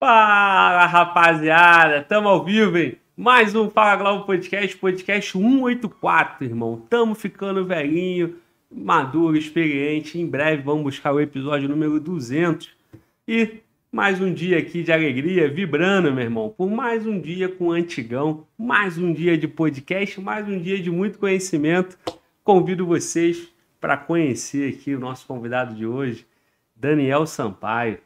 Fala rapaziada, tamo ao vivo, hein? Mais um Fala Globo Podcast, podcast 184, irmão. Tamo ficando velhinho, maduro, experiente. Em breve vamos buscar o episódio número 200. E mais um dia aqui de alegria, vibrando, meu irmão. Por mais um dia com o Antigão, mais um dia de podcast, mais um dia de muito conhecimento. Convido vocês para conhecer aqui o nosso convidado de hoje, Daniel Sampaio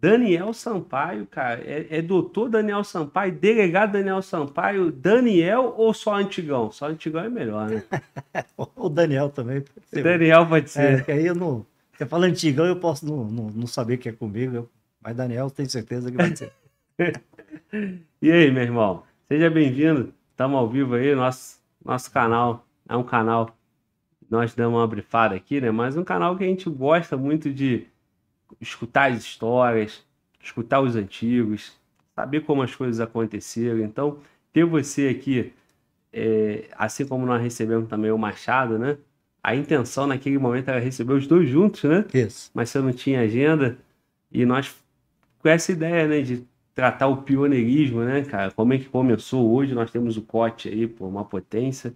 Daniel Sampaio, cara, é, é, doutor Daniel Sampaio, delegado Daniel Sampaio, Daniel ou só Antigão? Só Antigão é melhor, né? o Daniel também. Pode ser. Daniel pode ser. É, aí eu não. Você fala Antigão, eu posso não, não, não saber que é comigo, eu, mas Daniel tenho certeza que vai ser. e aí, meu irmão? Seja bem-vindo. Estamos ao vivo aí, nosso, nosso canal. É um canal. Nós damos uma brifada aqui, né? Mas um canal que a gente gosta muito de escutar as histórias, escutar os antigos, saber como as coisas aconteceram. Então, ter você aqui, é, assim como nós recebemos também o Machado, né? A intenção naquele momento era receber os dois juntos, né? Isso. Mas você não tinha agenda. E nós, com essa ideia, né, de tratar o pioneirismo, né, cara? Como é que começou hoje? Nós temos o Cote aí, pô, uma potência,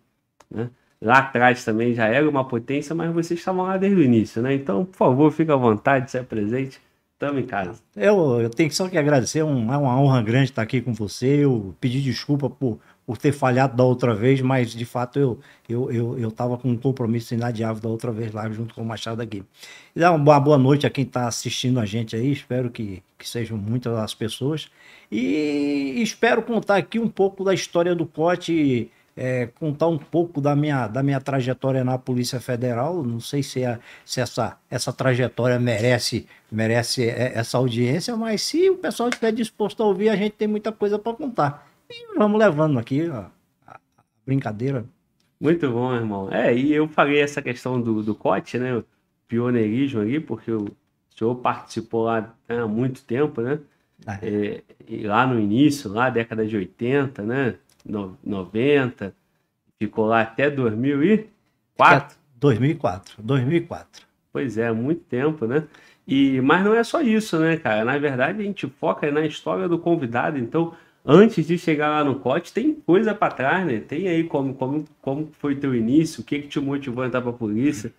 né? lá atrás também já era uma potência, mas vocês estavam lá desde o início, né? Então, por favor, fique à vontade, se apresente. Estamos em casa. Eu, eu tenho só que agradecer, é, é uma honra grande estar aqui com você. Eu pedi desculpa por, por ter falhado da outra vez, mas de fato eu eu eu, eu tava com um compromisso inadiável da outra vez lá junto com o Machado aqui. E dá uma boa noite a quem está assistindo a gente aí, espero que, que sejam muitas as pessoas. E espero contar aqui um pouco da história do Cote é, contar um pouco da minha, da minha trajetória na Polícia Federal. Não sei se, a, se essa, essa trajetória merece, merece é, essa audiência, mas se o pessoal estiver disposto a ouvir, a gente tem muita coisa para contar. E vamos levando aqui a, a brincadeira. Muito bom, irmão. É, e eu falei essa questão do, do COT, né? O pioneirismo ali, porque o senhor participou lá né, há muito tempo, né? É, é lá no início, lá década de 80, né? 90, ficou lá até 2004. 2004, 2004. Pois é, muito tempo, né? E, mas não é só isso, né, cara? Na verdade, a gente foca na história do convidado. Então, antes de chegar lá no COT, tem coisa para trás, né? Tem aí como, como, como foi teu início, o que, que te motivou a entrar para a polícia?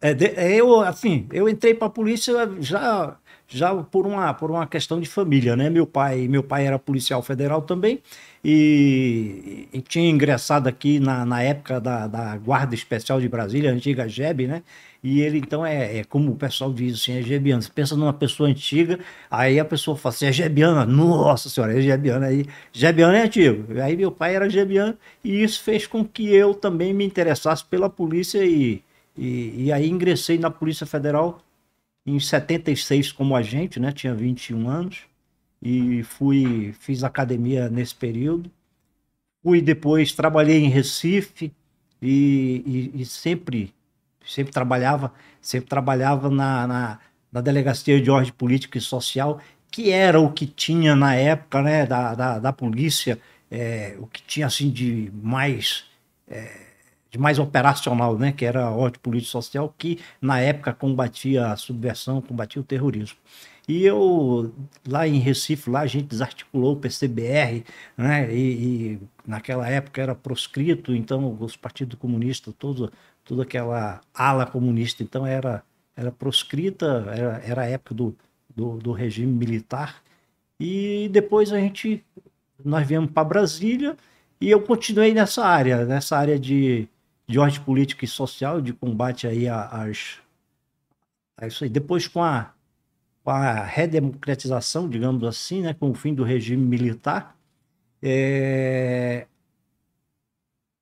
É, é, eu, assim, eu entrei para a polícia já já por uma, por uma questão de família, né? Meu pai, meu pai era policial federal também e, e tinha ingressado aqui na, na época da, da Guarda Especial de Brasília, antiga GEB, né? E ele, então, é, é, como o pessoal diz assim, é gebiano. Você pensa numa pessoa antiga, aí a pessoa fala assim, é gebiana. Nossa senhora, é gebiana. Aí, gebiano é antigo. Aí meu pai era gebiano e isso fez com que eu também me interessasse pela polícia e, e, e aí ingressei na Polícia Federal em 76, como a gente, né? Tinha 21 anos. E fui, fiz academia nesse período. Fui depois, trabalhei em Recife e, e, e sempre, sempre trabalhava, sempre trabalhava na, na, na Delegacia de Ordem Política e Social, que era o que tinha na época, né? Da, da, da polícia, é, o que tinha, assim, de mais... É, de mais operacional, né, que era a ordem político-social, que na época combatia a subversão, combatia o terrorismo. E eu, lá em Recife, lá a gente desarticulou o PCBR, né? E, e naquela época era proscrito, então os partidos comunistas, todo, toda aquela ala comunista, então era, era proscrita, era, era a época do, do, do regime militar. E depois a gente, nós viemos para Brasília e eu continuei nessa área, nessa área de de ordem política e social, de combate aí às. isso aí. Depois, com a, com a redemocratização, digamos assim, né, com o fim do regime militar, é,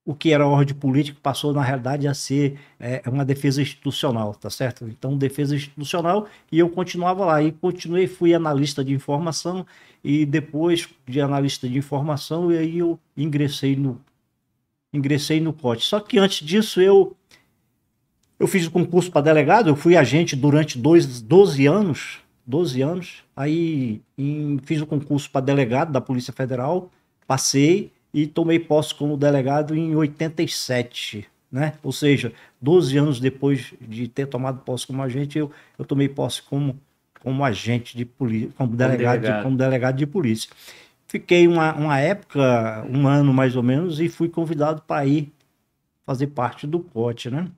o que era ordem política passou, na realidade, a ser é, uma defesa institucional, tá certo? Então, defesa institucional, e eu continuava lá, e continuei, fui analista de informação, e depois de analista de informação, e aí eu ingressei no ingressei no COT. Só que antes disso eu eu fiz o concurso para delegado, eu fui agente durante dois, 12 anos, 12 anos. Aí em, fiz o concurso para delegado da Polícia Federal, passei e tomei posse como delegado em 87, né? Ou seja, 12 anos depois de ter tomado posse como agente, eu, eu tomei posse como como agente de polícia, como delegado, como delegado de polícia. Fiquei uma, uma época, um ano mais ou menos, e fui convidado para ir fazer parte do COT, né?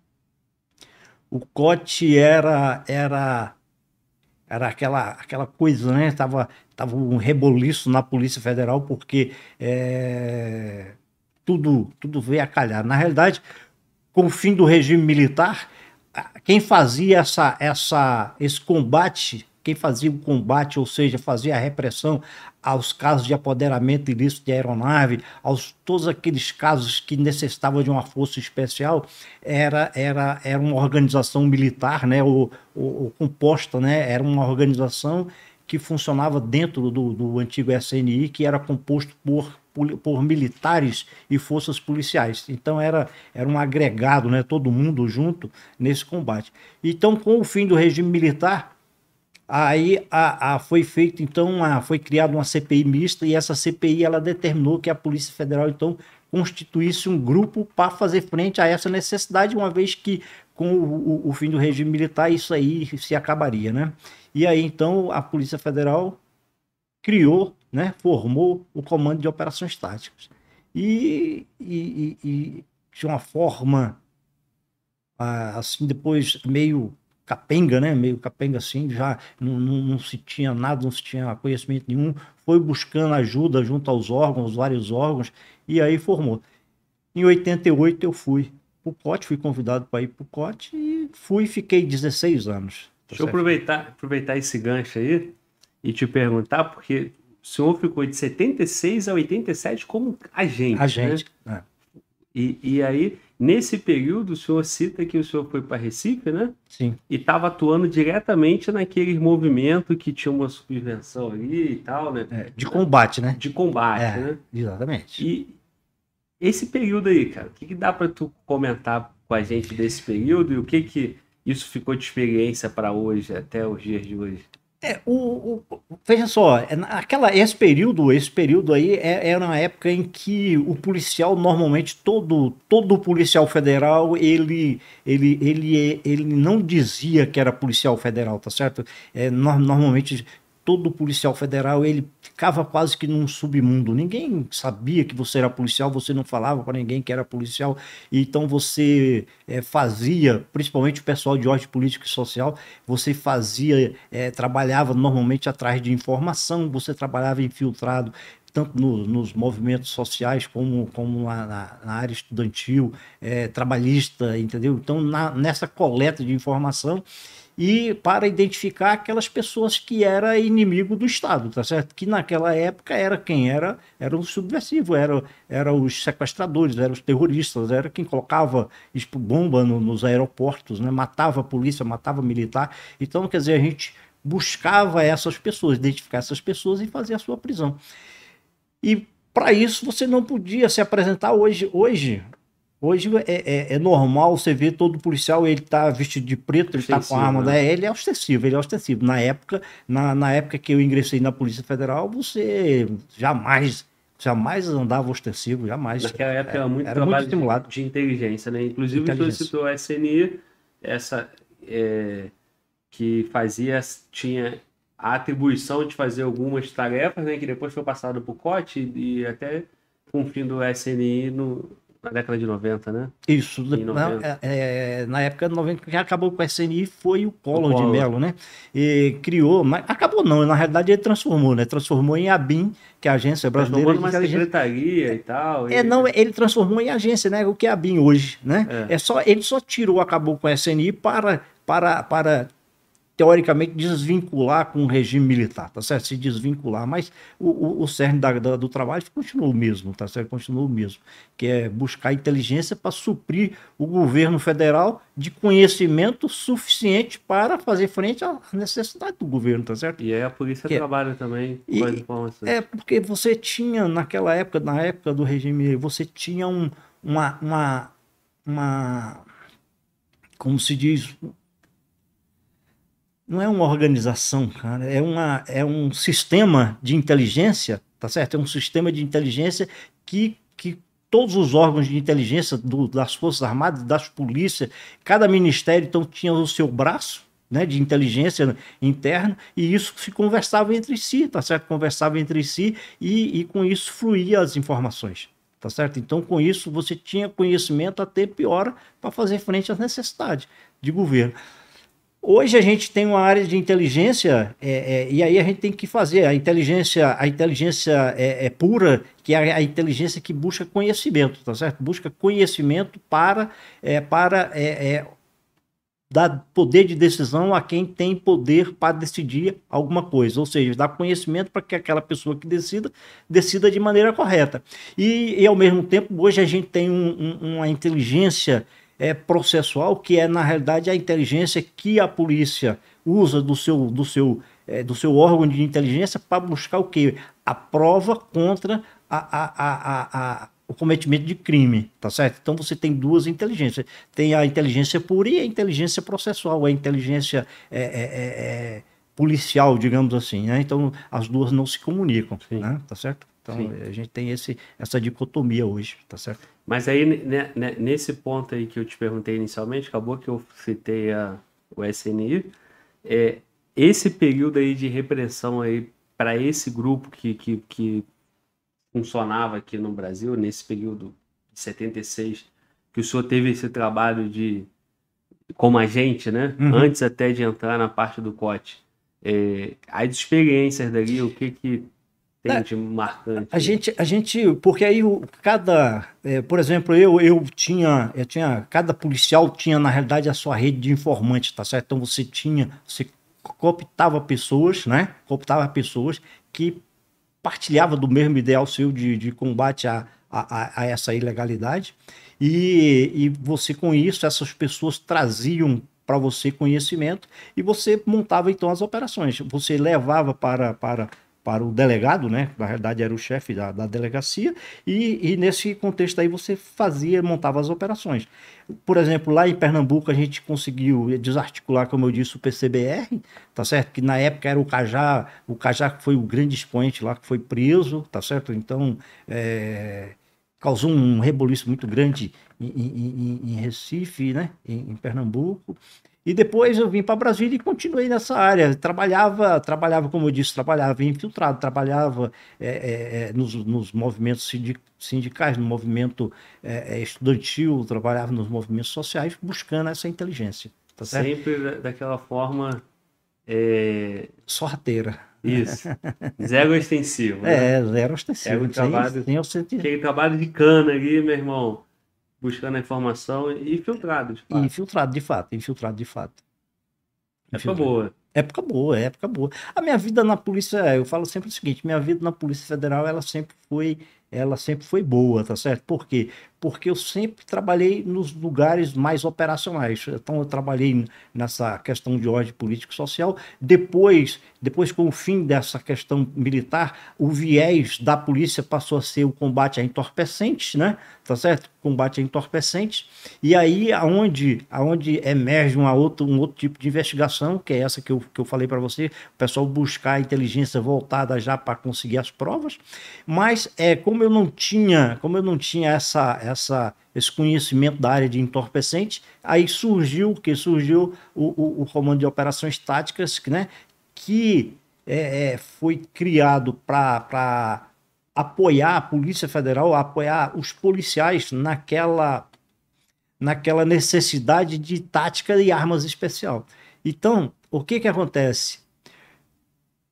O COT era era era aquela aquela coisa, né? Tava tava um reboliço na Polícia Federal porque é, tudo tudo veio a calhar. Na realidade, com o fim do regime militar, quem fazia essa essa esse combate quem fazia o combate, ou seja, fazia a repressão aos casos de apoderamento ilícito de aeronave, aos todos aqueles casos que necessitavam de uma força especial, era, era, era uma organização militar, né, ou, ou, ou composta, né, era uma organização que funcionava dentro do, do antigo SNI, que era composto por, por, por, militares e forças policiais. Então era, era um agregado, né, todo mundo junto nesse combate. Então, com o fim do regime militar, Aí a, a, foi feito então a foi criada uma CPI mista e essa CPI ela determinou que a Polícia Federal então constituísse um grupo para fazer frente a essa necessidade, uma vez que com o, o, fim do regime militar isso aí se acabaria, né? E aí então a Polícia Federal criou, né, formou o Comando de Operações Táticas e, e, e, e de uma forma ah, assim depois meio capenga, né? Meio capenga assim, já não, não, não, se tinha nada, não se tinha conhecimento nenhum, foi buscando ajuda junto aos órgãos, aos vários órgãos, e aí formou. Em 88 eu fui para o COT, fui convidado para ir para o COT e fui fiquei 16 anos. Tá Deixa eu aproveitar, aproveitar esse gancho aí e te perguntar, porque o senhor ficou de 76 a 87 como agente. Agente, né? É. E, e aí, nesse período, o senhor cita que o senhor foi para Recife, né? Sim. E estava atuando diretamente naquele movimento que tinha uma subvenção ali e tal, né? É, de combate, né? De combate, é, né? Exatamente. E esse período aí, cara, o que, que dá para tu comentar com a gente desse período e o que que isso ficou de experiência para hoje, até os dias de hoje? É, o, o, veja só, é aquela, esse período, esse período aí é, era uma época em que o policial normalmente todo todo policial federal ele ele ele ele não dizia que era policial federal, tá certo? É, no, normalmente todo policial federal ele ficava quase que num submundo. Ninguém sabia que você era policial, você não falava para ninguém que era policial. Então você é, fazia, principalmente o pessoal de ordem política e social, você fazia, é, trabalhava normalmente atrás de informação, você trabalhava infiltrado tanto no, nos movimentos sociais como, como na, na, na área estudantil, é, trabalhista, entendeu? Então, na, nessa coleta de informação e para identificar aquelas pessoas que era inimigo do Estado, tá certo? Que naquela época era quem era, era o subversivo, era, era os sequestradores, eram os terroristas, era quem colocava bomba no, nos aeroportos, né? matava a polícia, matava militar. Então, quer dizer, a gente buscava essas pessoas, identificar essas pessoas e fazer a sua prisão. E para isso você não podia se apresentar hoje. Hoje Hoje é, é, é, normal você ver todo policial, ele tá vestido de preto, ele tá com a arma, né? ele é ostensivo, ele é ostensivo. Na época, na, na época que eu ingressei na Polícia Federal, você jamais jamais andava ostensivo, jamais. Naquela época era muito era trabalho muito de, de, inteligência, né? Inclusive, inteligência. você citou a SNI, essa, é, que fazia, tinha a atribuição de fazer algumas tarefas, né? Que depois foi passado para o COT e até cumprindo o SNI no, na década de 90, né? Isso, na, é, é, na época de 90, que acabou com o SNI foi o Collor, de Mello, né? E criou, mas acabou não, na realidade ele transformou, né? Transformou em ABIN, que é a Agência Brasileira de secretaria e tal. É, e... É, não, ele transformou em agência, né? O que é a ABIN hoje, né? É. é só, ele só tirou, acabou com o SNI para, para, para teoricamente, desvincular com o regime militar, tá certo? Se desvincular, mas o, o, o cerne da, da, do trabalho continua o mesmo, tá certo? Continua o mesmo, que é buscar inteligência para suprir o governo federal de conhecimento suficiente para fazer frente à necessidade do governo, tá certo? E aí a polícia que é trabalha é... também com as informações. É, porque você tinha, naquela época, na época do regime, você tinha um, uma, uma, uma como se diz, não é uma organização, cara, é, uma, é um sistema de inteligência, tá certo? É um sistema de inteligência que, que todos os órgãos de inteligência do, das Forças Armadas, das polícias, cada ministério então tinha o seu braço, né, de inteligência interna, e isso se conversava entre si, tá certo? Conversava entre si e, e com isso fluía as informações, tá certo? Então, com isso, você tinha conhecimento até piora para fazer frente às necessidades de governo. Hoje a gente tem uma área de inteligência é, é, e aí a gente tem que fazer a inteligência, a inteligência é, é pura, que é a inteligência que busca conhecimento, tá certo? Busca conhecimento para é, para é, é, dar poder de decisão a quem tem poder para decidir alguma coisa, ou seja, dar conhecimento para que aquela pessoa que decida, decida de maneira correta. E, e ao mesmo tempo, hoje a gente tem um, um, uma inteligência é, processual, que é, na realidade, a inteligência que a polícia usa do seu, do seu, é, do seu órgão de inteligência para buscar o quê? A prova contra a, a, a, a o cometimento de crime, tá certo? Então você tem duas inteligências. Tem a inteligência pura e a inteligência processual, a inteligência é, é, é, é policial, digamos assim, né? Então as duas não se comunicam, né? tá certo? Então Sim. a gente tem esse, essa dicotomia hoje, tá certo? Mas aí, né, nesse ponto aí que eu te perguntei inicialmente, acabou que eu citei a, o SNI, é, esse período aí de repressão aí para esse grupo que, que, que funcionava aqui no Brasil, nesse período de 76, que o senhor teve esse trabalho de como agente, né? Uhum. Antes até de entrar na parte do COT. É, as experiências dali, o que que tem é, de marcante? A gente, a gente, porque aí o, cada, é, por exemplo, eu eu tinha, eu tinha, cada policial tinha na realidade a sua rede de informantes, tá certo? Então você tinha, você cooptava pessoas, né? Cooptava pessoas que partilhava do mesmo ideal seu de, de combate a, a, a essa ilegalidade e, e você com isso essas pessoas traziam para você conhecimento e você montava então as operações. Você levava para, para para o delegado, né? Na realidade era o chefe da, da delegacia, e, e, nesse contexto aí você fazia, montava as operações. Por exemplo, lá em Pernambuco a gente conseguiu desarticular, como eu disse, o PCBR, tá certo? Que na época era o Cajá, o Cajá que foi o grande expoente lá, que foi preso, tá certo? Então, é, causou um rebuliço muito grande em, em, em Recife, né? em, em Pernambuco. E depois eu vim para Brasília e continuei nessa área. Trabalhava, trabalhava como eu disse, trabalhava infiltrado, trabalhava é, é, é, nos, nos, movimentos sindicais, no movimento é, é, estudantil, trabalhava nos movimentos sociais, buscando essa inteligência. Tá Sempre daquela forma. É, sorteira Isso. Zero ostensivo. Né? É, zero ostensivo. Zero trabalho, sem, Aquele trabalho de cana ali, meu irmão buscando a informação e infiltrado. De fato. Infiltrado, de fato, infiltrado, de fato. Época boa. Época boa, época boa. A minha vida na Polícia, é, eu falo sempre o seguinte, minha vida na Polícia Federal, ela sempre foi, ela sempre foi boa, tá certo? Por quê? porque eu sempre trabalhei nos lugares mais operacionais. Então eu trabalhei nessa questão de ordem político-social. Depois, depois com o fim dessa questão militar, o viés da polícia passou a ser o combate a entorpecentes, né? Tá certo? Combate a entorpecentes. E aí aonde aonde emerge um outro um outro tipo de investigação, que é essa que eu, que eu falei para você, o pessoal buscar inteligência voltada já para conseguir as provas. Mas é como eu não tinha, como eu não tinha essa, essa essa, esse conhecimento da área de entorpecente. Aí surgiu que surgiu o, o, o comando de operações táticas, né, que é, é foi criado para apoiar a Polícia Federal, apoiar os policiais naquela, naquela necessidade de tática e armas especial. Então, o que, que acontece?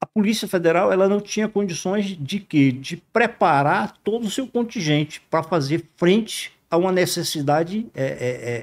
a Polícia Federal ela não tinha condições de que De preparar todo o seu contingente para fazer frente a uma necessidade é,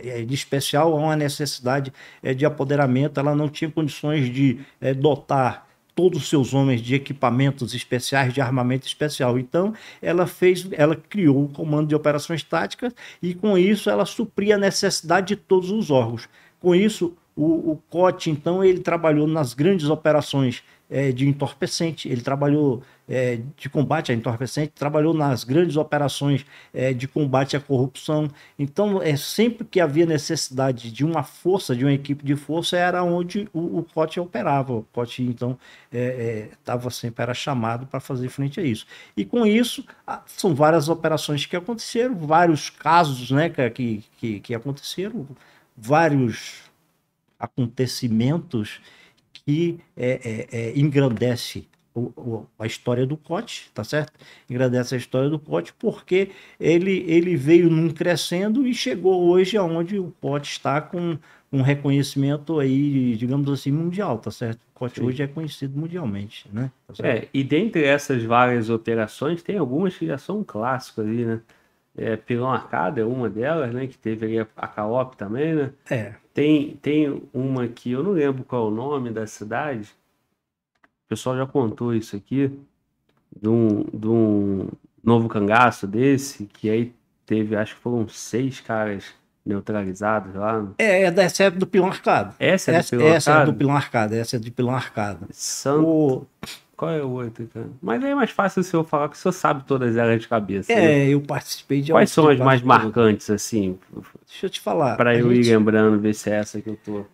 é, é, é de especial, a uma necessidade é, de apoderamento. Ela não tinha condições de é, dotar todos os seus homens de equipamentos especiais, de armamento especial. Então, ela fez, ela criou o comando de operações táticas e com isso ela supria a necessidade de todos os órgãos. Com isso, o, o Cote, então, ele trabalhou nas grandes operações é, de entorpecente, ele trabalhou é, de combate a entorpecente, trabalhou nas grandes operações é, de combate à corrupção. Então, é sempre que havia necessidade de uma força, de uma equipe de força, era onde o, o Cote operava. O Cote, então, estava é, é, sempre era chamado para fazer frente a isso. E com isso, são várias operações que aconteceram, vários casos né, que, que, que aconteceram, vários acontecimentos que é, é, é, engrandece o, o, a história do Cote, tá certo? Engrandece a história do Cote porque ele, ele veio num crescendo e chegou hoje aonde o Cote está com um reconhecimento aí, digamos assim, mundial, tá certo? O Cote Sim. hoje é conhecido mundialmente, né? Tá é, e dentre essas várias alterações, tem algumas que já são clássicas ali, né? É, Pilão Arcada é uma delas, né? Que teve a Caop também, né? É. Tem, tem uma que eu não lembro qual é o nome da cidade. O pessoal já contou isso aqui. De um, de um novo cangaço desse, que aí teve, acho que foram seis caras neutralizados lá. É, é da é do Pilão Arcada. Essa é do Pilão Arcada? Essa é do Pilão Arcada, essa é de Pilão Arcada. Santo... O... Qual é o outro, Mas aí é mais fácil o senhor falar que o senhor sabe todas elas de cabeça. É, né? eu participei de Quais são as mais marcantes, assim? Deixa eu te falar. Para eu gente... ir lembrando, ver se é essa que eu tô.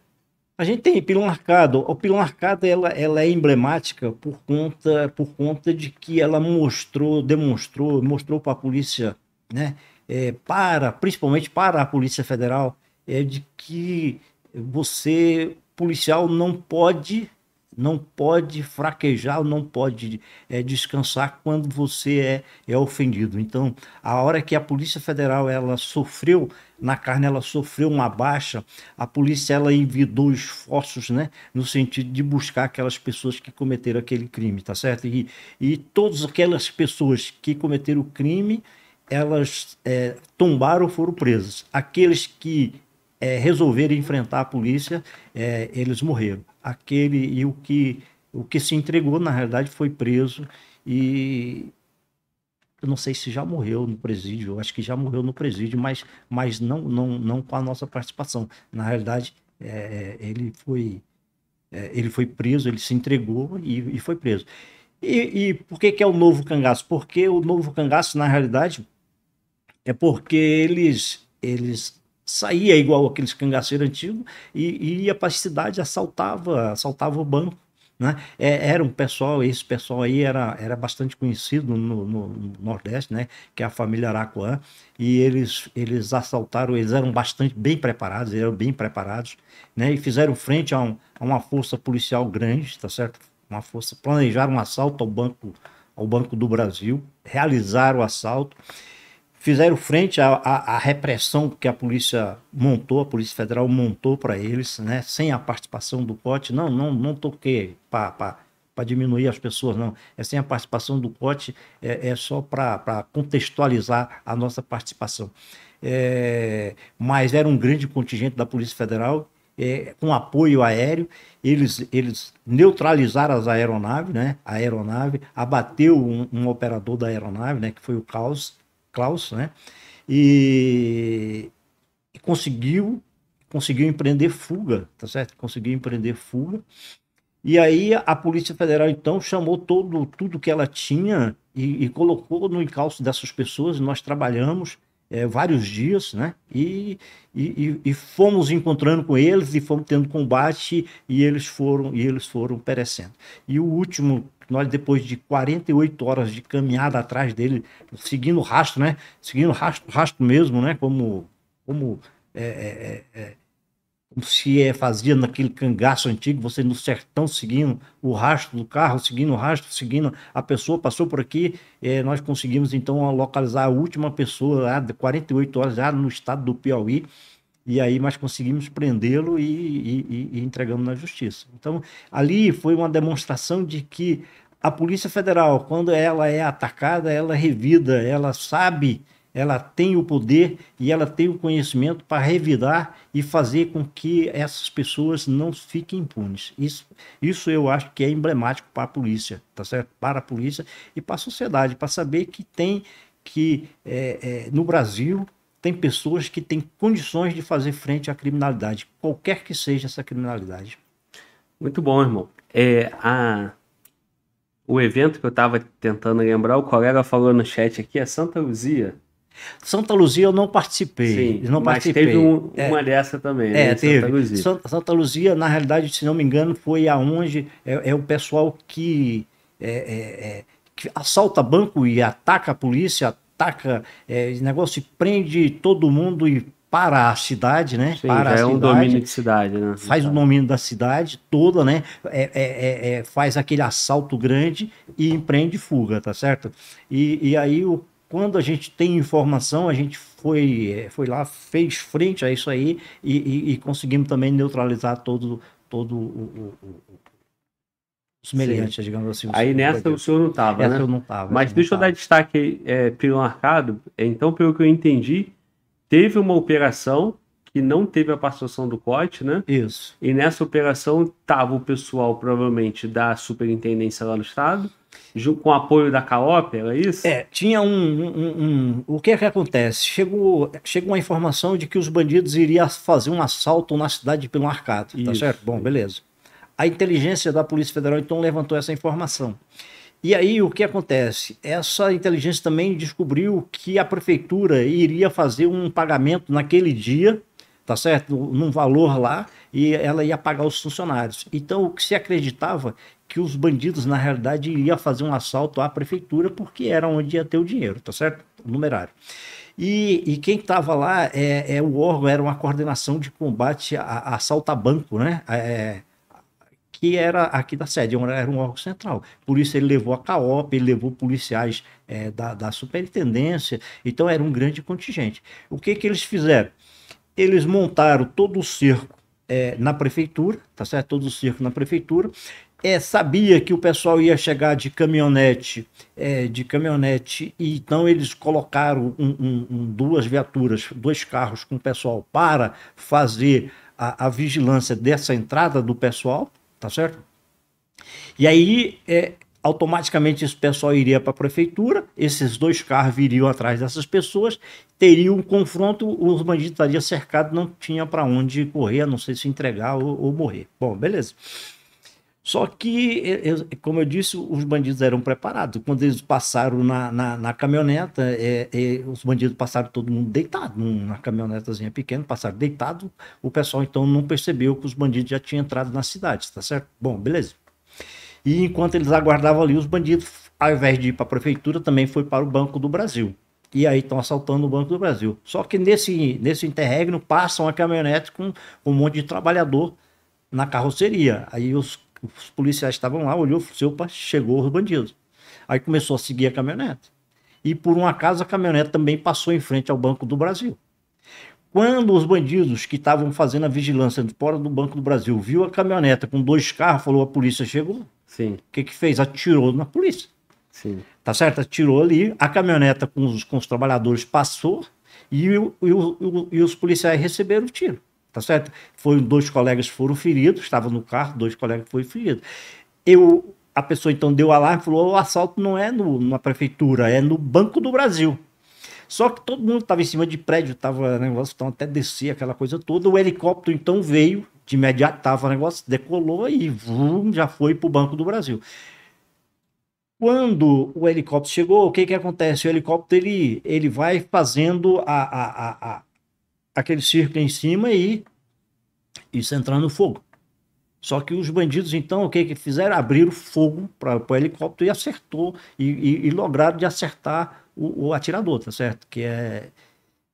A gente tem pilão arcado. O pilão arcado ela, ela é emblemática por conta, por conta de que ela mostrou, demonstrou, mostrou para a polícia, né? É, para, principalmente para a Polícia Federal, é de que você, policial, não pode não pode fraquejar, não pode é, descansar quando você é, é ofendido. Então, a hora que a Polícia Federal ela sofreu na carne, ela sofreu uma baixa, a polícia ela envidou esforços, né, no sentido de buscar aquelas pessoas que cometeram aquele crime, tá certo? E, e todas aquelas pessoas que cometeram o crime, elas é, tombaram ou foram presas. Aqueles que é, resolveram enfrentar a polícia, é, eles morreram aquele e o que o que se entregou na realidade foi preso e eu não sei se já morreu no presídio, eu acho que já morreu no presídio, mas, mas não, não, não com a nossa participação. Na realidade, é, é ele, foi, é, ele foi preso, ele se entregou e, e foi preso. E, e, por que, que é o novo cangaço? Porque o novo cangaço, na realidade, é porque eles, eles saía igual aqueles cangaceiros antigos e, e ia para a cidade, assaltava, assaltava o banco. Né? É, era um pessoal, esse pessoal aí era, era bastante conhecido no, no, Nordeste, né? que é a família Araquã, e eles, eles assaltaram, eles eram bastante bem preparados, eram bem preparados, né? e fizeram frente a, um, a uma força policial grande, tá certo? Uma força, planejaram um assalto ao Banco, ao banco do Brasil, realizaram o assalto, fizeram frente à, à, à, repressão que a polícia montou, a Polícia Federal montou para eles, né? sem a participação do COT. Não, não, não toquei para diminuir as pessoas, não. É sem a participação do COT, é, é só para contextualizar a nossa participação. É, mas era um grande contingente da Polícia Federal. É, com apoio aéreo, eles, eles neutralizaram as aeronaves, né? A aeronave abateu um, um operador da aeronave, né? Que foi o Caos, Klaus, né? E, e conseguiu conseguiu empreender fuga, tá certo? Conseguiu empreender fuga. E aí a Polícia Federal então chamou todo tudo que ela tinha e, e colocou no encalço dessas pessoas. Nós trabalhamos é, vários dias, né? E, e, e, fomos encontrando com eles e fomos tendo combate e eles foram e eles foram perecendo. E o último nós depois de 48 horas de caminhada atrás dele, seguindo o rastro, né? Seguindo o rastro, rastro mesmo, né? Como, como, é, é, é, é como se é, fazia naquele cangaço antigo, você no sertão seguindo o rastro do carro, seguindo o rastro, seguindo a pessoa, passou por aqui, é, nós conseguimos então localizar a última pessoa, lá, 48 horas já no estado do Piauí, e aí mas conseguimos prendê-lo e, e, e entregamos na justiça. Então, ali foi uma demonstração de que a Polícia Federal, quando ela é atacada, ela é revida, ela sabe, ela tem o poder e ela tem o conhecimento para revidar e fazer com que essas pessoas não fiquem impunes. Isso, isso eu acho que é emblemático para a polícia, tá certo? Para a polícia e para a sociedade, para saber que tem que é, é, no Brasil tem pessoas que têm condições de fazer frente à criminalidade, qualquer que seja essa criminalidade. Muito bom, irmão. É, a... O evento que eu estava tentando lembrar, o colega falou no chat aqui, é Santa Luzia. Santa Luzia eu não participei. Sim, não mas participei. teve um, é, uma dessa também. É, né, teve. Santa Luzia. Santa, Santa, Luzia, na realidade, se não me engano, foi aonde é, é o pessoal que, é, é, é que assalta banco e ataca a polícia, taca é, negócio e prende todo mundo e para a cidade, né? Sim, para já a é cidade, um domínio de cidade, né? Faz o domínio da cidade toda, né? É, é, é, é, faz aquele assalto grande e empreende fuga, tá certo? E, e aí o quando a gente tem informação, a gente foi, é, foi lá, fez frente a isso aí e, e, e conseguimos também neutralizar todo, todo o, o semelhante, Sim. digamos assim. Aí nessa o senhor não estava, né? eu não estava. Mas deixa eu dar destaque é, pelo marcado. Então, pelo que eu entendi, teve uma operação que não teve a participação do COT, né? Isso. E nessa operação estava o pessoal, provavelmente, da superintendência lá no estado, com apoio da CAOP, era isso? É, tinha um... um, um... o que é que acontece? Chegou, chegou uma informação de que os bandidos iriam fazer um assalto na cidade de Pelo Arcado, tá isso. certo? Bom, beleza. A inteligência da Polícia Federal então levantou essa informação. E aí o que acontece? Essa inteligência também descobriu que a prefeitura iria fazer um pagamento naquele dia, tá certo? Num valor lá e ela ia pagar os funcionários. Então o que se acreditava que os bandidos na realidade iriam fazer um assalto à prefeitura porque era onde ia ter o dinheiro, tá certo? O numerário. E, e, quem estava lá é, é, o órgão, era uma coordenação de combate a, a assalto a banco, né? É, que era aqui da sede, era um órgão central. Por isso ele levou a CAOP, ele levou policiais é, da, da superintendência, então era um grande contingente. O que, que eles fizeram? Eles montaram todo o circo é, na prefeitura, tá certo? Todo o circo na prefeitura, é, sabia que o pessoal ia chegar de caminhonete, é, de caminhonete, e então eles colocaram um, um, um, duas viaturas, dois carros com o pessoal para fazer a, a vigilância dessa entrada do pessoal, tá certo? E aí, é, automaticamente esse pessoal iria para a prefeitura, esses dois carros viriam atrás dessas pessoas, teria um confronto, os bandidos estariam cercados, não tinha para onde correr, a não ser se entregar ou, ou morrer. Bom, beleza. Só que, eu, como eu disse, os bandidos eram preparados. Quando eles passaram na, na, na caminhoneta, é, é, os bandidos passaram todo mundo deitado, na caminhonetazinha pequena, passaram deitado. O pessoal então não percebeu que os bandidos já tinham entrado na cidade, tá certo? Bom, beleza. E enquanto eles aguardavam ali, os bandidos, ao invés de ir para a prefeitura, também foi para o Banco do Brasil. E aí estão assaltando o Banco do Brasil. Só que nesse, nesse interregno passam a caminhonete com, com um monte de trabalhador na carroceria. Aí os os policiais estavam lá, olhou, falou, assim, opa, chegou os bandidos. Aí começou a seguir a caminhonete. E por um acaso a caminhonete também passou em frente ao Banco do Brasil. Quando os bandidos que estavam fazendo a vigilância fora do Banco do Brasil viu a caminhonete com dois carros, falou a polícia chegou. Sim. O que que fez? Atirou na polícia. Sim. Tá certo? Atirou ali, a caminhoneta com os, com os trabalhadores passou e, o, e, o, e os policiais receberam o tiro tá certo? Foi, dois colegas foram feridos, estavam no carro, dois colegas foram feridos. Eu, a pessoa então deu alarme e falou: o assalto não é no, na prefeitura, é no Banco do Brasil. Só que todo mundo estava em cima de prédio, estava negócio, então até descer aquela coisa toda. O helicóptero então veio, de imediato estava negócio, decolou e vum, já foi para o Banco do Brasil. Quando o helicóptero chegou, o que, que acontece? O helicóptero ele, ele vai fazendo a, a, a aquele círculo em cima e, isso entrando no fogo. Só que os bandidos, então, o que, que fizeram? Abriram fogo para o helicóptero e acertou, e, e, e lograram de acertar o, o, atirador, tá certo? Que é,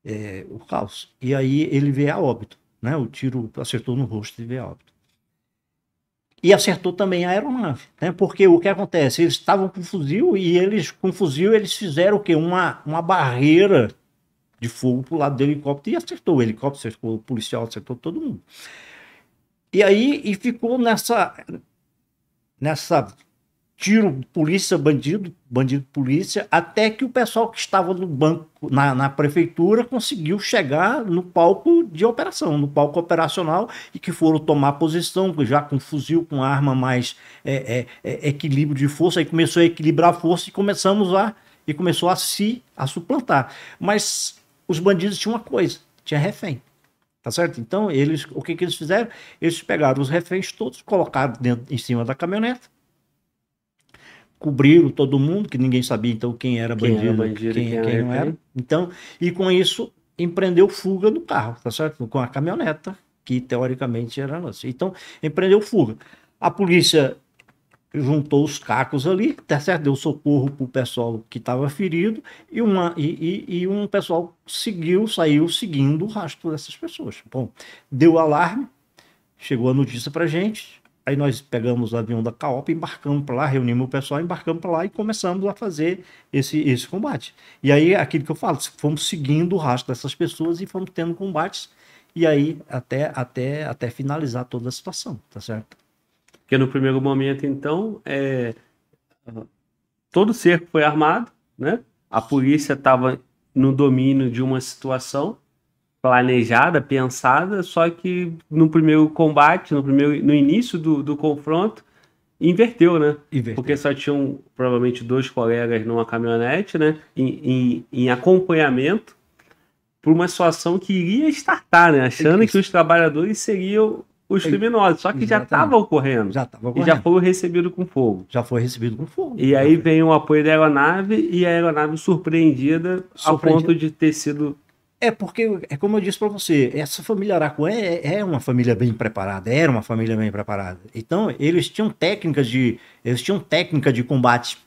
é o caos. E aí ele veio a óbito, né? O tiro acertou no rosto e veio a óbito. E acertou também a aeronave, né? Porque o que acontece? Eles estavam com fuzil e eles, com fuzil, eles fizeram o quê? Uma, uma barreira de fogo pro lado do helicóptero e acertou o helicóptero, acertou o policial, acertou todo mundo. E aí e ficou nessa nessa tiro polícia bandido bandido polícia até que o pessoal que estava no banco na, na prefeitura conseguiu chegar no palco de operação no palco operacional e que foram tomar posição já com fuzil com arma mais é, é, é, equilíbrio de força aí começou a equilibrar a força e começamos a e começou a se a suplantar mas os bandidos tinham uma coisa, tinha refém. Tá certo? Então, eles, o que, que eles fizeram? Eles pegaram os reféns todos, colocaram dentro, em cima da caminhoneta, cobriram todo mundo, que ninguém sabia então quem era bandido, quem, era bandido, quem, quem, quem não era. Então, e com isso, empreendeu fuga do carro, tá certo? Com a caminhoneta, que teoricamente era nossa. Então, empreendeu fuga. A polícia juntou os cacos ali, tá certo? Deu socorro pro pessoal que estava ferido e, uma, e, e, e, um pessoal seguiu, saiu seguindo o rastro dessas pessoas. Bom, deu alarme, chegou a notícia para gente, aí nós pegamos o avião da Caop, embarcamos para lá, reunimos o pessoal, embarcamos para lá e começamos a fazer esse, esse combate. E aí, aquilo que eu falo, fomos seguindo o rastro dessas pessoas e fomos tendo combates e aí até até até finalizar toda a situação, tá certo? Porque no primeiro momento, então, é, todo o cerco foi armado, né? A polícia estava no domínio de uma situação planejada, pensada, só que no primeiro combate, no primeiro, no início do, do confronto, inverteu, né? Inverteu. Porque só tinham provavelmente dois colegas numa caminhonete, né? Em, em, em acompanhamento por uma situação que iria estartar, né? Achando que os trabalhadores seriam os criminosos. Só que Exatamente. já estava ocorrendo. Já estava ocorrendo. E já foi recebido com fogo. Já foi recebido com fogo. E aí vem o apoio da aeronave e a aeronave surpreendida, surpreendida. ao ponto de ter sido. É porque, é como eu disse para você, essa família Aracuã é, é uma família bem preparada, era uma família bem preparada. Então, eles tinham técnicas de, eles tinham técnica de combate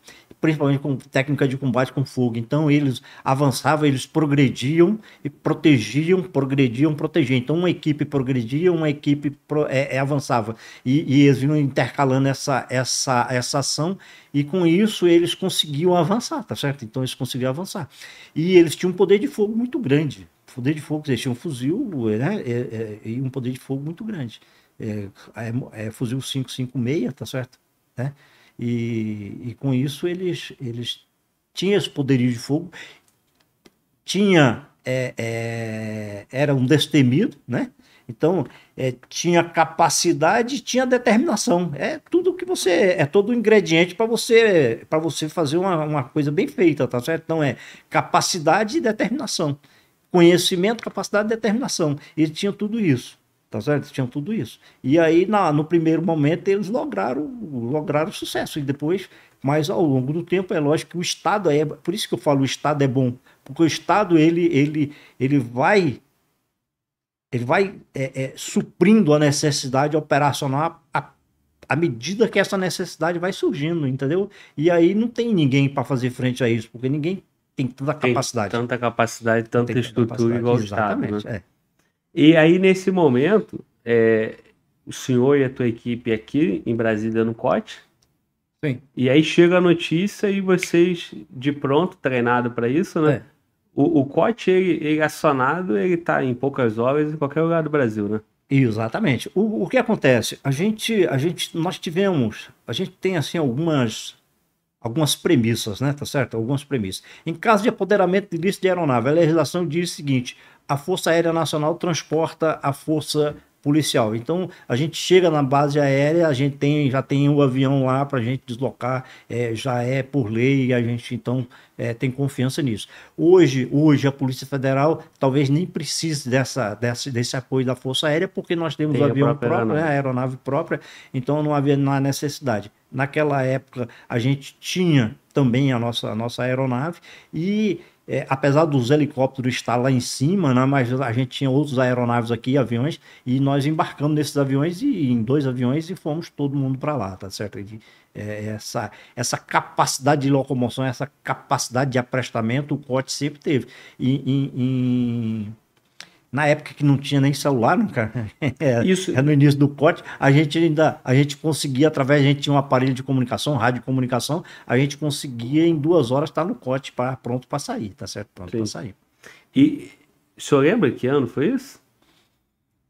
principalmente com técnica de combate com fogo. Então eles avançavam, eles progrediam e protegiam, progrediam, protegiam. Então uma equipe progredia, uma equipe pro, é, é, avançava. E, e, eles vinham intercalando essa, essa, essa ação e com isso eles conseguiam avançar, tá certo? Então eles conseguiam avançar. E eles tinham um poder de fogo muito grande. Poder de fogo, eles tinham um fuzil né? É, é, e, um poder de fogo muito grande. É, é, é fuzil 556, tá certo? Né? E, e com isso eles, eles tinham esse poderio de fogo, tinha, é, é, era um destemido, né? Então, é, tinha capacidade, tinha determinação. É tudo que você. É todo o ingrediente para você para você fazer uma, uma coisa bem feita, tá certo? Então, é capacidade e determinação. Conhecimento, capacidade e determinação. Ele tinha tudo isso. Tá certo? Tinham tudo isso. E aí, na, no primeiro momento, eles lograram, lograram sucesso. E depois, mas ao longo do tempo, é lógico que o Estado é. Por isso que eu falo o Estado é bom. Porque o Estado, ele, ele, ele vai. Ele vai é, é, suprindo a necessidade operacional à medida que essa necessidade vai surgindo, entendeu? E aí não tem ninguém para fazer frente a isso, porque ninguém tem tanta capacidade. Tem tanta capacidade, tanta tem estrutura capacidade, igual o Estado. Né? Exatamente. Né? É. E aí, nesse momento, é, o senhor e a tua equipe aqui em Brasília no COT. Sim. E aí chega a notícia e vocês, de pronto, treinado para isso, né? É. O, o COT, ele, ele, é acionado, ele tá em poucas horas em qualquer lugar do Brasil, né? Exatamente. O, o que acontece? A gente, a gente, nós tivemos, a gente tem assim algumas algumas premissas, né? Tá certo? Algumas premissas. Em caso de apoderamento de ilícito de aeronave, a legislação diz o seguinte: a Força Aérea Nacional transporta a Força policial. Então a gente chega na base aérea, a gente tem já tem o um avião lá para a gente deslocar, é, já é por lei e a gente então é, tem confiança nisso. Hoje, hoje a Polícia Federal talvez nem precise dessa, dessa desse apoio da Força Aérea porque nós temos o avião próprio, aeronave. Né, a aeronave própria, então não havia não necessidade. Naquela época a gente tinha também a nossa, a nossa aeronave e é, apesar dos helicópteros estar lá em cima, né, mas a gente tinha outros aeronaves aqui, aviões, e nós embarcamos nesses aviões e em dois aviões e fomos todo mundo para lá, tá certo? E, é, essa, essa capacidade de locomoção, essa capacidade de aprestamento, o COT sempre teve. E, em, em na época que não tinha nem celular, nunca. Né, é, Isso. É no início do corte, a gente ainda a gente conseguia, através, a gente tinha um aparelho de comunicação, rádio de comunicação, a gente conseguia em duas horas estar tá no cote para pronto para sair, tá certo? Pronto para sair. E o senhor lembra que ano foi isso?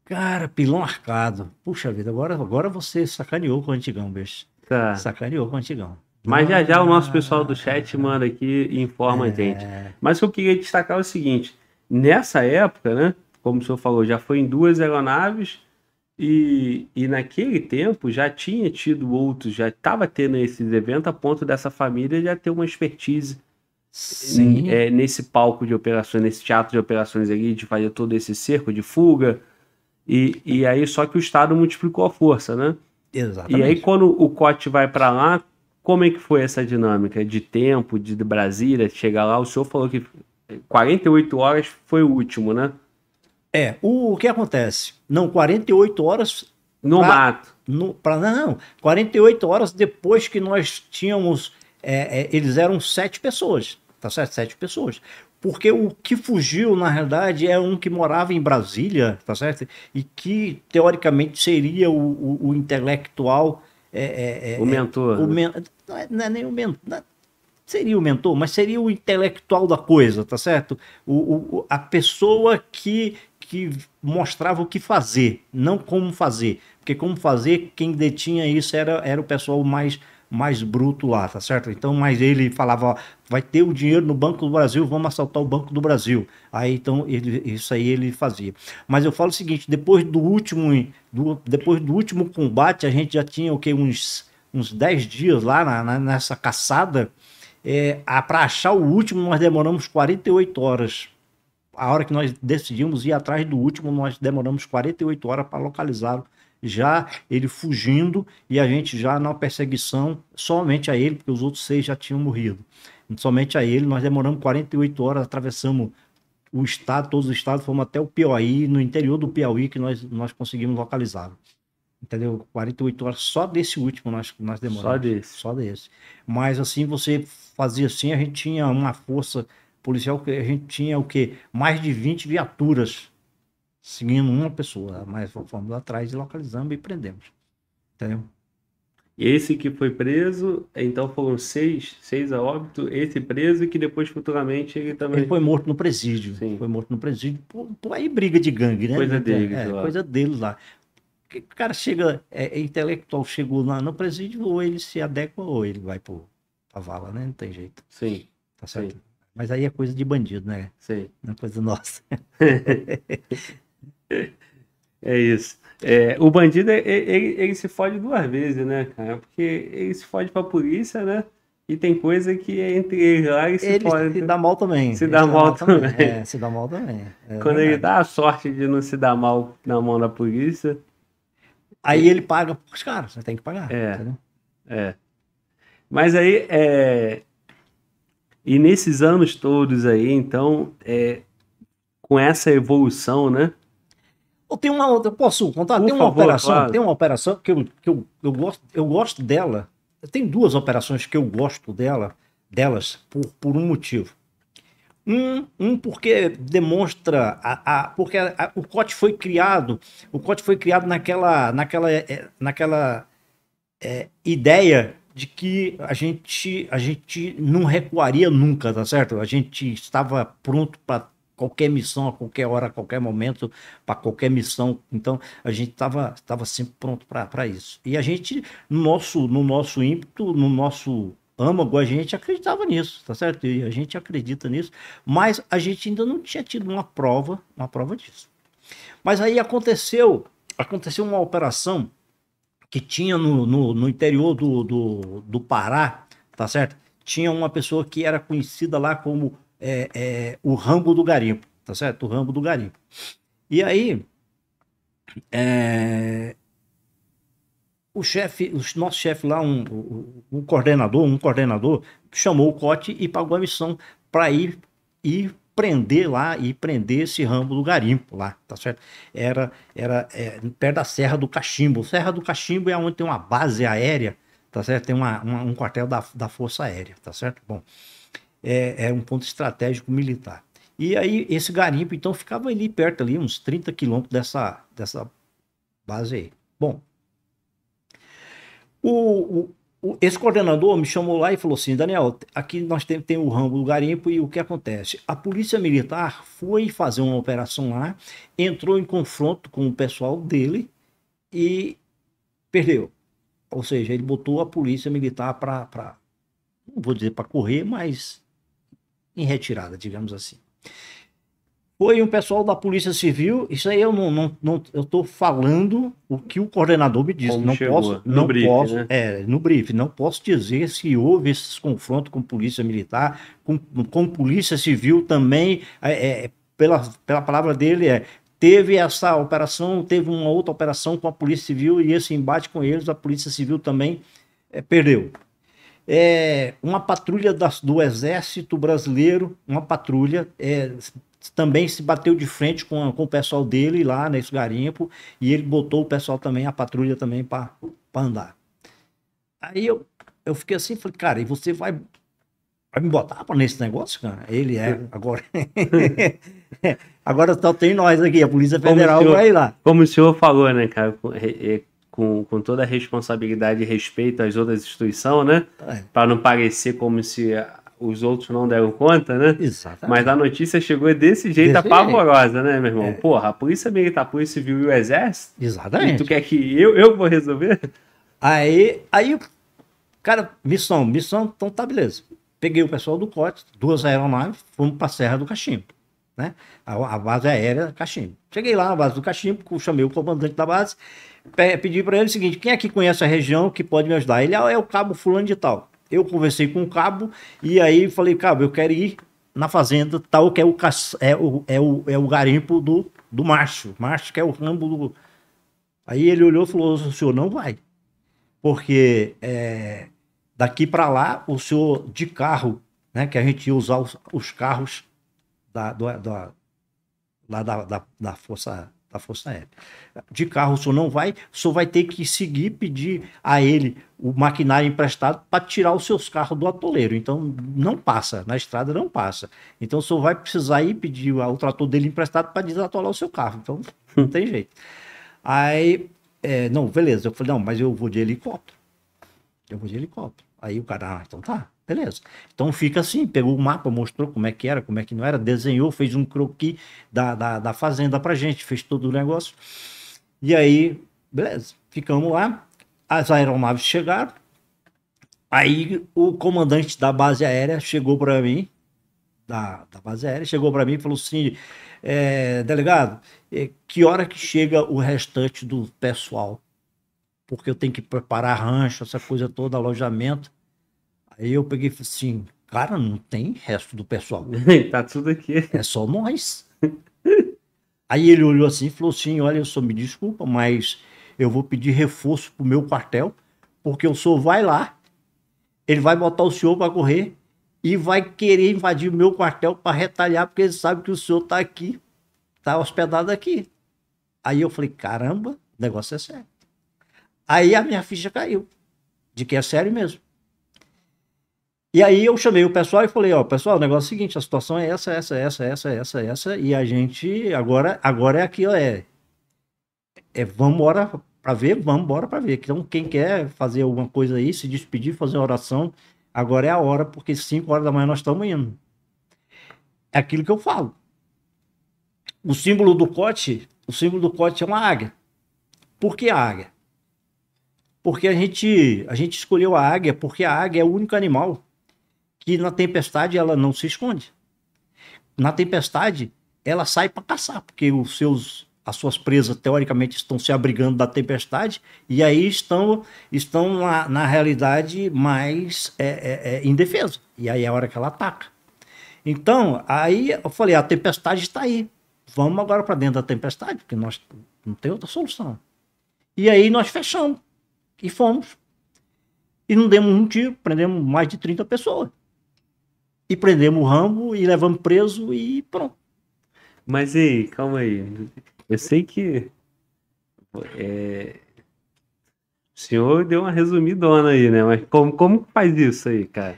Cara, pilão arcado. Puxa vida, agora, agora você sacaneou com o antigão, bicho. Tá. Sacaneou com o antigão. Mas já já o nosso pessoal do chat ah. manda aqui e informa é... a gente. Mas o que eu queria destacar é o seguinte: nessa época, né? como o senhor falou, já foi em duas aeronaves e, e naquele tempo já tinha tido outros, já estava tendo esses eventos a ponto dessa família já ter uma expertise Sim. É, nesse palco de operações, nesse teatro de operações ali, de fazer todo esse cerco de fuga. E, e aí só que o Estado multiplicou a força, né? Exatamente. E aí quando o Cote vai para lá, como é que foi essa dinâmica de tempo, de Brasília, chegar lá? O senhor falou que 48 horas foi o último, né? É, o, o que acontece? Não, 48 horas. No pra, mato. No, pra, não, 48 horas depois que nós tínhamos. É, é, eles eram sete pessoas, tá certo? Sete pessoas. Porque o que fugiu, na realidade, é um que morava em Brasília, tá certo? E que, teoricamente, seria o, o, o intelectual. É, é, é o é, mentor. O né? men não, é, não é nem o mentor seria o mentor, mas seria o intelectual da coisa, tá certo? O, o a pessoa que que mostrava o que fazer, não como fazer. Porque como fazer, quem detinha isso era, era o pessoal mais mais bruto lá, tá certo? Então, mas ele falava, vai ter o dinheiro no Banco do Brasil, vamos assaltar o Banco do Brasil. Aí, então, ele, isso aí ele fazia. Mas eu falo o seguinte, depois do último, do, depois do último combate, a gente já tinha o que uns uns 10 dias lá na, na, nessa caçada. É, para achar o último, nós demoramos 48 horas a hora que nós decidimos ir atrás do último, nós demoramos 48 horas para localizá-lo. Já ele fugindo e a gente já na perseguição somente a ele, porque os outros seis já tinham morrido. Somente a ele, nós demoramos 48 horas, atravessamos o estado, todos os estados, fomos até o Piauí, no interior do Piauí, que nós, nós conseguimos localizá-lo. Entendeu? 48 horas só desse último nós, nós demoramos. Só desse. Só desse. Mas assim, você fazia assim, a gente tinha uma força policial que a gente tinha o quê? Mais de 20 viaturas seguindo uma pessoa. Mas fomos atrás e localizamos e prendemos. Entendeu? Esse que foi preso, então foram seis, seis a óbito, esse preso e que depois futuramente ele também. Ele foi morto no presídio. Sim. Foi morto no presídio. Por, aí briga de gangue, né? Coisa dele, é, coisa dele lá. O cara chega, é, é intelectual, chegou lá no presídio, ou ele se adequa ou ele vai pro, pra vala, né? Não tem jeito. Sim. Tá certo? Sim. Mas aí é coisa de bandido, né? Sim, Não é coisa nossa. é isso. É, o bandido, é, é, ele, ele, se fode duas vezes, né, cara? Porque ele se fode pra polícia, né? E tem coisa que é entre ele lá e se ele pode... se dá mal também. Se dá, dá mal, também. também. É, se dá mal também. É Quando verdade. ele dá a sorte de não se dar mal na mão da polícia... Aí ele paga os caras, você tem que pagar. É, entendeu? é. Mas aí, é, e nesses anos todos aí, então, é, com essa evolução, né? Eu tenho uma outra, posso contar? Por tem uma favor, operação, claro. tem uma operação que, eu, que eu, eu, gosto, eu gosto dela. Tem duas operações que eu gosto dela, delas por, por um motivo. Um, um porque demonstra a, a porque a, a, o Cote foi criado, o Cote foi criado naquela naquela é, naquela é, ideia de que a gente, a gente não recuaria nunca, tá certo? A gente estava pronto para qualquer missão, a qualquer hora, a qualquer momento, para qualquer missão. Então, a gente estava tava sempre pronto para isso. E a gente, no nosso, no nosso ímpeto, no nosso âmago, a gente acreditava nisso, tá certo? E a gente acredita nisso, mas a gente ainda não tinha tido uma prova, uma prova disso. Mas aí aconteceu, aconteceu uma operação que tinha no, no, no interior do, do, do, Pará, tá certo? Tinha uma pessoa que era conhecida lá como é, é, o Rambo do Garimpo, tá certo? O Rambo do Garimpo. E aí, é, o chefe, o nosso chefe lá, um, um, coordenador, um coordenador, chamou o Cote e pagou a missão para ir, ir prender lá e prender esse ramo do garimpo lá, tá certo? Era, era é, perto da Serra do Cachimbo. Serra do Cachimbo é onde tem uma base aérea, tá certo? Tem uma, uma um quartel da, da Força Aérea, tá certo? Bom, é, é um ponto estratégico militar. E aí esse garimpo, então, ficava ali perto, ali, uns 30 quilômetros dessa, dessa base aí. Bom, o, o, esse coordenador me chamou lá e falou assim: Daniel, aqui nós temos tem o ramo do garimpo e o que acontece? A polícia militar foi fazer uma operação lá, entrou em confronto com o pessoal dele e perdeu. Ou seja, ele botou a polícia militar para, não vou dizer para correr, mas em retirada, digamos assim. Foi um pessoal da Polícia Civil, isso aí eu não, não, não eu tô falando o que o coordenador me disse, Como não chegou? posso, no não brief, posso, né? é, no brief, não posso dizer se houve esse confronto com polícia militar, com, com polícia civil também, é, é, pela, pela palavra dele é, teve essa operação, teve uma outra operação com a Polícia Civil e esse embate com eles, a Polícia Civil também é, perdeu. É, uma patrulha das, do Exército Brasileiro, uma patrulha, é, também se bateu de frente com, com o pessoal dele lá nesse garimpo e ele botou o pessoal também, a patrulha também para andar. Aí eu, eu fiquei assim, falei, cara, e você vai, vai me botar pra nesse negócio, cara? Ele é, agora. agora só tem nós aqui, a Polícia Federal senhor, vai lá. Como o senhor falou, né, cara, com, com toda a responsabilidade e respeito às outras instituições, né? É. Para não parecer como se os outros não deram conta, né? Exatamente. Mas a notícia chegou desse jeito desse apavorosa, né, meu irmão? É. Porra, a polícia militar, a polícia civil e o exército? Exatamente. E tu quer que eu, eu vou resolver? Aí, aí, cara, missão, missão, então tá beleza. Peguei o pessoal do COT, duas aeronaves, fomos pra Serra do Cachimbo, né? A, a base aérea Cachimbo. Cheguei lá na base do Cachimbo, chamei o comandante da base, pe pedi para ele o seguinte, quem aqui conhece a região que pode me ajudar? Ele ah, é o cabo fulano de tal. Eu conversei com o cabo e aí falei, cabo, eu quero ir na fazenda tal, que é o, é o, é o, é o garimpo do, do macho. Macho que é o rambo do... Aí ele olhou e falou, o senhor não vai. Porque é, daqui para lá, o senhor de carro, né, que a gente ia usar os, os carros da, do, da, lá da, da, da Força da Força Aérea. De carro o senhor não vai, o senhor vai ter que seguir pedir a ele o maquinário emprestado para tirar os seus carros do atoleiro. Então não passa, na estrada não passa. Então o senhor vai precisar ir pedir o trator dele emprestado para desatolar o seu carro. Então hum. não tem jeito. Aí, é, não, beleza. Eu falei, não, mas eu vou de helicóptero. Eu vou de helicóptero. Aí o cara, ah, então tá. Beleza. Então fica assim, pegou o mapa, mostrou como é que era, como é que não era, desenhou, fez um croquis da, da, da fazenda pra gente, fez todo o negócio. E aí, beleza, ficamos lá, as aeronaves chegaram, aí o comandante da base aérea chegou para mim, da, da base aérea, chegou para mim e falou assim, é, delegado, é, que hora que chega o restante do pessoal? Porque eu tenho que preparar rancho, essa coisa toda, alojamento. Aí eu peguei e falei assim, cara, não tem resto do pessoal. tá tudo aqui. É só nós. Aí ele olhou assim e falou assim: Olha, eu só me desculpa, mas eu vou pedir reforço pro meu quartel, porque o senhor vai lá, ele vai botar o senhor para correr e vai querer invadir o meu quartel para retalhar, porque ele sabe que o senhor tá aqui, tá hospedado aqui. Aí eu falei: Caramba, o negócio é sério. Aí a minha ficha caiu, de que é sério mesmo. E aí eu chamei o pessoal e falei, ó, pessoal, o negócio é o seguinte, a situação é essa, essa, essa, essa, essa, essa, e a gente agora, agora é aqui, ó, é, é vamos embora para ver, vamos embora para ver. Então quem quer fazer alguma coisa aí, se despedir, fazer uma oração, agora é a hora, porque 5 horas da manhã nós estamos indo. É aquilo que eu falo. O símbolo do cote, o símbolo do cote é uma águia. Por que a águia? Porque a gente, a gente escolheu a águia porque a águia é o único animal que na tempestade ela não se esconde. Na tempestade, ela sai para caçar, porque os seus as suas presas teoricamente estão se abrigando da tempestade e aí estão estão na, na realidade mais é, é, é, indefesa e aí é a hora que ela ataca então aí eu falei a tempestade está aí vamos agora para dentro da tempestade porque nós não tem outra solução e aí nós fechamos e fomos e não demos um tiro prendemos mais de 30 pessoas e prendemos o Rambo e levamos preso e pronto. Mas ei, calma aí. Eu sei que. É... O senhor deu uma resumidona aí, né? Mas como, como faz isso aí, cara?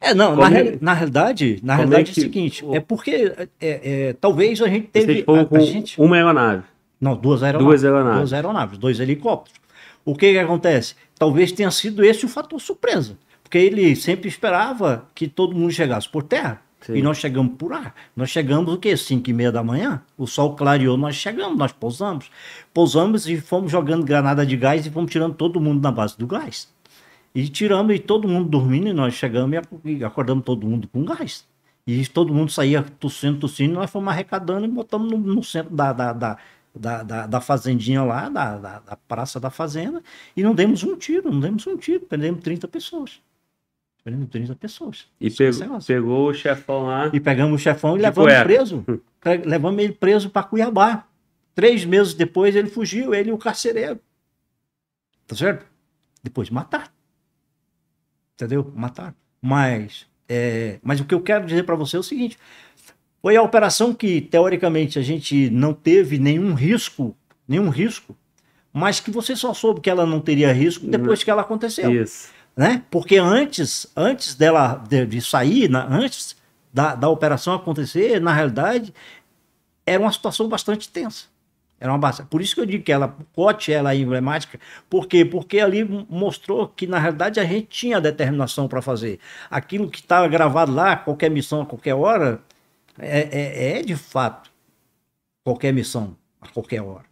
É, não, na, é? na, realidade, na como é realidade é, que... é, o seguinte, o... é porque é, é talvez a gente teve. a, a gente... Uma aeronave. Não, duas aeronaves. Duas aeronaves. Duas aeronaves, dois helicópteros. O que, que acontece? Talvez tenha sido esse o fator surpresa. Porque ele sempre esperava que todo mundo chegasse por terra. Sim. E nós chegamos por ar. Nós chegamos o quê? 5 e meia da manhã? O sol clareou, nós chegamos, nós pousamos. Pousamos e fomos jogando granada de gás e fomos tirando todo mundo na base do gás. E tiramos e todo mundo dormindo e nós chegamos e acordamos todo mundo com gás. E todo mundo saía tossindo, tossindo, e nós fomos arrecadando e botamos no, no centro da, da, da da, da, da, fazendinha lá, da, da, da, praça da fazenda, e não demos um tiro, não demos um tiro, perdemos 30 pessoas empreendedorismo pessoas. E é pegou, pegou o chefão lá. E pegamos o chefão e levamos cueca. preso. Hum. levamos ele preso para Cuiabá. Três meses depois ele fugiu, ele e o carcereiro. Tá certo? Depois mataram. Entendeu? Mataram. Mas, é, mas o que eu quero dizer para você é o seguinte: foi a operação que, teoricamente, a gente não teve nenhum risco, nenhum risco, mas que você só soube que ela não teria risco depois hum. que ela aconteceu. Isso né? Porque antes, antes dela de, de sair, na, antes da, da operação acontecer, na realidade, era uma situação bastante tensa. Era uma base. Por isso que eu digo que ela, Cote, ela é emblemática. Por quê? Porque ali mostrou que, na realidade, a gente tinha determinação para fazer. Aquilo que estava tá gravado lá, qualquer missão, a qualquer hora, é, é, é, de fato qualquer missão, a qualquer hora.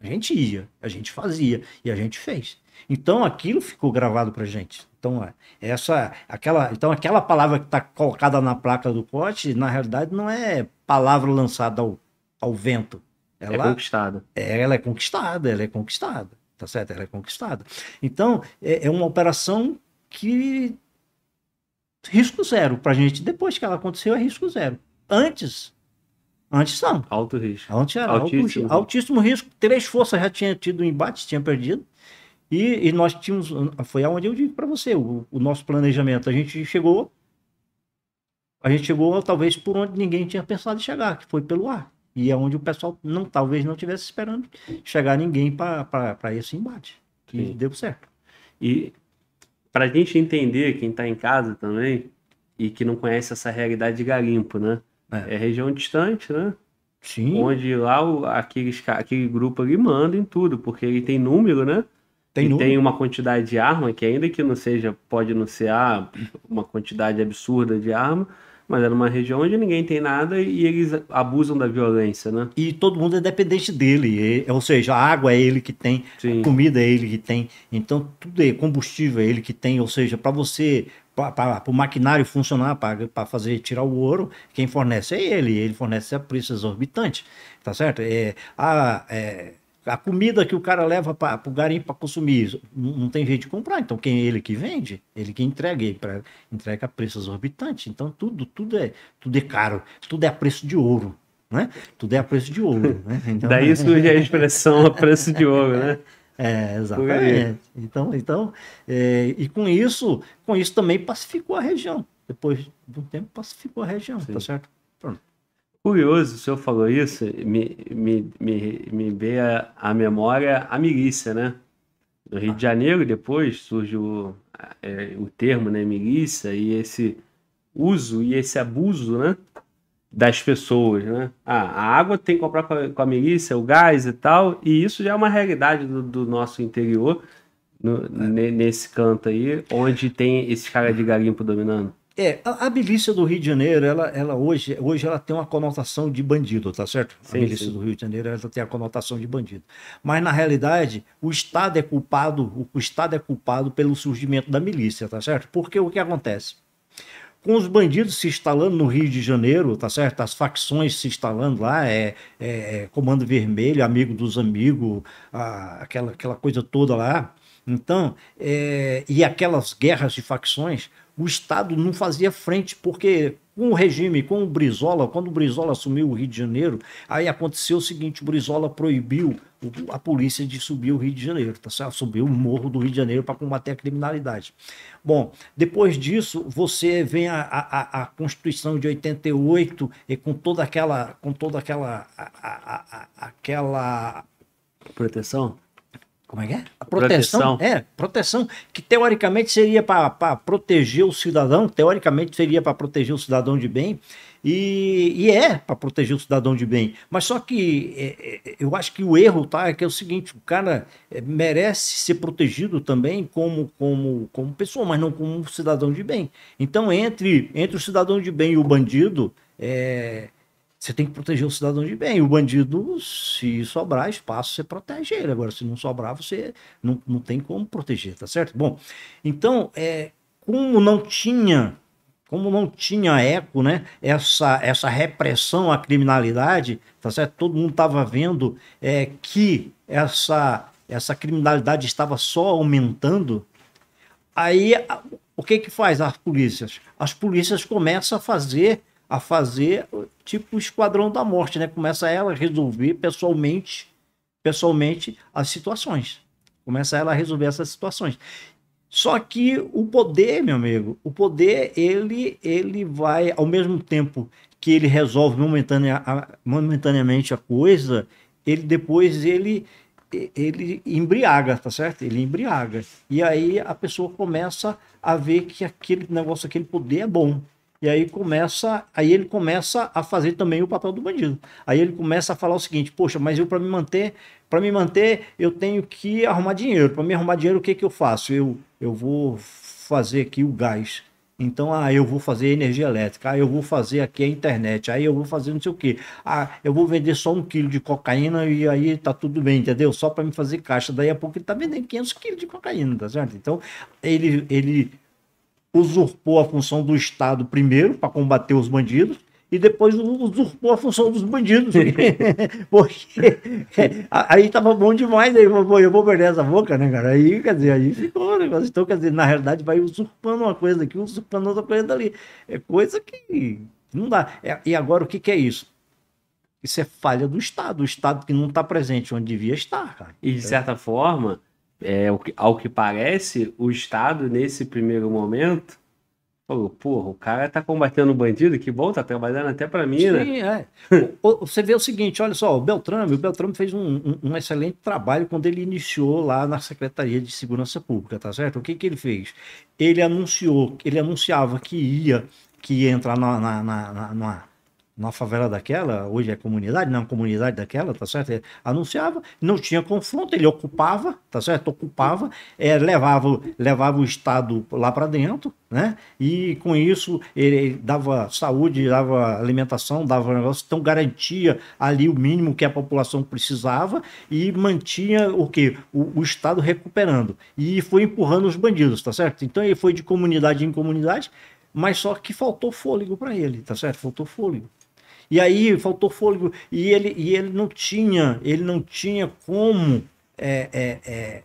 A gente ia, a gente fazia e a gente fez. Então aquilo ficou gravado para gente. Então é, essa, aquela, então aquela palavra que está colocada na placa do pote, na realidade não é palavra lançada ao, ao vento. É ela é conquistada. É, ela é conquistada, ela é conquistada, tá certo? Ela é conquistada. Então é, é uma operação que risco zero para gente. Depois que ela aconteceu é risco zero. Antes Antes não. Alto risco. Antes era altíssimo, alto, altíssimo risco. Três forças já tinha tido um embate, tinha perdido. E, e nós tínhamos, foi aonde eu digo para você, o, o nosso planejamento. A gente chegou, a gente chegou talvez por onde ninguém tinha pensado em chegar, que foi pelo ar. E é onde o pessoal não, talvez não tivesse esperando chegar ninguém para esse embate. Que deu certo. E para a gente entender, quem está em casa também, e que não conhece essa realidade de garimpo, né? É, é região distante, né? Sim. Onde lá o, aqueles, aquele grupo ali manda em tudo, porque ele tem número, né? Tem, e tem uma quantidade de arma que ainda que não seja, pode não ser ah, uma quantidade absurda de arma, mas é uma região onde ninguém tem nada e eles abusam da violência, né? E todo mundo é dependente dele, ou seja, a água é ele que tem, a comida é ele que tem, então tudo é combustível é ele que tem, ou seja, para você para o maquinário funcionar, para fazer tirar o ouro, quem fornece é ele, ele fornece a preços exorbitantes, tá certo? É, a, é, a comida que o cara leva para o garimpo para consumir, não, não, tem jeito de comprar. Então, quem é ele que vende, ele que entrega, ele pra, entrega a preços exorbitantes. Então, tudo, tudo, é, tudo é caro, tudo é a preço de ouro. Né? Tudo é a preço de ouro. Né? Então, Daí né? surge a expressão a preço de ouro, né? É, exatamente. Então, então é, e com isso, com isso também pacificou a região. Depois de um tempo, pacificou a região, tá Sim. tá certo? Pronto. Curioso, o senhor falou isso, me, me, me, me veio a, a memória a milícia, né? No Rio de Janeiro, depois surge o, é, o termo, né, milícia, e esse uso e esse abuso, né, das pessoas, né? Ah, a água tem que comprar com a, com a milícia, o gás e tal, e isso já é uma realidade do, do nosso interior, no, é. nesse canto aí, onde tem esses caras de garimpo dominando. É, a, a, milícia do Rio de Janeiro, ela, ela hoje, hoje ela tem uma conotação de bandido, tá certo? Sim, a milícia sim. do Rio de Janeiro ela tem a conotação de bandido. Mas na realidade, o Estado é culpado, o Estado é culpado pelo surgimento da milícia, tá certo? Porque o que acontece? com os bandidos se instalando no Rio de Janeiro, tá certo? As facções se instalando lá, é, é, é Comando Vermelho, Amigo dos Amigos, a, aquela, aquela coisa toda lá. Então, é, e aquelas guerras de facções, o Estado não fazia frente, porque com o regime, com o Brizola, quando o Brizola assumiu o Rio de Janeiro, aí aconteceu o seguinte: o Brizola proibiu a polícia de subir o Rio de Janeiro, tá certo? Subiu o morro do Rio de Janeiro para combater a criminalidade. Bom, depois disso, você vem a, a, a Constituição de 88 e com toda aquela com toda aquela a, aquela proteção como é que é? A proteção, proteção. É, proteção, que teoricamente seria para proteger o cidadão, teoricamente seria para proteger o cidadão de bem, e, e é para proteger o cidadão de bem. Mas só que é, é, eu acho que o erro tá, é que é o seguinte: o cara é, merece ser protegido também como, como, como pessoa, mas não como um cidadão de bem. Então, entre, entre o cidadão de bem e o bandido, é, você tem que proteger o cidadão de bem. O bandido, se sobrar espaço, você protege ele. Agora, se não sobrar, você não, não tem como proteger, tá certo? Bom, então, é, como não tinha como não tinha eco, né? Essa, essa repressão à criminalidade, tá certo? Todo mundo estava vendo é, que essa, essa criminalidade estava só aumentando. Aí o que que faz as polícias? As polícias começam a fazer a fazer tipo o Esquadrão da Morte, né? Começa ela a resolver pessoalmente, pessoalmente as situações. Começa ela a resolver essas situações. Só que o poder, meu amigo, o poder ele ele vai ao mesmo tempo que ele resolve momentaneamente a coisa, ele depois ele ele embriaga, tá certo? Ele embriaga. E aí a pessoa começa a ver que aquele negócio, aquele poder é bom. E aí começa, aí ele começa a fazer também o papel do bandido. Aí ele começa a falar o seguinte: "Poxa, mas eu para me manter, para me manter, eu tenho que arrumar dinheiro. Para me arrumar dinheiro, o que que eu faço? Eu eu vou fazer aqui o gás. Então, ah, eu vou fazer energia elétrica, ah, eu vou fazer aqui a internet, aí ah, eu vou fazer não sei o que, ah, eu vou vender só um quilo de cocaína e aí tá tudo bem, entendeu? Só para me fazer caixa. Daí a pouco ele tá vendendo 500 quilos de cocaína, tá certo? Então, ele, ele usurpou a função do Estado primeiro para combater os bandidos e depois usurpou a função dos bandidos. Porque aí estava bom demais, aí né? eu vou perder essa boca, né, cara? Aí, quer dizer, aí ficou o negócio. Então, quer dizer, na realidade vai usurpando uma coisa aqui, usurpando outra coisa dali. É coisa que não dá. É, e agora, o que, que é isso? Isso é falha do Estado, o Estado que não está presente onde devia estar, cara. E de certa forma, é, é ao que parece, o Estado, nesse primeiro momento, falou: porra, o cara tá combatendo o bandido, que bom, tá trabalhando até para mim, Sim, né? Sim, é. Você vê o seguinte: olha só, o Beltrame, o Beltrame fez um, um, um, excelente trabalho quando ele iniciou lá na Secretaria de Segurança Pública, tá certo? O que, que ele fez? Ele anunciou, ele anunciava que ia, que ia entrar na, na, na, na na favela daquela, hoje é comunidade, não é comunidade daquela, tá certo? Ele anunciava, não tinha confronto, ele ocupava, tá certo? Ocupava, é, levava, levava o Estado lá para dentro, né? E com isso ele dava saúde, dava alimentação, dava negócio, então garantia ali o mínimo que a população precisava e mantinha o que o, o Estado recuperando e foi empurrando os bandidos, tá certo? Então ele foi de comunidade em comunidade, mas só que faltou fôlego para ele, tá certo? Faltou fôlego. E aí faltou fôlego. E ele, e ele não tinha, ele não tinha como é, é, é,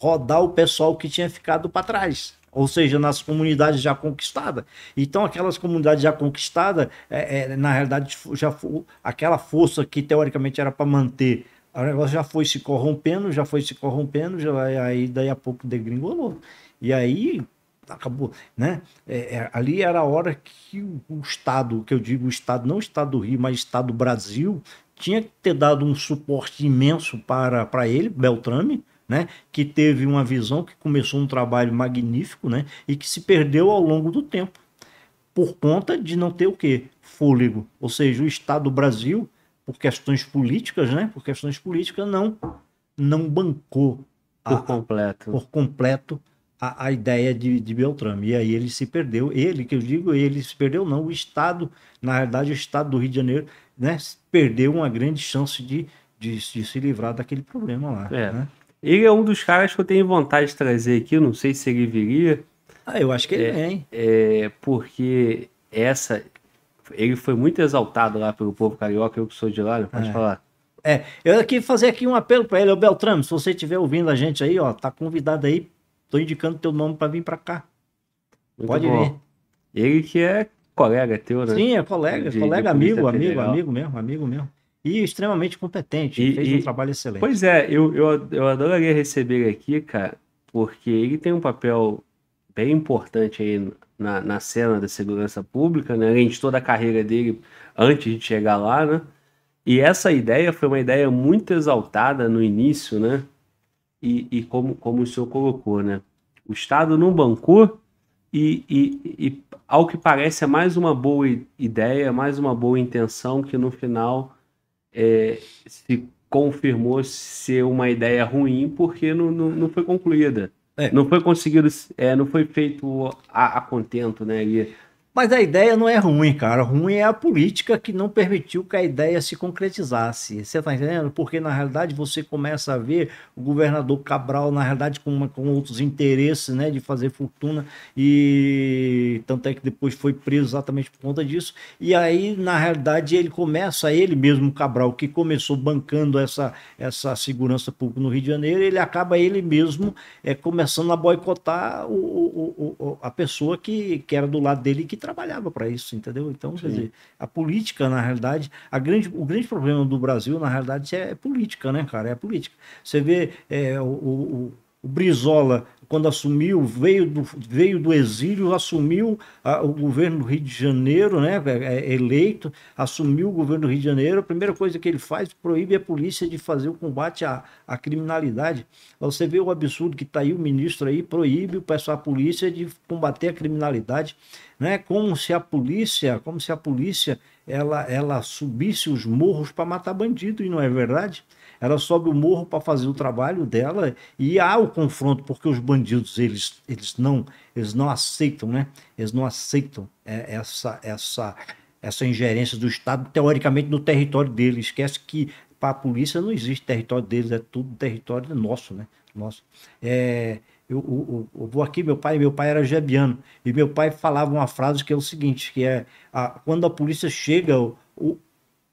rodar o pessoal que tinha ficado para trás. Ou seja, nas comunidades já conquistadas. Então, aquelas comunidades já conquistadas, é, é, na realidade, já foi, aquela força que teoricamente era para manter o negócio já foi se corrompendo, já foi se corrompendo, já, aí daí a pouco degringolou. E aí acabou, né? É, é, ali era a hora que o, o, Estado, que eu digo o Estado, não o Estado do Rio, mas o Estado do Brasil, tinha que ter dado um suporte imenso para, para ele, Beltrame, né? Que teve uma visão, que começou um trabalho magnífico, né? E que se perdeu ao longo do tempo, por conta de não ter o quê? Fôlego. Ou seja, o Estado do Brasil, por questões políticas, né? Por questões políticas, não, não bancou. Por a, completo. Por completo a, a ideia de, de Beltrame. E aí ele se perdeu, ele, que eu digo, ele se perdeu não, o Estado, na verdade, o Estado do Rio de Janeiro, né, perdeu uma grande chance de, de, de se livrar daquele problema lá. É. Né? Ele é um dos caras que eu tenho vontade de trazer aqui, não sei se ele viria. Ah, eu acho que ele é, vem. É, porque essa. Ele foi muito exaltado lá pelo povo carioca, eu que sou de lá, pode é. falar. É, eu queria fazer aqui um apelo para ele, o Beltrame, se você estiver ouvindo a gente aí, ó, tá convidado aí tô indicando teu nome para vir para cá. Muito Pode bom. vir. Ele que é colega teu, né? Sim, é colega, de, colega, de amigo, amigo, amigo mesmo, amigo mesmo. E extremamente competente, e, fez e, um trabalho excelente. Pois é, eu, eu, eu adoraria receber ele aqui, cara, porque ele tem um papel bem importante aí na, na cena da segurança pública, né? Além de toda a carreira dele antes de chegar lá, né? E essa ideia foi uma ideia muito exaltada no início, né? e, e como, como o senhor colocou, né? O Estado não bancou e, e, e, ao que parece, é mais uma boa ideia, mais uma boa intenção que no final é, se confirmou ser uma ideia ruim porque não, não, não foi concluída. É. Não foi conseguido, é, não foi feito a, a contento, né? E mas a ideia não é ruim, cara. Ruim é a política que não permitiu que a ideia se concretizasse. Você está entendendo? Porque, na realidade, você começa a ver o governador Cabral, na realidade, com, uma, com outros interesses né, de fazer fortuna, e tanto é que depois foi preso exatamente por conta disso. E aí, na realidade, ele começa, ele mesmo, Cabral, que começou bancando essa, essa segurança pública no Rio de Janeiro, ele acaba ele mesmo é, começando a boicotar o, o, o, a pessoa que, que era do lado dele que trabalhava para isso, entendeu? Então, Sim. quer dizer, a política, na realidade, a grande, o grande problema do Brasil, na realidade, é política, né, cara? É política. Você vê é, o, o, o Brizola quando assumiu, veio do, veio do exílio, assumiu a, ah, o governo do Rio de Janeiro, né, é, é, eleito, assumiu o governo do Rio de Janeiro, a primeira coisa que ele faz, proíbe a polícia de fazer o combate à, à criminalidade. Você vê o absurdo que está aí o ministro aí, proíbe a polícia de combater a criminalidade, né, como se a polícia, como se a polícia, ela, ela subisse os morros para matar bandido, e não é verdade? Ela sobe o morro para fazer o trabalho dela e há o confronto, porque os bandidos, eles, eles, não, eles não aceitam, né? Eles não aceitam é, essa, essa, essa ingerência do Estado, teoricamente, no território deles. Esquece que para a polícia não existe território deles, é tudo território nosso, né? Nosso. É, eu, eu, eu, vou aqui, meu pai, meu pai era jebiano e meu pai falava uma frase que é o seguinte, que é a, quando a polícia chega, o, o,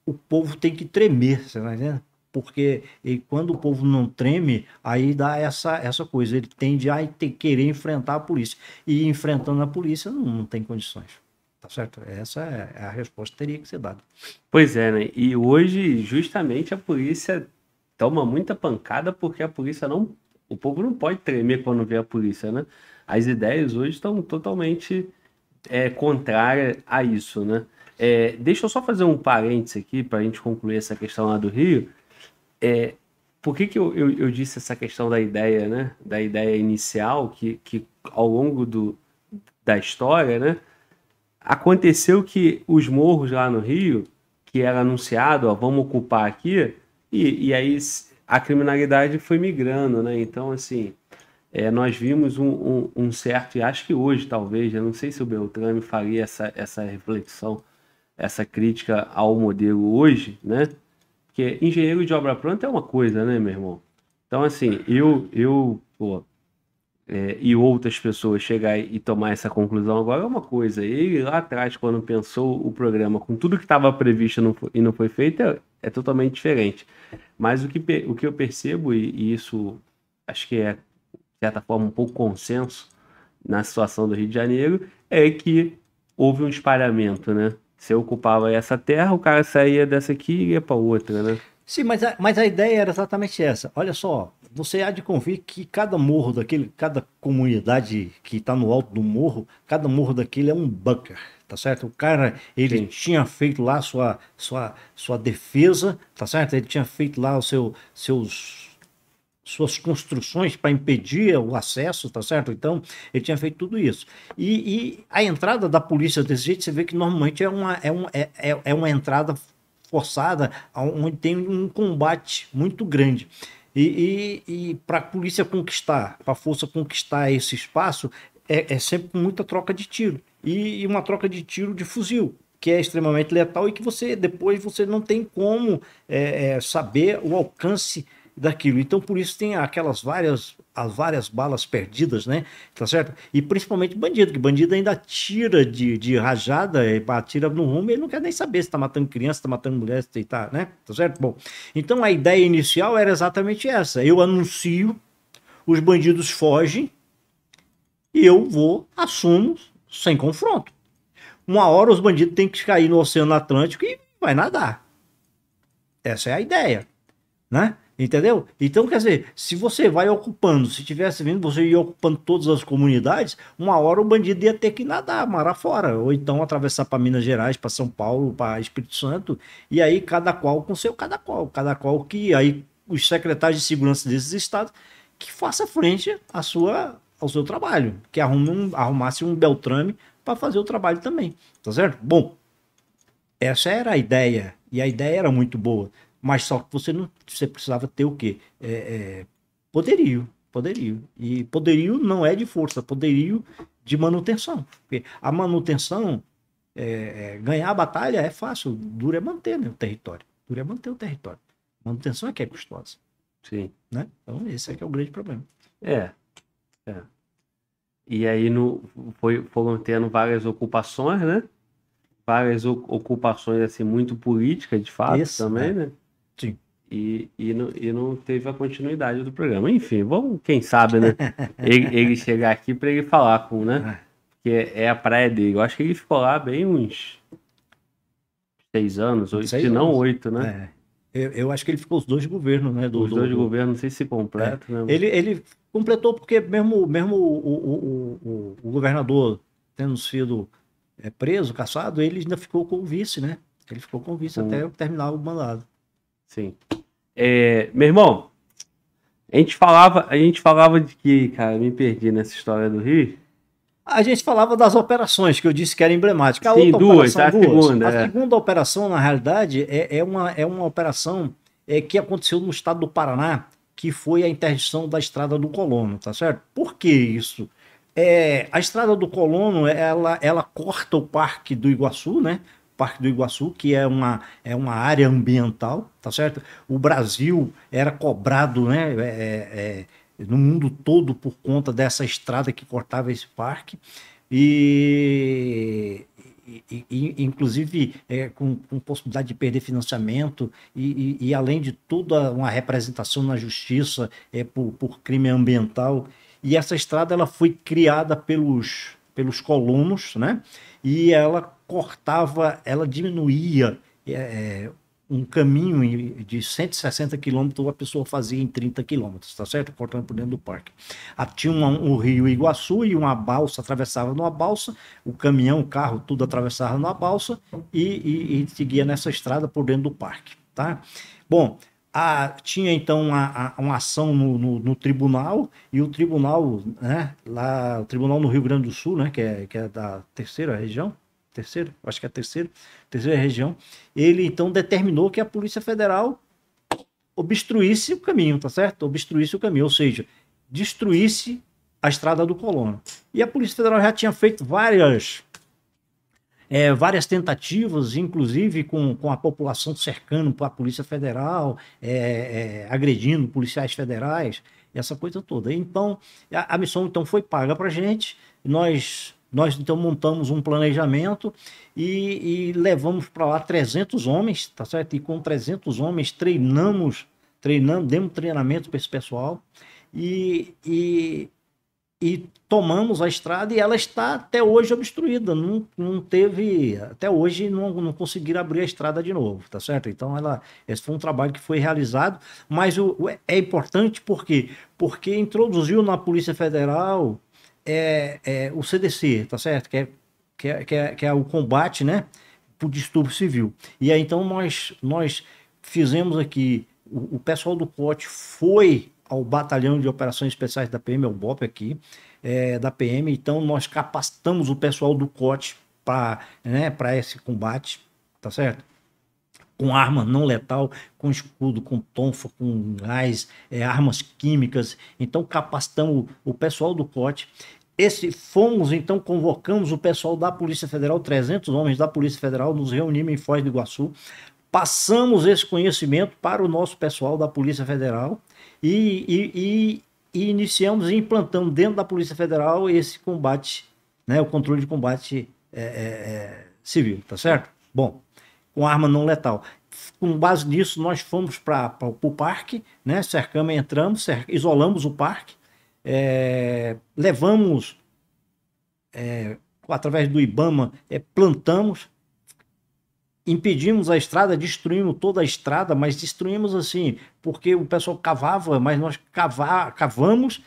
o povo tem que tremer, você tá vendo? porque quando o povo não treme, aí dá essa, essa coisa, ele tende a ter, querer enfrentar a polícia. E enfrentando a polícia não, não tem condições. Tá certo? Essa é, é a resposta que teria que ser dada. Pois é, né? E hoje, justamente, a polícia toma muita pancada porque a polícia não. O povo não pode tremer quando vê a polícia, né? As ideias hoje estão totalmente é, contrárias a isso, né? É, deixa eu só fazer um parênteses aqui para a gente concluir essa questão lá do Rio. É, por que, que eu, eu, eu, disse essa questão da ideia, né? Da ideia inicial, que, que ao longo do, da história, né? Aconteceu que os morros lá no Rio, que era anunciado, ó, vamos ocupar aqui, e, e aí a criminalidade foi migrando, né? Então, assim, é, nós vimos um, um, um, certo, e acho que hoje talvez, eu não sei se o Beltrame faria essa, essa reflexão, essa crítica ao modelo hoje, né? Porque engenheiro de obra pronta é uma coisa, né, meu irmão? Então, assim, eu, eu pô, é, e outras pessoas chegar e tomar essa conclusão agora é uma coisa. Ele lá atrás, quando pensou o programa com tudo que estava previsto não foi, e não foi feito, é, é, totalmente diferente. Mas o que, o que eu percebo, e, e, isso acho que é, de certa forma, um pouco consenso na situação do Rio de Janeiro, é que houve um espalhamento, né? Você ocupava essa terra, o cara saía dessa aqui e ia para outra, né? Sim, mas a, mas a ideia era exatamente essa. Olha só, você há de convir que cada morro daquele, cada comunidade que está no alto do morro, cada morro daquele é um bunker, tá certo? O cara, ele Sim. tinha feito lá sua, sua, sua defesa, tá certo? Ele tinha feito lá os seu, seus suas construções para impedir o acesso, tá certo? Então, ele tinha feito tudo isso. E, e, a entrada da polícia desse jeito, você vê que normalmente é uma, é um, é, é, é uma entrada forçada, onde tem um combate muito grande. E, e, e para a polícia conquistar, para a força conquistar esse espaço, é, é sempre muita troca de tiro. E, e uma troca de tiro de fuzil, que é extremamente letal e que você depois você não tem como é, é, saber o alcance daquilo. Então, por isso tem aquelas várias, as várias balas perdidas, né? Tá certo? E principalmente bandido, que bandido ainda tira de, de rajada, atira eh, no rumo, ele não quer nem saber se tá matando criança, se tá matando mulher, se tá, né? Tá certo? Bom, então a ideia inicial era exatamente essa. Eu anuncio, os bandidos fogem e eu vou, assumo, sem confronto. Uma hora os bandidos têm que cair no Oceano Atlântico e vai nadar. Essa é a ideia, né? Entendeu? Então, quer dizer, se você vai ocupando, se tivesse vindo, você ia ocupando todas as comunidades, uma hora o bandido ia ter que nadar, marar fora, ou então atravessar para Minas Gerais, para São Paulo, para Espírito Santo, e aí cada qual com seu cada qual, cada qual que aí os secretários de segurança desses estados que faça frente à sua, ao seu trabalho, que arrume um, arrumasse um Beltrame para fazer o trabalho também, tá certo? Bom, essa era a ideia, e a ideia era muito boa. Mas só que você não você precisava ter o quê? É, é, poderio. Poderio. E poderio não é de força, poderio de manutenção. Porque a manutenção, é, é ganhar a batalha é fácil, dura é manter né, o território. dura é manter o território. Manutenção é que é custosa. Sim. Né? Então, esse é que é o grande problema. É. é. E aí no, foi, foram tendo várias ocupações, né? Várias ocupações, assim, muito política, de fato, também, é. né? Sim. E, e, não, e não teve a continuidade do programa. Enfim, vamos, quem sabe, né? ele, ele chegar aqui para ele falar com, né? É. Porque é, a praia dele. Eu acho que ele ficou lá bem uns seis anos, oito, se não oito, né? É. Eu, eu, acho que ele ficou os dois de governo, né? Do, os dois do, de governo, não sei se completo, é. né? Ele, ele completou porque mesmo, mesmo o, o, o, o governador tendo sido é, preso, caçado, ele ainda ficou com o vice, né? Ele ficou com o vice com... até terminar o mandado. Sim. É, meu irmão, a gente falava, a gente falava de que, cara, me perdi nessa história do Rio. A gente falava das operações que eu disse que era emblemática. A Sim, duas, a duas. segunda. A é. segunda operação, na realidade, é, é, uma, é uma operação é, que aconteceu no estado do Paraná, que foi a interdição da estrada do Colono, tá certo? Por que isso? É, a estrada do Colono, ela, ela corta o parque do Iguaçu, né? Parque do Iguaçu, que é uma, é uma área ambiental, tá certo? O Brasil era cobrado, né? É, é, é no mundo todo por conta dessa estrada que cortava esse parque e, e, e inclusive é, com, com, possibilidade de perder financiamento e, e, além de toda uma representação na justiça é, por, por crime ambiental e essa estrada ela foi criada pelos pelos colonos, né? E ela cortava, ela diminuía é, é um caminho de 160 quilômetros, a pessoa fazia em 30 quilômetros, tá certo? Cortando por dentro do parque. Ah, tinha um rio Iguaçu e uma balsa, atravessava numa balsa, o caminhão, o carro, tudo atravessava numa balsa e, e, e seguia nessa estrada por dentro do parque, tá? Bom, a, tinha então uma, uma ação no, no, no, tribunal e o tribunal, né, lá, o tribunal no Rio Grande do Sul, né, que é, que é da terceira região, terceiro, acho que é a terceira, região, ele então determinou que a Polícia Federal obstruísse o caminho, tá certo? Obstruísse o caminho, ou seja, destruísse a estrada do colono. E a Polícia Federal já tinha feito várias é, várias tentativas, inclusive com, com a população cercando a Polícia Federal, é, é, agredindo policiais federais, essa coisa toda. Então, a, a missão então foi paga para a gente, nós nós então montamos um planejamento e, e levamos para lá 300 homens, tá certo? E com 300 homens treinamos, treinamos, demos treinamento para esse pessoal e, e, e, tomamos a estrada e ela está até hoje obstruída, não, não teve, até hoje não, não conseguiram abrir a estrada de novo, tá certo? Então ela, esse foi um trabalho que foi realizado, mas o, o é importante por quê? Porque introduziu na Polícia Federal é, é o CDC, tá certo? Que é, que é, que é, que é o combate, né? Por distúrbio civil. E aí, então, nós, nós fizemos aqui, o, o pessoal do COT foi ao Batalhão de Operações Especiais da PM, é o BOP aqui, é, da PM. Então, nós capacitamos o pessoal do COT para né, pra esse combate, tá certo? com arma não letal, com escudo, com tonfa, com gás, é, armas químicas. Então capacitamos o, pessoal do COT. Esse, fomos, então, convocamos o pessoal da Polícia Federal, 300 homens da Polícia Federal, nos reunimos em Foz do Iguaçu, passamos esse conhecimento para o nosso pessoal da Polícia Federal e, e, e e iniciamos e implantamos dentro da Polícia Federal esse combate, né, o controle de combate é, é, é civil, tá certo? Bom, com arma não letal. Com base nisso, nós fomos para o parque, né? cercamos, entramos, cerc... isolamos o parque, é... levamos, é... através do Ibama, é... plantamos, impedimos a estrada, destruímos toda a estrada, mas destruímos assim, porque o pessoal cavava, mas nós cavar, cavamos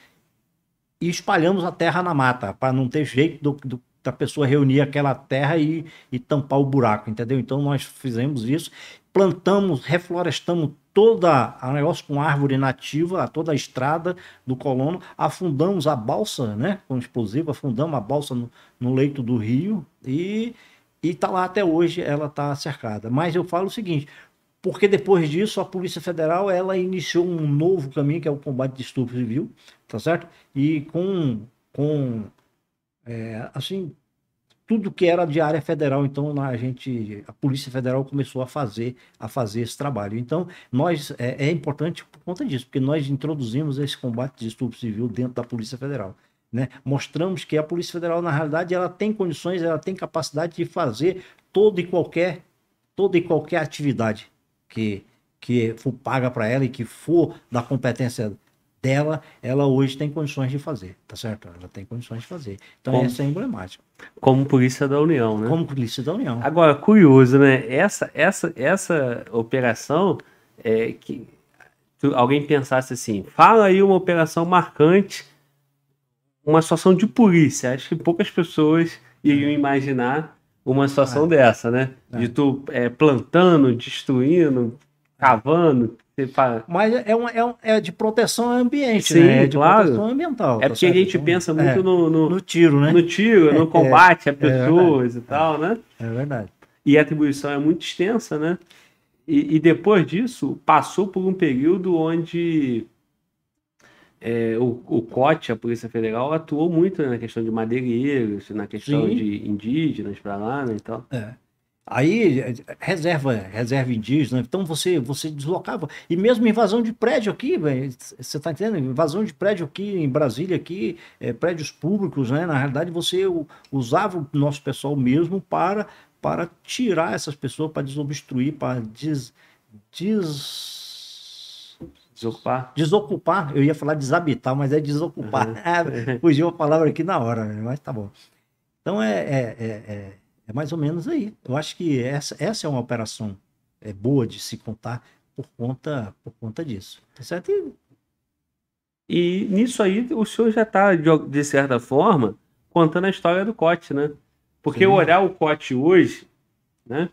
e espalhamos a terra na mata, para não ter jeito do, do da pessoa reunir aquela terra e, e tampar o buraco, entendeu? Então nós fizemos isso, plantamos, reflorestamos toda a negócio com árvore nativa, toda a estrada do colono, afundamos a balsa, né, com explosivo, afundamos a balsa no, no leito do rio e e tá lá até hoje, ela está cercada. Mas eu falo o seguinte, porque depois disso a Polícia Federal ela iniciou um novo caminho que é o combate de estupro civil, tá certo? E com com é, assim, tudo que era de área federal, então a gente, a Polícia Federal começou a fazer, a fazer esse trabalho. Então, nós é, é importante por conta disso, porque nós introduzimos esse combate de estupro civil dentro da Polícia Federal. Né? Mostramos que a Polícia Federal, na realidade, ela tem condições, ela tem capacidade de fazer toda e qualquer, toda e qualquer atividade que, que for paga para ela e que for da competência dela, ela hoje tem condições de fazer, tá certo? Ela tem condições de fazer. Então, como, essa é emblemática. Como Polícia da União, né? Como Polícia da União. Agora, curioso, né? Essa, essa, essa operação é que alguém pensasse assim, fala aí uma operação marcante, uma situação de polícia. Acho que poucas pessoas iriam é. imaginar uma situação é. dessa, né? É. De tu é, plantando, destruindo, é. cavando, mas é, é, um, é de proteção ao ambiente, Sim, né? É de claro. proteção ambiental. É tá porque a gente pensa é. muito é, no, no, no, tiro, né? No tiro, no é, é. combate a pessoas e tal, né? É verdade. E a atribuição é muito extensa, né? E, e depois disso, passou por um período onde é, o, o COT, a Polícia Federal, atuou muito né, na questão de madeireiros, na questão Sim. de indígenas para lá né, e tal. É. Aí, reserva, reserva indígena. Né? Então, você, você deslocava. E mesmo invasão de prédio aqui, você está entendendo? Invasão de prédio aqui em Brasília, aqui, é, prédios públicos, né? Na realidade, você usava o nosso pessoal mesmo para, para tirar essas pessoas, para desobstruir, para des, des... Desocupar. Desocupar. Eu ia falar desabitar, mas é desocupar. Uhum. Fugiu a palavra aqui na hora, né? mas tá bom. Então, é, é, é, é é mais ou menos aí. Eu acho que essa, essa é uma operação é, boa de se contar por conta, por conta disso. Tá certo? E... e nisso aí, o senhor já está, de, certa forma, contando a história do Cote, né? Porque Sim. olhar o Cote hoje, né?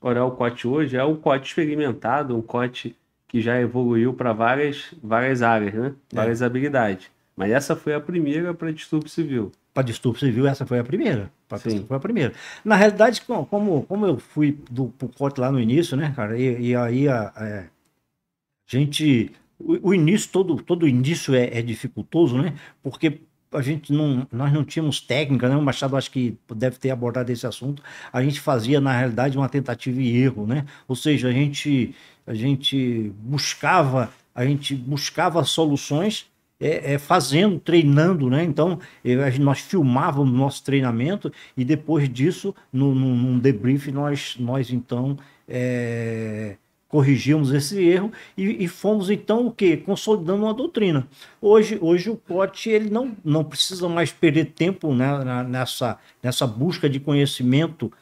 Olhar o Cote hoje é um Cote experimentado, um Cote que já evoluiu para várias, várias áreas, né? É. Várias é. habilidades. Mas essa foi a primeira para distúrbio civil para distúrbio civil, essa foi a primeira. Para foi a primeira. Na realidade, como, como eu fui do corte lá no início, né, cara, e, e aí a, é, a, gente. O, o, início, todo, todo início é, é, dificultoso, né? Porque a gente não, nós não tínhamos técnica, né? O Machado acho que deve ter abordado esse assunto. A gente fazia, na realidade, uma tentativa e erro, né? Ou seja, a gente, a gente buscava, a gente buscava soluções é, é, fazendo, treinando, né? Então, nós filmávamos nosso treinamento e depois disso, no, num, num debrief, nós, nós então é, corrigimos esse erro e, e, fomos então o que consolidando uma doutrina. Hoje, hoje o pote ele não, não precisa mais perder tempo né, nessa, nessa busca de conhecimento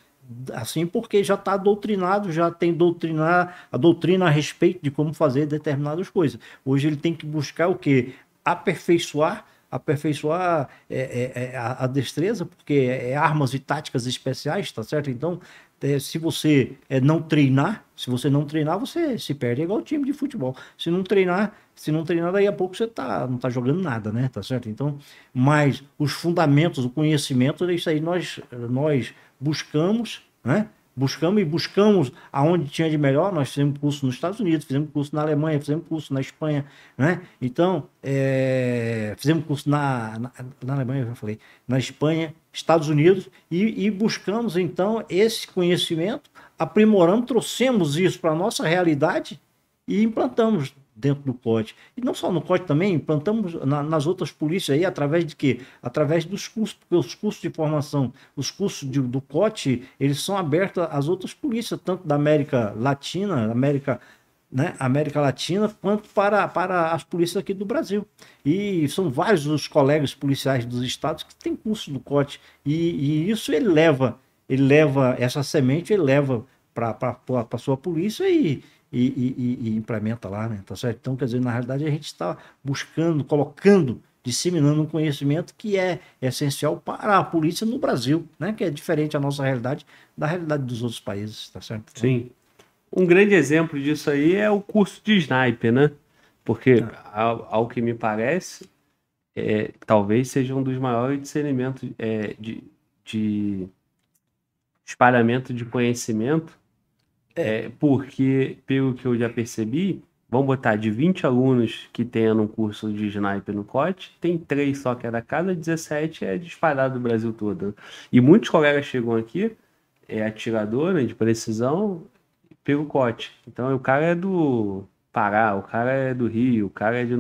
assim porque já está doutrinado, já tem doutrinar a doutrina a respeito de como fazer determinadas coisas. Hoje ele tem que buscar o que aperfeiçoar aperfeiçoar é, é, é, a, a, destreza, porque é, é, armas e táticas especiais, tá certo? Então, é, se você é, não treinar, se você não treinar, você se perde, é igual o time de futebol. Se não treinar, se não treinar, daí a pouco você tá, não tá jogando nada, né? Tá certo? Então, mas os fundamentos, o conhecimento, isso aí nós, nós buscamos, né? Buscamos e buscamos aonde tinha de melhor. Nós fizemos curso nos Estados Unidos, fizemos curso na Alemanha, fizemos curso na Espanha, né? Então, é, fizemos curso na, na, na, Alemanha, eu já falei, na Espanha, Estados Unidos, e, e buscamos então esse conhecimento, aprimoramos, trouxemos isso para a nossa realidade e implantamos dentro do COT. E não só no COT também, implantamos na, nas outras polícias aí, através de quê? Através dos cursos, porque os cursos de formação, os cursos de, do COT, eles são abertos às outras polícias, tanto da América Latina, América né, América Latina, quanto para, para as polícias aqui do Brasil. E são vários os colegas policiais dos estados que têm curso do COT. E, e isso ele leva, ele leva, essa semente ele leva para a sua polícia e, e, e, e implementa lá, né? Tá certo? Então, quer dizer, na realidade, a gente está buscando, colocando, disseminando um conhecimento que é essencial para a polícia no Brasil, né? Que é diferente a nossa realidade da realidade dos outros países, tá certo? Sim. Um grande exemplo disso aí é o curso de sniper, né? Porque, ah. ao, ao que me parece, é, talvez seja um dos maiores discernimentos é, de, de espalhamento de conhecimento é, porque, pelo que eu já percebi, vamos botar de 20 alunos que tenham um curso de sniper no COT, tem três só que é da casa, 17 é disparado do Brasil todo. E muitos colegas chegam aqui, é atirador né, de precisão, pelo COT. Então o cara é do Pará, o cara é do Rio, o cara é de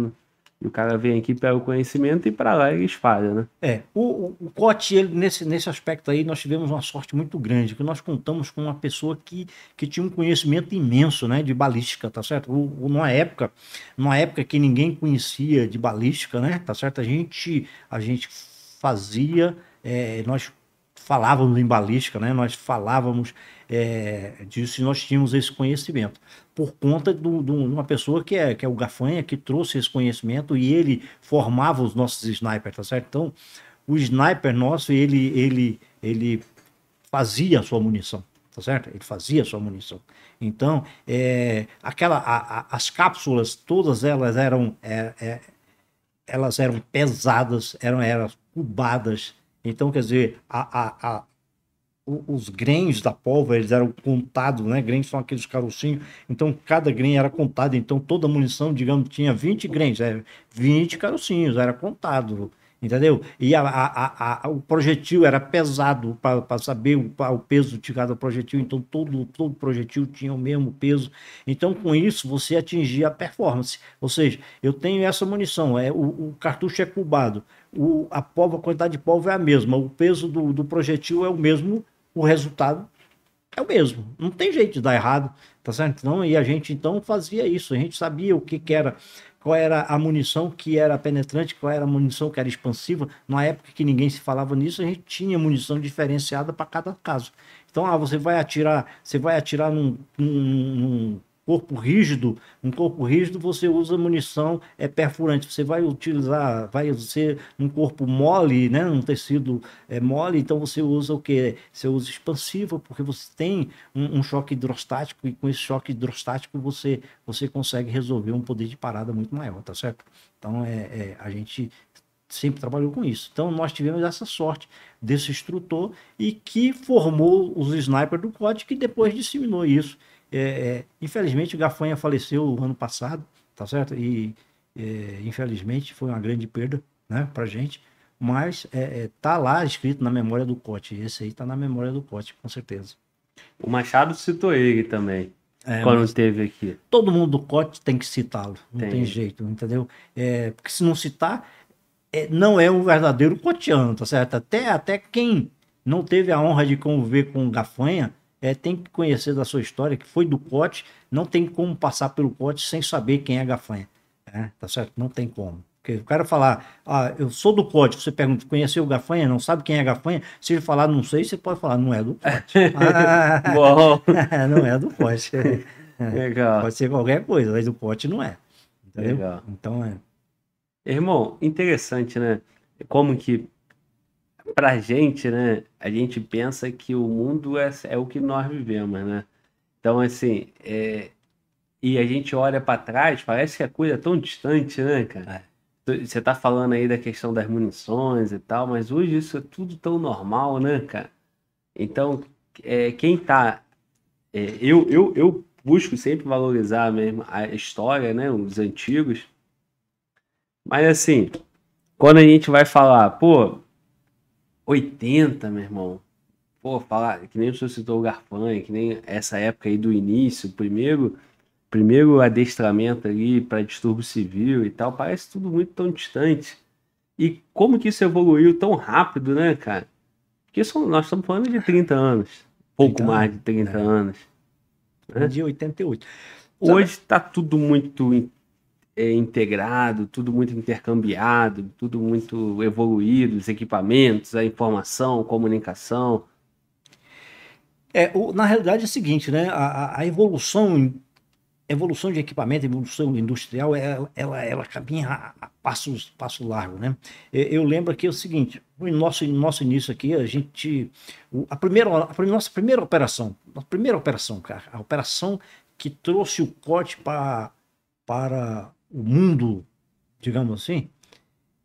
e o cara vem aqui, pega o conhecimento e para lá ele espalha, né? É. O, o Cote, ele, nesse, nesse aspecto aí, nós tivemos uma sorte muito grande, que nós contamos com uma pessoa que, que tinha um conhecimento imenso, né, de balística, tá certo? O, o, numa época, numa época que ninguém conhecia de balística, né, tá certo? A gente, a gente fazia, é, nós falávamos em balística, né? nós falávamos é, disso e nós tínhamos esse conhecimento. Por conta de uma pessoa que é, que é o Gafanha, que trouxe esse conhecimento e ele formava os nossos snipers, tá certo? Então, o sniper nosso, ele, ele, ele fazia a sua munição, tá certo? Ele fazia a sua munição. Então, é, aquela, a, a, as cápsulas, todas elas eram, é, é, elas eram pesadas, eram, eram cubadas, então, quer dizer, a, a, a os grãos da pólvora, eles eram contados, né? Grãos são aqueles carocinhos. Então, cada grão era contado. Então, toda munição, digamos, tinha 20 grãos, 20 é, carocinhos, era contado. Entendeu? E a, a, a, o projetil era pesado para saber o, o, peso de cada projetil, então todo, todo projetil tinha o mesmo peso. Então, com isso, você atingia a performance. Ou seja, eu tenho essa munição, é, o, o cartucho é cubado o, a pólvora, a quantidade de pólvora é a mesma, o peso do, do projetil é o mesmo, o resultado é o mesmo. Não tem jeito de dar errado, tá certo? Então, e a gente então fazia isso, a gente sabia o que, que era, qual era a munição que era penetrante, qual era a munição que era expansiva. Na época que ninguém se falava nisso, a gente tinha munição diferenciada para cada caso. Então, ah, você vai atirar, você vai atirar num, num, num corpo rígido, um corpo rígido você usa munição é perfurante, você vai utilizar, vai ser um corpo mole, né, um tecido é, mole, então você usa o que? Você usa expansiva, porque você tem um, um, choque hidrostático e com esse choque hidrostático você, você consegue resolver um poder de parada muito maior, tá certo? Então é, é a gente sempre trabalhou com isso. Então nós tivemos essa sorte desse instrutor e que formou os snipers do COD que depois disseminou isso é, é, infelizmente, o Gafanha faleceu ano passado, tá certo? E é, infelizmente foi uma grande perda, né, pra gente. Mas é, tá lá escrito na memória do Cote. Esse aí tá na memória do Cote, com certeza. O Machado citou ele também. É, quando esteve aqui. Todo mundo do Cote tem que citá-lo, não tem. tem. jeito, entendeu? É, porque se não citar, é, não é um verdadeiro Coteano, tá certo? Até, até quem não teve a honra de conviver com o Gafanha é, tem que conhecer da sua história, que foi do pote, não tem como passar pelo pote sem saber quem é a gafanha. Né? Tá certo? Não tem como. Porque o cara falar, ah, eu sou do pote, você pergunta, conheceu o Gafanha, não sabe quem é Gafanha? Se ele falar, não sei, você pode falar, não é do pote. ah, não é do pote. Legal. Pode ser qualquer coisa, mas do pote não é. Entendeu? Legal. Então é. Irmão, interessante, né? Como que pra gente, né? A gente pensa que o mundo é, é o que nós vivemos, né? Então, assim, é... e a gente olha para trás, parece que a coisa é tão distante, né, cara? É. Você tá falando aí da questão das munições e tal, mas hoje isso é tudo tão normal, né, cara? Então, é, quem tá. É, eu, eu, eu busco sempre valorizar mesmo a história, né? Os antigos. Mas assim, quando a gente vai falar, pô, 80, meu irmão. Pô, falar, que nem o senhor citou o Garfanho, que nem essa época aí do início, primeiro, primeiro adestramento ali para distúrbio civil e tal, parece tudo muito tão distante. E como que isso evoluiu tão rápido, né, cara? Porque isso, nós estamos falando de 30 anos, pouco mais de 30 anos. Né? anos né? De 88. Hoje está tudo muito é, integrado, tudo muito intercambiado, tudo muito evoluído, os equipamentos, a informação, a comunicação. É, o, na realidade é o seguinte, né? A, a evolução, evolução de equipamento, evolução industrial, ela, ela, ela caminha a, a passo largo, né? Eu, lembro aqui o seguinte, no nosso, no nosso início aqui, a gente, a primeira, a nossa primeira operação, a primeira operação, cara, a operação que trouxe o corte para para o mundo, digamos assim,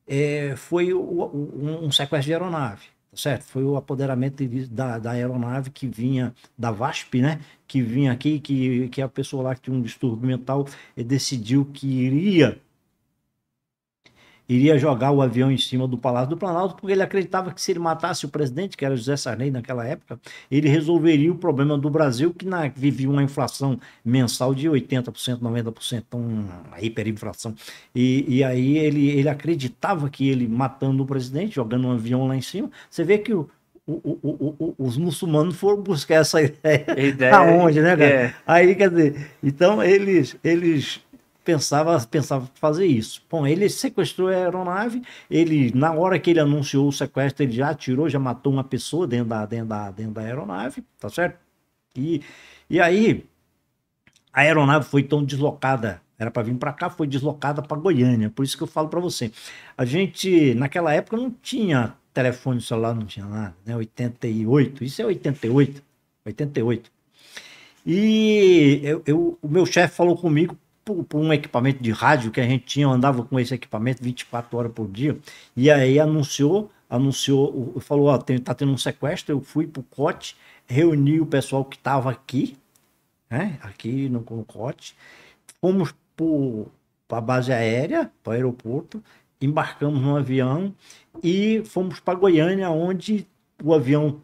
é, foi o, o, um sequestro de aeronave, tá certo? Foi o apoderamento de, da, da, aeronave que vinha, da VASP, né? Que vinha aqui, que, que a pessoa lá que tinha um distúrbio mental eh, decidiu que iria iria jogar o avião em cima do Palácio do Planalto, porque ele acreditava que se ele matasse o presidente, que era José Sarney naquela época, ele resolveria o problema do Brasil, que na, vivia uma inflação mensal de 80%, 90%, então uma hiperinflação. E, e aí ele, ele acreditava que ele matando o presidente, jogando um avião lá em cima, você vê que o, o, o, o, os muçulmanos foram buscar essa ideia, ideia aonde, né, cara? É. Aí, quer dizer, então eles, eles pensava, pensava fazer isso. Bom, ele sequestrou a aeronave, ele, na hora que ele anunciou o sequestro, ele já atirou, já matou uma pessoa dentro da, dentro da, dentro da aeronave, tá certo? E, e aí, a aeronave foi tão deslocada, era para vir para cá, foi deslocada para Goiânia. Por isso que eu falo para você, a gente, naquela época, não tinha telefone celular, não tinha nada, né? 88, isso é 88, 88. E eu, eu, o meu chefe falou comigo por, por, um equipamento de rádio que a gente tinha, andava com esse equipamento 24 horas por dia, e aí anunciou, anunciou, falou, ó, tem, tá tendo um sequestro, eu fui pro COT, reuni o pessoal que estava aqui, né, aqui no, no COT, fomos para a base aérea, para o aeroporto, embarcamos no avião e fomos para Goiânia, onde o avião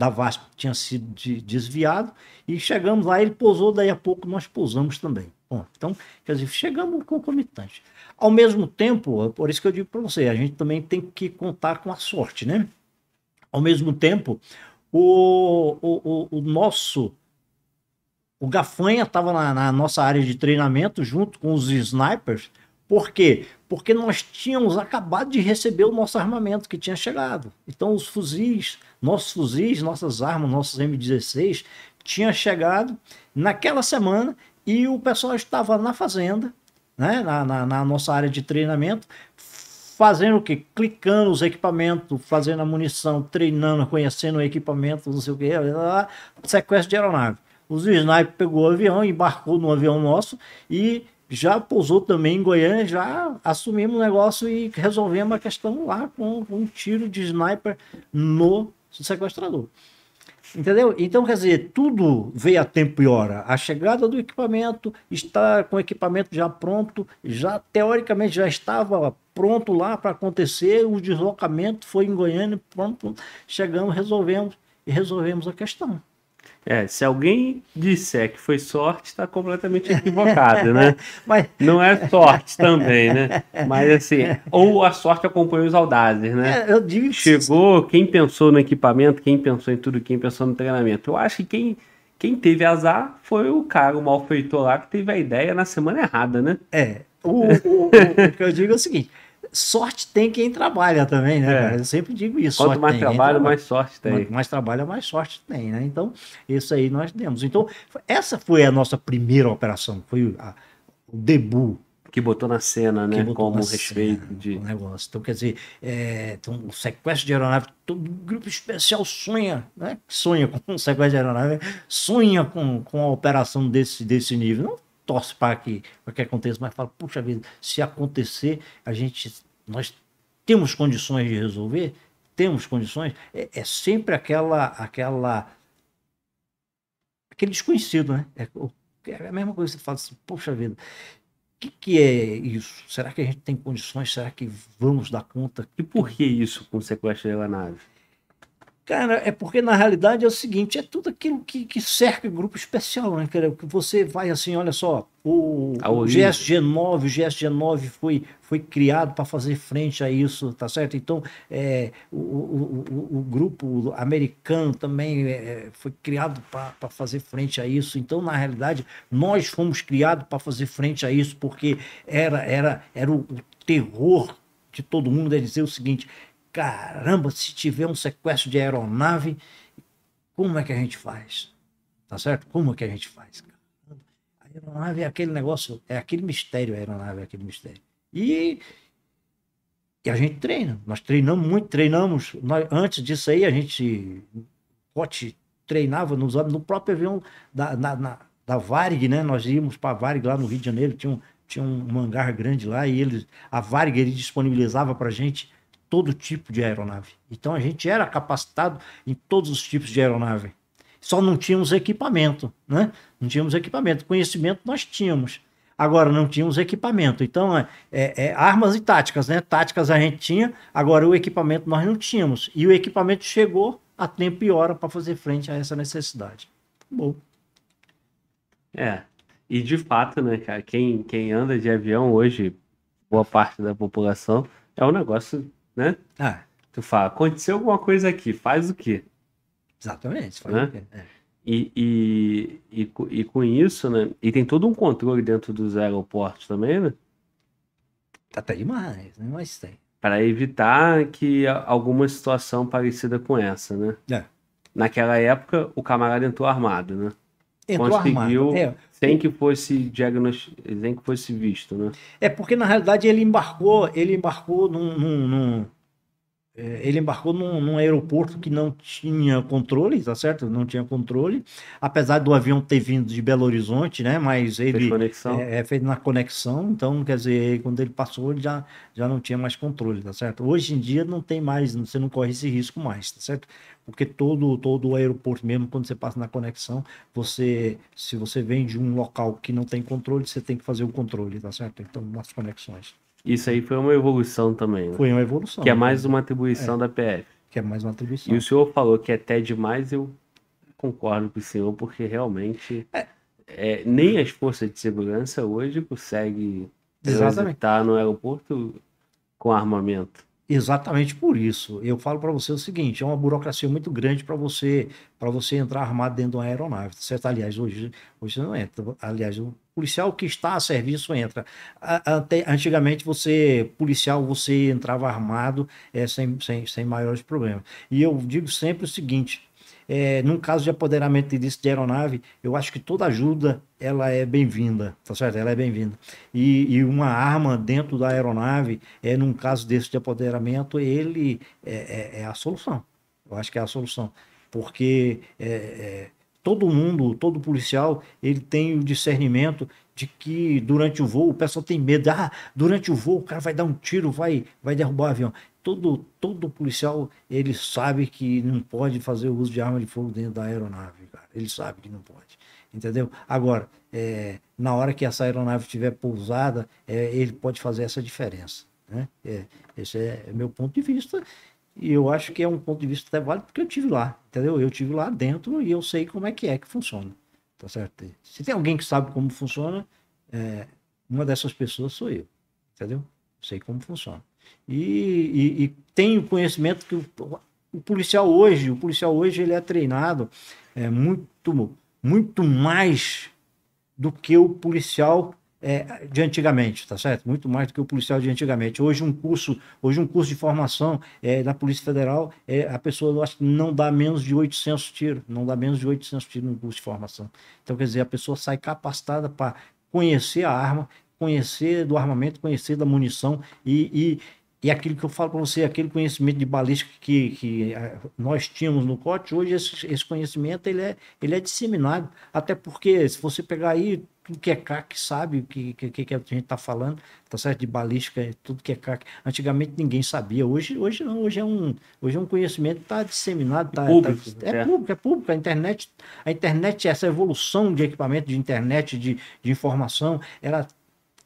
da VASP tinha sido de, desviado e chegamos lá, ele pousou, daí a pouco nós pousamos também. Bom, então, quer dizer, chegamos concomitantes. Ao mesmo tempo, é por isso que eu digo para você, a gente também tem que contar com a sorte, né? Ao mesmo tempo, o, o, o, o nosso, o Gafanha estava na, na nossa área de treinamento junto com os snipers, por quê? Porque nós tínhamos acabado de receber o nosso armamento que tinha chegado. Então, os fuzis, nossos fuzis, nossas armas, nossos M16 tinha chegado naquela semana e o pessoal estava na fazenda, né, na, na, na nossa área de treinamento, fazendo o quê Clicando os equipamentos, fazendo a munição, treinando, conhecendo o equipamento, não sei o que, sequestro de aeronave. Os sniper pegou o avião, embarcou no avião nosso e já pousou também em Goiânia, já assumimos o negócio e resolvemos a questão lá com, com um tiro de sniper no sequestrador. Entendeu? Então, quer dizer, tudo veio a tempo e hora. A chegada do equipamento, está com o equipamento já pronto, já teoricamente já estava pronto lá para acontecer, o deslocamento foi em Goiânia, pronto, chegamos, resolvemos e resolvemos a questão. É, se alguém disser que foi sorte, está completamente equivocado, né? Mas... Não é sorte também, né? Mas assim, ou a sorte acompanha os audazes, né? É, eu digo Chegou, quem pensou no equipamento, quem pensou em tudo, quem pensou no treinamento. Eu acho que quem, quem teve azar foi o cara, o malfeitor lá, que teve a ideia na semana errada, né? É. O, o, o, o que eu digo é o seguinte: sorte tem quem trabalha também, né, é. cara? Eu sempre digo isso. Quanto mais tem, trabalho, mais sorte tem. Quanto mais trabalho, mais sorte tem, né? Então, isso aí nós temos Então, essa foi a nossa primeira operação, foi a, o debut que botou na cena, né? Como respeito cena, né? de. Um negócio. Então, quer dizer, é, então, o sequestro de aeronave, todo grupo especial sonha, né? Sonha com um sequestro de aeronave, sonha com, com a operação desse, desse nível. Não torce para que, para que aconteça, mas fala, puxa vida, se acontecer, a gente, nós temos condições de resolver, temos condições, é, é sempre aquela, aquela, aquele desconhecido, né? É, é a mesma coisa que você fala assim, poxa vida, o que, que é isso? Será que a gente tem condições? Será que vamos dar conta? E por que isso com o sequestro da nave? Cara, é porque na realidade é o seguinte, é tudo aquilo que, que cerca grupo especial, né, cara? Que você vai assim, olha só, o, o GSG9, o GSG9 foi, foi criado para fazer frente a isso, tá certo? Então, é, o, o, o, o grupo americano também é, é foi criado para fazer frente a isso. Então, na realidade, nós fomos criados para fazer frente a isso, porque era, era, era o terror de todo mundo é dizer o seguinte: caramba, se tiver um sequestro de aeronave, como é que a gente faz? Tá certo? Como é que a gente faz? Caramba. A aeronave é aquele negócio, é aquele mistério, a aeronave é aquele mistério. E, e a gente treina, nós treinamos muito, treinamos. Nós, antes disso aí, a gente pote, treinava nos, no próprio avião da, na, na, da Varig, né? Nós íamos para a Varig lá no Rio de Janeiro, tinha um, tinha um hangar grande lá e eles, a Varig ele disponibilizava para gente todo tipo de aeronave. Então a gente era capacitado em todos os tipos de aeronave. Só não tínhamos equipamento, né? Não tínhamos equipamento. Conhecimento nós tínhamos. Agora não tínhamos equipamento. Então, é, é, é, armas e táticas, né? Táticas a gente tinha, agora o equipamento nós não tínhamos. E o equipamento chegou a tempo e hora para fazer frente a essa necessidade. Bom. É. E de fato, né, cara, quem, quem anda de avião hoje, boa parte da população, é um negócio né? Ah. Tu fala, aconteceu alguma coisa aqui, faz o quê? Exatamente, faz né? o quê? É. E, e, e, e, com isso, né? E tem todo um controle dentro dos aeroportos também, né? Até tá, tá demais, né? Mas tem. Para evitar que alguma situação parecida com essa, né? É. Naquela época, o camarada entrou armado, né? Entrou conseguiu é. sem que fosse diagnóstico sem que fosse visto, né? É porque na realidade ele embarcou, ele embarcou num, num, num é, ele embarcou num, num, aeroporto que não tinha controle, tá certo? Não tinha controle, apesar do avião ter vindo de Belo Horizonte, né? Mas ele é, é feito na conexão, então quer dizer, quando ele passou, ele já, já não tinha mais controle, tá certo? Hoje em dia não tem mais, você não corre esse risco mais, tá certo? Porque todo todo o aeroporto mesmo, quando você passa na conexão, você se você vem de um local que não tem controle, você tem que fazer o controle, tá certo? Então, nas conexões. Isso aí foi uma evolução também. Né? Foi uma evolução. Que é mais uma atribuição é, da PF. Que é mais uma atribuição. E o senhor falou que é até demais, eu concordo com o senhor, porque realmente é. É, nem as forças de segurança hoje conseguem estar no aeroporto com armamento. Exatamente por isso. Eu falo para você o seguinte: é uma burocracia muito grande para você para você entrar armado dentro de uma aeronave, tá certo? Aliás, hoje, hoje você não entra. Aliás, o policial que está a serviço entra. Até, antigamente, você, policial, você entrava armado é, sem, sem, sem maiores problemas. E eu digo sempre o seguinte: é, num caso de apoderamento de de aeronave, eu acho que toda ajuda ela é bem-vinda, tá certo? Ela é bem-vinda. E, e, uma arma dentro da aeronave, é num caso desse de apoderamento, ele é, é, é a solução. Eu acho que é a solução, porque é, é, todo mundo, todo policial, ele tem o discernimento de que durante o voo o pessoal tem medo. Ah, durante o voo o cara vai dar um tiro, vai, vai derrubar o avião. Todo, todo policial ele sabe que não pode fazer o uso de arma de fogo dentro da aeronave, cara. Ele sabe que não pode. Entendeu? Agora, é, na hora que essa aeronave estiver pousada, é, ele pode fazer essa diferença. Né? É, esse é, é meu ponto de vista. E eu acho que é um ponto de vista até válido, porque eu tive lá, entendeu? Eu tive lá dentro e eu sei como é que é que funciona. Tá certo? se tem alguém que sabe como funciona, é, uma dessas pessoas sou eu. Entendeu? Sei como funciona. E, e, e tenho conhecimento que o, o, policial hoje, o policial hoje ele é treinado é, muito, muito mais do que o policial é, de antigamente, tá certo? Muito mais do que o policial de antigamente. Hoje um curso, hoje um curso de formação é, na Polícia Federal, é, a pessoa não dá menos de 800 tiros, não dá menos de 800 tiros no curso de formação. Então, quer dizer, a pessoa sai capacitada para conhecer a arma, conhecer do armamento, conhecer da munição e, e e aquilo que eu falo para você, aquele conhecimento de balística que, que é, nós tínhamos no COT, hoje esse, esse, conhecimento ele é, ele é disseminado. Até porque, se você pegar aí tudo que é CAC sabe o que, que, que, a gente está falando, tá certo? De balística, é tudo que é CAC. Antigamente ninguém sabia, hoje, hoje não, hoje é um, hoje é um conhecimento está disseminado, tá, tá público, tá, é, é, público, é público. A internet, a internet, essa evolução de equipamento, de internet, de, de informação, ela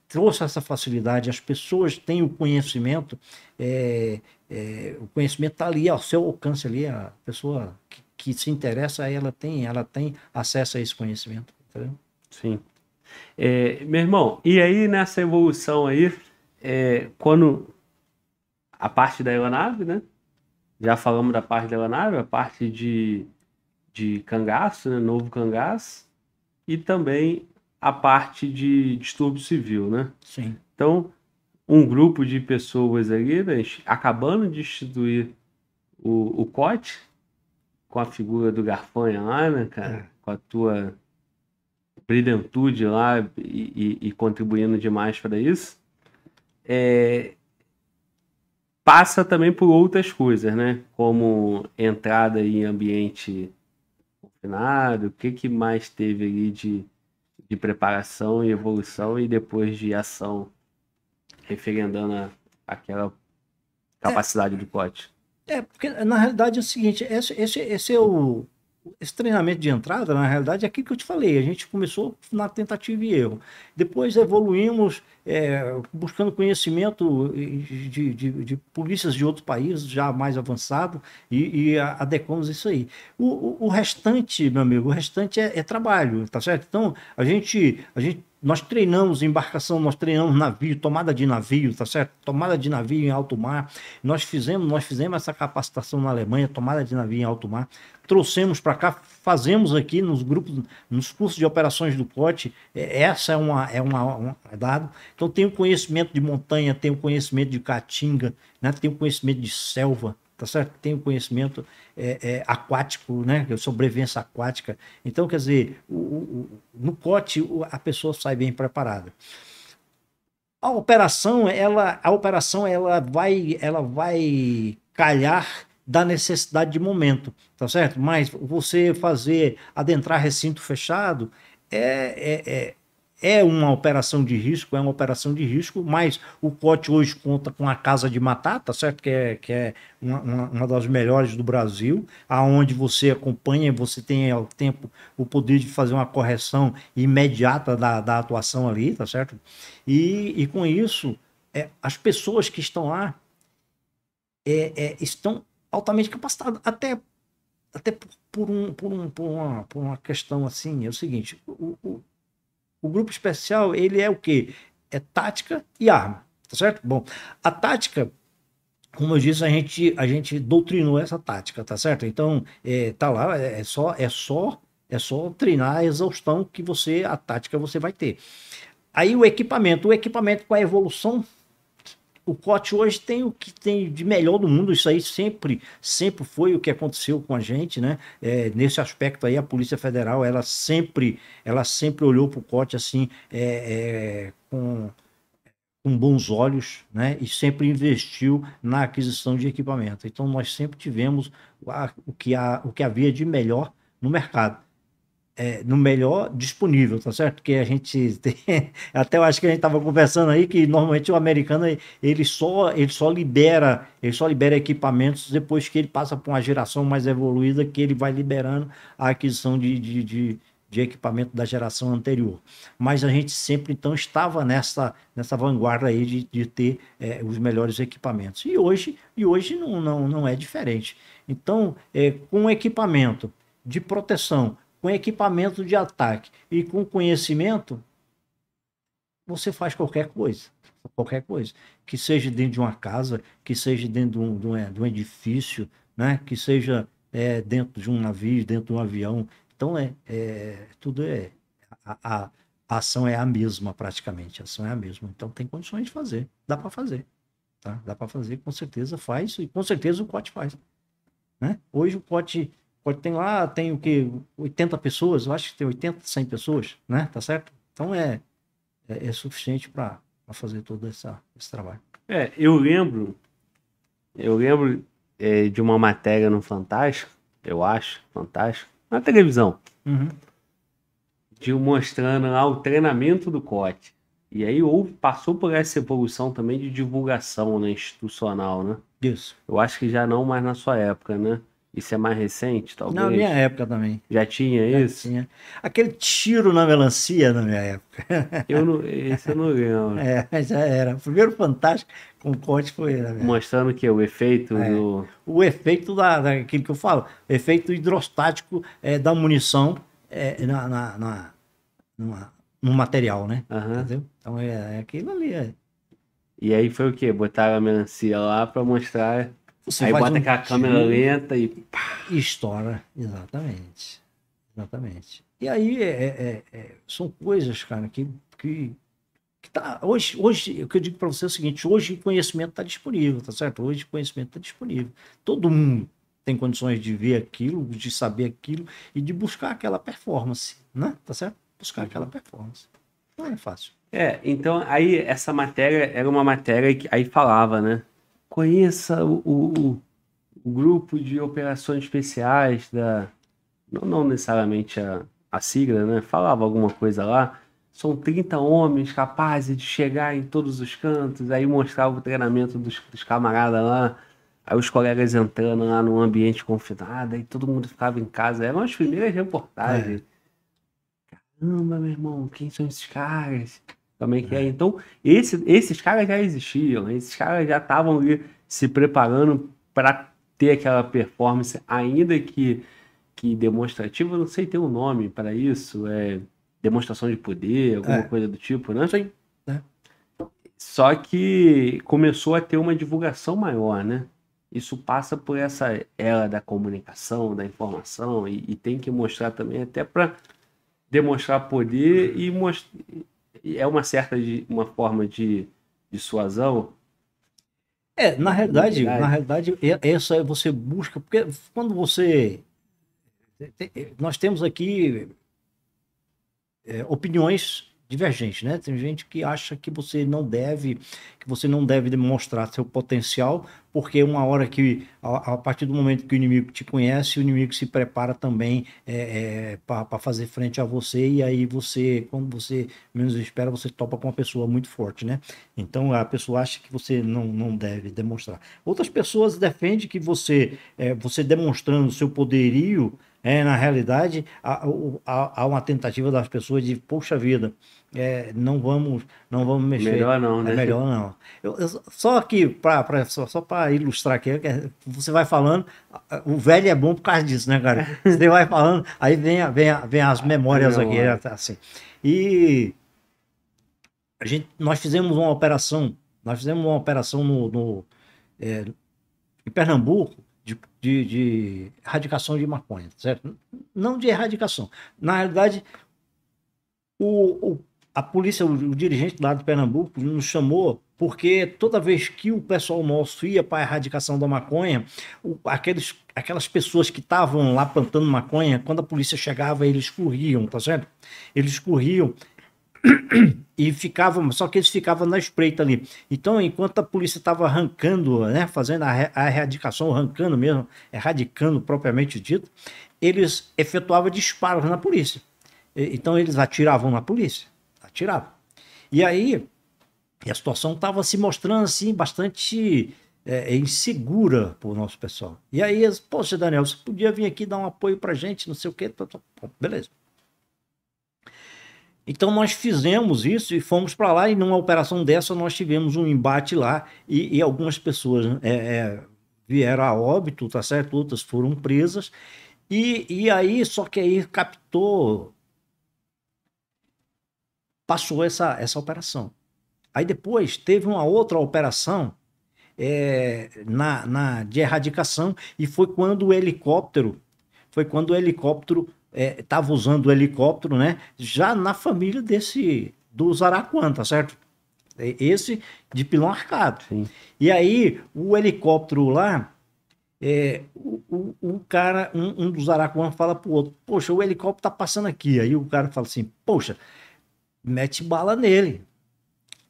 trouxe essa facilidade, as pessoas têm o conhecimento, é, é, o conhecimento está ali ao seu alcance ali, a pessoa que, que se interessa, ela tem, ela tem acesso a esse conhecimento. Entendeu? Sim. É, meu irmão, e aí nessa evolução aí, é, quando a parte da aeronave, né? Já falamos da parte da aeronave, a parte de, de cangaço, né? novo cangaço, e também a parte de distúrbio civil, né? Sim. Então, um grupo de pessoas ali, né, acabando de instituir o, o COT, com a figura do Garfanha lá, né, cara? É. Com a tua brilhantude lá e, e, e contribuindo demais para isso, é, passa também por outras coisas, né? Como entrada em ambiente confinado, o que, que mais teve ali de, de preparação e evolução e depois de ação referendando a, aquela capacidade é, do pote. É, porque na realidade é o seguinte, esse, esse, esse é o esse treinamento de entrada, na realidade, é aquilo que eu te falei. A gente começou na tentativa e erro. Depois evoluímos é, buscando conhecimento de, de, de, polícias de outros países já mais avançado e, e adequamos isso aí. O, o, o, restante, meu amigo, o restante é, é trabalho, tá certo? Então, a gente, a gente nós treinamos embarcação, nós treinamos navio, tomada de navio, tá certo? Tomada de navio em alto mar. Nós fizemos, nós fizemos essa capacitação na Alemanha, tomada de navio em alto mar trouxemos para cá, fazemos aqui nos grupos, nos cursos de operações do cote é, essa é uma, é uma, uma é dado. Então tenho conhecimento de montanha, tenho conhecimento de caatinga, né? tenho conhecimento de selva, tá certo? Tenho conhecimento é, é, aquático, né? Sobrevivência aquática. Então, quer dizer, o, o, no cote a pessoa sai bem preparada. A operação, ela, a operação, ela vai, ela vai calhar da necessidade de momento, tá certo? Mas você fazer adentrar recinto fechado é, é, é, é uma operação de risco, é uma operação de risco, mas o COT hoje conta com a Casa de Matar, tá certo? Que é, que é uma, uma das melhores do Brasil, aonde você acompanha, você tem ao tempo o poder de fazer uma correção imediata da, da atuação ali, tá certo? E, e com isso, é, as pessoas que estão lá é, é, estão altamente capacitado. Até, até por, um, por, um, por, uma, por uma questão assim, é o seguinte, o, o, o grupo especial, ele é o que É tática e arma, tá certo? Bom, a tática como eu disse, a gente, a gente doutrinou essa tática, tá certo? Então, é, tá lá, é, é só, é só, é só treinar a exaustão que você, a tática você vai ter. Aí o equipamento, o equipamento com é a evolução o Cote hoje tem o que tem de melhor do mundo, isso aí sempre, sempre foi o que aconteceu com a gente, né? É, nesse aspecto aí, a Polícia Federal, ela sempre, ela sempre olhou para o Cote assim, é, é, com, com bons olhos, né? E sempre investiu na aquisição de equipamento. Então, nós sempre tivemos a, o, que a, o que havia de melhor no mercado é, no melhor disponível, tá certo? Porque a gente tem, até eu acho que a gente estava conversando aí que normalmente o americano ele só ele só libera ele só libera equipamentos depois que ele passa por uma geração mais evoluída que ele vai liberando a aquisição de, de, de, de equipamento da geração anterior. Mas a gente sempre então estava nessa nessa vanguarda aí de, de ter é, os melhores equipamentos e hoje e hoje não não, não é diferente. Então é, com equipamento de proteção com equipamento de ataque e com conhecimento, você faz qualquer coisa. Qualquer coisa. Que seja dentro de uma casa, que seja dentro de um, de um, de um edifício, né? que seja é, dentro de um navio, dentro de um avião. Então, é, é tudo é. A, a, a, ação é a mesma, praticamente. A ação é a mesma. Então, tem condições de fazer. Dá para fazer. Tá? Dá para fazer, com certeza faz. E com certeza o pote faz. Né? Hoje o COT Pode ter lá, tem o que 80 pessoas, eu acho que tem 80, 100 pessoas, né? Tá certo? Então é, é, é suficiente para fazer todo essa, esse trabalho. É, eu lembro, eu lembro é, de uma matéria no Fantástico, eu acho, Fantástico, na televisão. Uhum. De mostrando lá o treinamento do Cote. E aí houve, passou por essa evolução também de divulgação né, institucional, né? Isso. Eu acho que já não mais na sua época, né? Isso é mais recente, talvez? Na minha época também. Já tinha Já isso? Tinha. Aquele tiro na melancia na minha época. Eu não, esse eu não lembro. É, já era. O primeiro Fantástico com corte foi. Mostrando que o efeito é, do. O efeito da, daquilo que eu falo, efeito hidrostático é, da munição é, na, na, na, no material, né? Uhum. Entendeu? Então é, é aquilo ali. É. E aí foi o quê? Botaram a melancia lá para mostrar você aí bota um aquela câmera lenta e pá. Estoura, exatamente. Exatamente. E aí é, é, é, é, são coisas, cara, que, que, que, tá. Hoje, hoje, o que eu digo para você é o seguinte: hoje o conhecimento está disponível, tá certo? Hoje o conhecimento está disponível. Todo mundo tem condições de ver aquilo, de saber aquilo e de buscar aquela performance, né? Tá certo? Buscar uhum. aquela performance. Não é fácil. É, então aí essa matéria era uma matéria que aí falava, né? conheça o, o, o grupo de operações especiais da. Não, não necessariamente a, a sigla, né? Falava alguma coisa lá. São 30 homens capazes de chegar em todos os cantos. Aí mostrava o treinamento dos, dos camaradas lá. Aí os colegas entrando lá num ambiente confinado, aí todo mundo ficava em casa. Eram as primeiras reportagens. É. Caramba, meu irmão, quem são esses caras? também que É. Então, esse, esses caras já existiam, esses caras já estavam ali se preparando para ter aquela performance, ainda que, que demonstrativa, não sei ter um nome para isso, é demonstração de poder, alguma é. coisa do tipo, né? É. Só que começou a ter uma divulgação maior, né? Isso passa por essa era da comunicação, da informação, e, e tem que mostrar também até para demonstrar poder e, mostrar é uma certa de uma forma de, de É, na realidade, na realidade, essa é, é você busca, porque quando você. Nós temos aqui é, opiniões divergente, né? Tem gente que acha que você não deve, que você não deve demonstrar seu potencial, porque uma hora que, a, a partir do momento que o inimigo te conhece, o inimigo se prepara também é, é, para fazer frente a você, e aí você, quando você menos espera, você topa com uma pessoa muito forte, né? Então a pessoa acha que você não, não deve demonstrar. Outras pessoas defendem que você, é, você demonstrando seu poderio, é, na realidade, há, há, há, uma tentativa das pessoas de, poxa vida, é, não vamos não vamos mexer. Melhor não, né? É melhor não. Eu, eu, só aqui, pra, pra só, só para ilustrar aqui, é você vai falando, o velho é bom por causa disso, né, cara? Você vai falando, aí vem, vem, vem as memórias aqui, né, assim. E a gente, nós fizemos uma operação, nós fizemos uma operação no, no é, em Pernambuco, de, de, de erradicação de maconha, certo? Não de erradicação. Na realidade, o, o a polícia, o, o, dirigente lá de Pernambuco, nos chamou porque toda vez que o pessoal nosso ia para a erradicação da maconha, o, aqueles, aquelas pessoas que estavam lá plantando maconha, quando a polícia chegava, eles corriam, tá certo? Eles corriam e ficavam, só que eles ficavam na espreita ali. Então, enquanto a polícia estava arrancando, né, fazendo a, a erradicação, arrancando mesmo, erradicando propriamente dito, eles efetuavam disparos na polícia. E, então, eles atiravam na polícia, atiravam. E aí, e a situação estava se mostrando assim bastante é, insegura para o nosso pessoal. E aí, poxa, Daniel, você podia vir aqui dar um apoio para gente, não sei o quê, tá, tá, tá, beleza. Então nós fizemos isso e fomos para lá e numa operação dessa nós tivemos um embate lá e, e algumas pessoas é, é, vieram a óbito, tá certo? Outras foram presas e, e aí só que aí captou, passou essa essa operação. Aí depois teve uma outra operação é, na, na de erradicação e foi quando o helicóptero foi quando o helicóptero estava é, usando o helicóptero, né? Já na família desse do Zaracuan, tá certo? É, esse de pilão arcado. Sim. E aí, o helicóptero lá, é, o, o, o, cara, um, um dos Aracuan fala pro outro, poxa, o helicóptero tá passando aqui. Aí o cara fala assim, poxa, mete bala nele.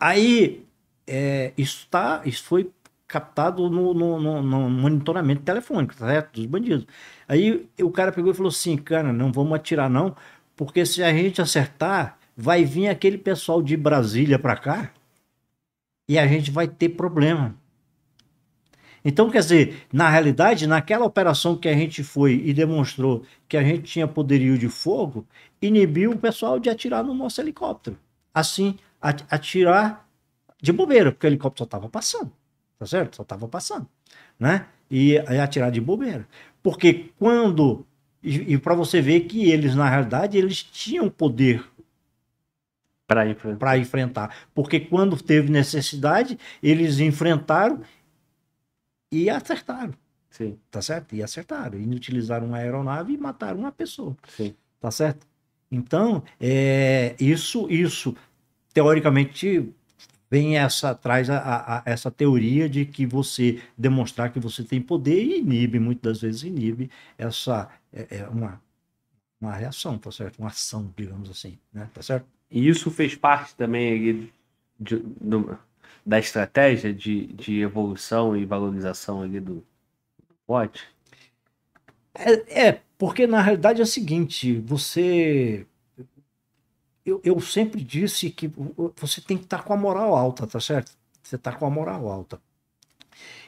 Aí, é, isso, tá, isso foi captado no, no, no, no, monitoramento telefônico, certo? Dos bandidos. Aí o cara pegou e falou assim, cara, não vamos atirar não, porque se a gente acertar, vai vir aquele pessoal de Brasília para cá e a gente vai ter problema. Então, quer dizer, na realidade, naquela operação que a gente foi e demonstrou que a gente tinha poderio de fogo, inibiu o pessoal de atirar no nosso helicóptero. Assim, atirar de bobeira, porque o helicóptero estava passando tá certo? Só estava passando, né? E atirar de bobeira. Porque quando. E, e para você ver que eles, na realidade, eles tinham poder para enfrentar. enfrentar. Porque quando teve necessidade, eles enfrentaram e acertaram. Sim. Tá certo? E acertaram. Inutilizaram uma aeronave e mataram uma pessoa. Sim. Tá certo? Então, é, isso, isso, teoricamente, vem essa traz a, a, a, essa teoria de que você demonstrar que você tem poder e inibe muitas das vezes inibe essa é, é uma uma reação tá certo uma ação digamos assim né tá certo e isso fez parte também de, do, da estratégia de, de evolução e valorização ali do pote é, é porque na realidade é o seguinte você eu, eu sempre disse que você tem que estar com a moral alta, tá certo? Você está com a moral alta.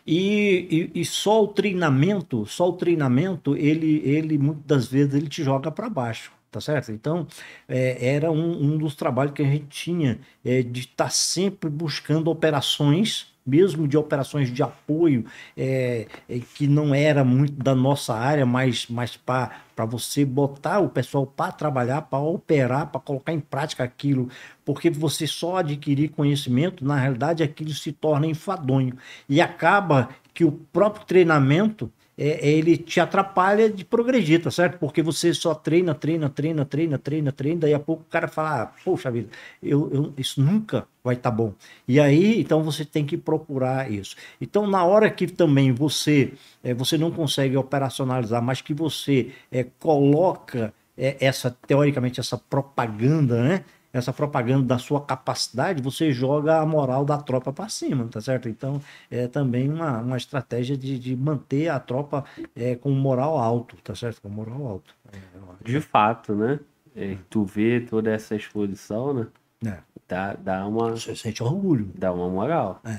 E, e, e, só o treinamento, só o treinamento, ele, ele muitas vezes ele te joga para baixo, tá certo? Então é, era um, um, dos trabalhos que a gente tinha é, de estar tá sempre buscando operações mesmo de operações de apoio, é, é, que não era muito da nossa área, mas, mas para você botar o pessoal para trabalhar, para operar, para colocar em prática aquilo, porque você só adquirir conhecimento, na realidade aquilo se torna enfadonho e acaba que o próprio treinamento é, é, ele te atrapalha de progredir, tá certo? Porque você só treina, treina, treina, treina, treina, treina, daí a pouco o cara fala, ah, poxa vida, eu, eu, isso nunca vai estar tá bom. E aí, então você tem que procurar isso. Então, na hora que também você, é, você não consegue operacionalizar, mas que você é, coloca é, essa teoricamente essa propaganda, né? essa propaganda da sua capacidade, você joga a moral da tropa para cima, tá certo? Então é também uma, uma estratégia de, de manter a tropa é, com moral alto, tá certo? Com moral alto. É, de fato, né? É, tu vê toda essa exposição, né? É. Dá, dá uma. Você sente orgulho. Dá uma moral. É.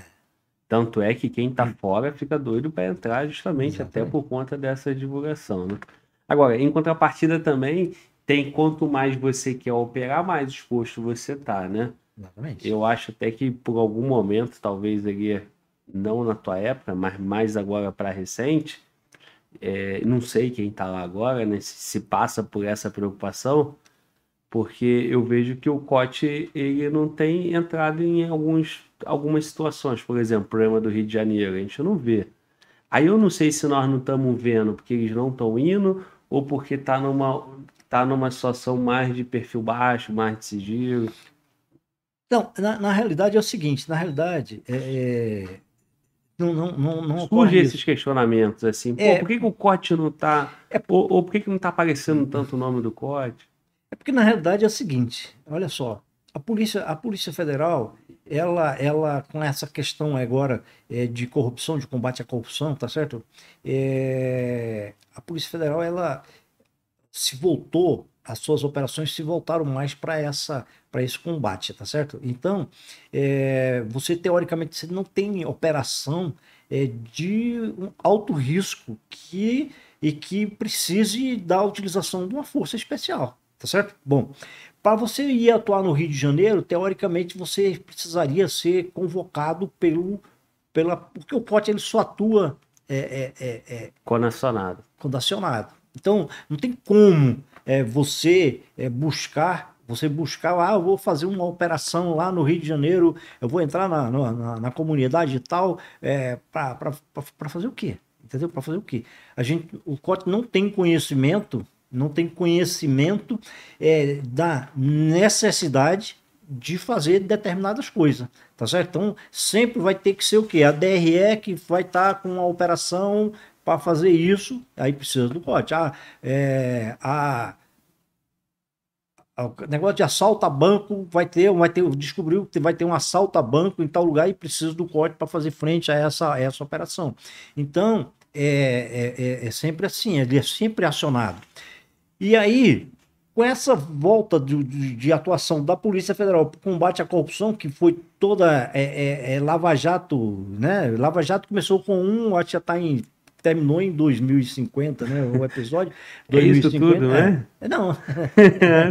Tanto é que quem tá fora fica doido para entrar justamente Exatamente. até por conta dessa divulgação, né? Agora, em contrapartida também, tem quanto mais você quer operar, mais exposto você tá, né? Exatamente. Eu acho até que por algum momento, talvez ali não na tua época, mas mais agora para recente, é, não sei quem tá lá agora, né? Se, se, passa por essa preocupação, porque eu vejo que o Cote ele não tem entrado em alguns, algumas situações, por exemplo, o problema do Rio de Janeiro, a gente não vê. Aí eu não sei se nós não estamos vendo porque eles não estão indo ou porque tá numa está numa situação mais de perfil baixo, mais de sigilo? Não, na, na realidade é o seguinte, na realidade é, é, não, não, não, não surge esses isso. questionamentos assim. É, Pô, por que, que o COT não está? É ou, ou, por que, que não está aparecendo tanto o nome do COT? É porque na realidade é o seguinte, olha só, a polícia, a polícia federal, ela, ela com essa questão agora é, de corrupção, de combate à corrupção, tá certo? É, a polícia federal, ela se voltou, as suas operações se voltaram mais para essa para esse combate, tá certo? Então, é, você teoricamente você não tem operação é, de um alto risco que e que precise da utilização de uma força especial, tá certo? Bom, para você ir atuar no Rio de Janeiro, teoricamente você precisaria ser convocado pelo pela porque o pote ele só atua é, é, é, é condicionado. Condicionado. Então, não tem como é, você é, buscar você buscar ah, eu vou fazer uma operação lá no Rio de Janeiro, eu vou entrar na, na, na comunidade e tal, é, para fazer o quê? Entendeu? Para fazer o quê? A gente, o Cote não tem conhecimento, não tem conhecimento é, da necessidade de fazer determinadas coisas, tá certo? Então sempre vai ter que ser o quê? A DRE que vai estar tá com a operação para fazer isso, aí precisa do corte Ah, é, a, o negócio de assalto a banco vai ter, vai ter, descobriu que vai ter um assalto a banco em tal lugar e precisa do corte para fazer frente a essa, a essa operação. Então, é, é, é, é, sempre assim, ele é sempre acionado. E aí, com essa volta de, de, de atuação da Polícia Federal para combate à corrupção, que foi toda é, é, é, Lava Jato, né? Lava Jato começou com um, acho que já está em terminou em 2050, né? O episódio. é 2050, isso tudo, né? é, né? Não.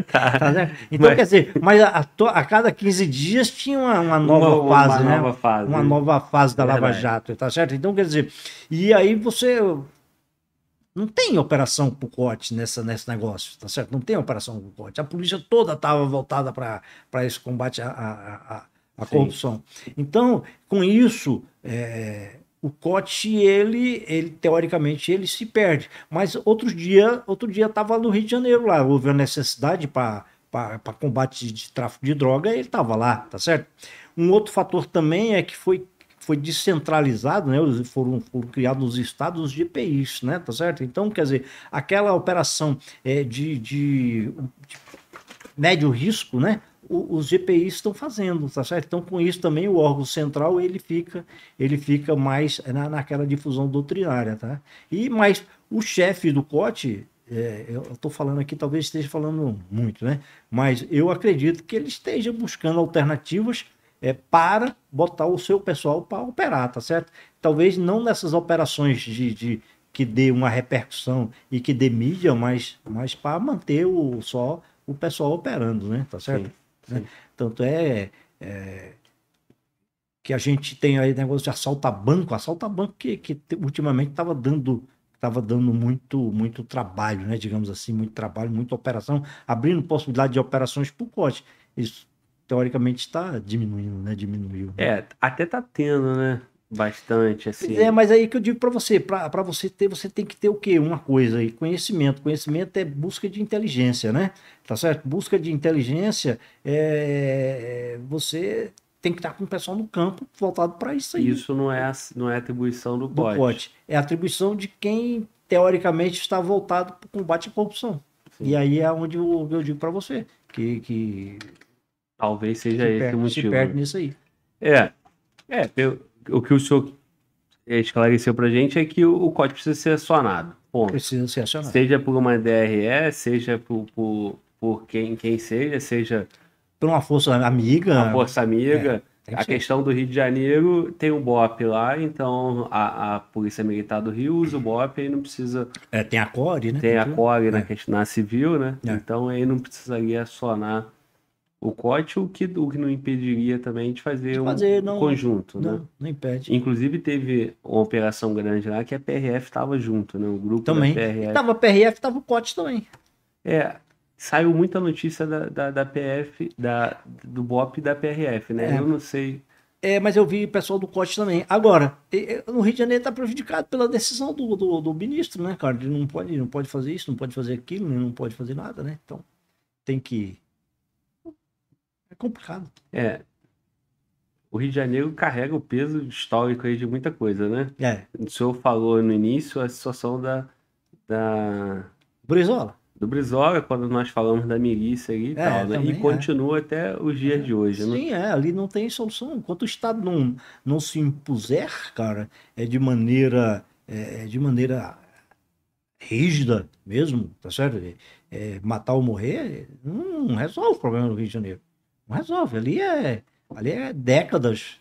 tá. né? Então, mas... quer dizer, mas a, a, cada 15 dias tinha uma, uma nova uma, fase, uma né? Nova fase, uma nova fase da é Lava Jato, tá certo? Então, quer dizer, e aí você não tem operação por corte nessa, nesse negócio, tá certo? Não tem operação por corte. A polícia toda estava voltada para esse combate à, à, à, corrupção. Então, com isso, é, o Cote ele, ele teoricamente ele se perde. Mas outro dia, outro dia estava no Rio de Janeiro lá, houve a necessidade para para combate de tráfico de droga, ele estava lá, tá certo? Um outro fator também é que foi foi descentralizado, né? Foram, foram, criados os estados de GPIs, né? Tá certo? Então, quer dizer, aquela operação é, de, de, de médio risco, né? os GPIs estão fazendo, tá certo? Então, com isso também o órgão central ele fica, ele fica mais na, naquela difusão doutrinária, tá? E mas o chefe do COT, é, eu estou falando aqui, talvez esteja falando muito, né? Mas eu acredito que ele esteja buscando alternativas é, para botar o seu pessoal para operar, tá certo? Talvez não nessas operações de, de que dê uma repercussão e que dê mídia, mas, mas para manter o, só o pessoal operando, né? Tá certo? Sim. Né? Tanto é, é, que a gente tem aí negócio de assalta banco, assalta banco que, que ultimamente estava dando estava dando muito muito trabalho, né? digamos assim, muito trabalho, muita operação, abrindo possibilidade de operações por corte. Isso teoricamente está diminuindo, né? Diminuiu. Né? É, até está tendo, né? bastante assim. é, mas aí que eu digo para você, para você ter, você tem que ter o quê? Uma coisa aí, conhecimento. Conhecimento é busca de inteligência, né? Tá certo? Busca de inteligência é você tem que estar com o pessoal no campo voltado para isso aí. Isso não é não é atribuição do, do pote. pote. É atribuição de quem teoricamente está voltado para o combate à corrupção. Sim. E aí é onde eu, eu digo para você que, que talvez seja se esse perde, o motivo. Se perde nisso aí. É. É, eu, o que o senhor é, esclareceu para a gente é que o, código precisa ser acionado. Ponto. Precisa ser acionado. Seja por uma DRE, seja por, por, por quem, quem seja, seja. Por uma força amiga. Uma força amiga. É. a questão do Rio de Janeiro tem o BOP lá, então a, a Polícia Militar do Rio usa o BOP e não precisa. É, tem a CORE, né? Tem a CORE é. na, na civil, né? É. Então aí não precisaria acionar o corte, o que, o que não impediria também de fazer, de fazer um não, conjunto, né? não, né? Não impede. Inclusive teve uma operação grande lá que a PRF estava junto, né? O grupo também. da PRF. Tava a PRF, tava o corte também. É, saiu muita notícia da, da, da PF, da, do BOP da PRF, né? É. Eu não sei... É, mas eu vi o pessoal do corte também. Agora, no Rio de Janeiro está prejudicado pela decisão do, do, do, ministro, né, cara? Ele não pode, não pode fazer isso, não pode fazer aquilo, não pode fazer nada, né? Então, tem que complicado. É. O Rio de Janeiro carrega o peso histórico aí de muita coisa, né? É. O senhor falou no início a situação da. da... Brizola. Do Brizola, quando nós falamos da milícia aí e é, tal, né? E é. continua é. até os dias é. de hoje, Sim, né? Sim, é, ali não tem solução. Enquanto o Estado não, não se impuser, cara, é de maneira. É, é de maneira rígida mesmo, tá certo? É, matar ou morrer não resolve o problema do Rio de Janeiro. Não resolve. Ali é, ali é décadas,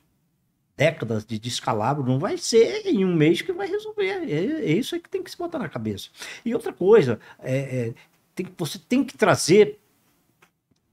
décadas de descalabro. Não vai ser em um mês que vai resolver. É, é isso é que tem que se botar na cabeça. E outra coisa, é, é, tem, você tem que trazer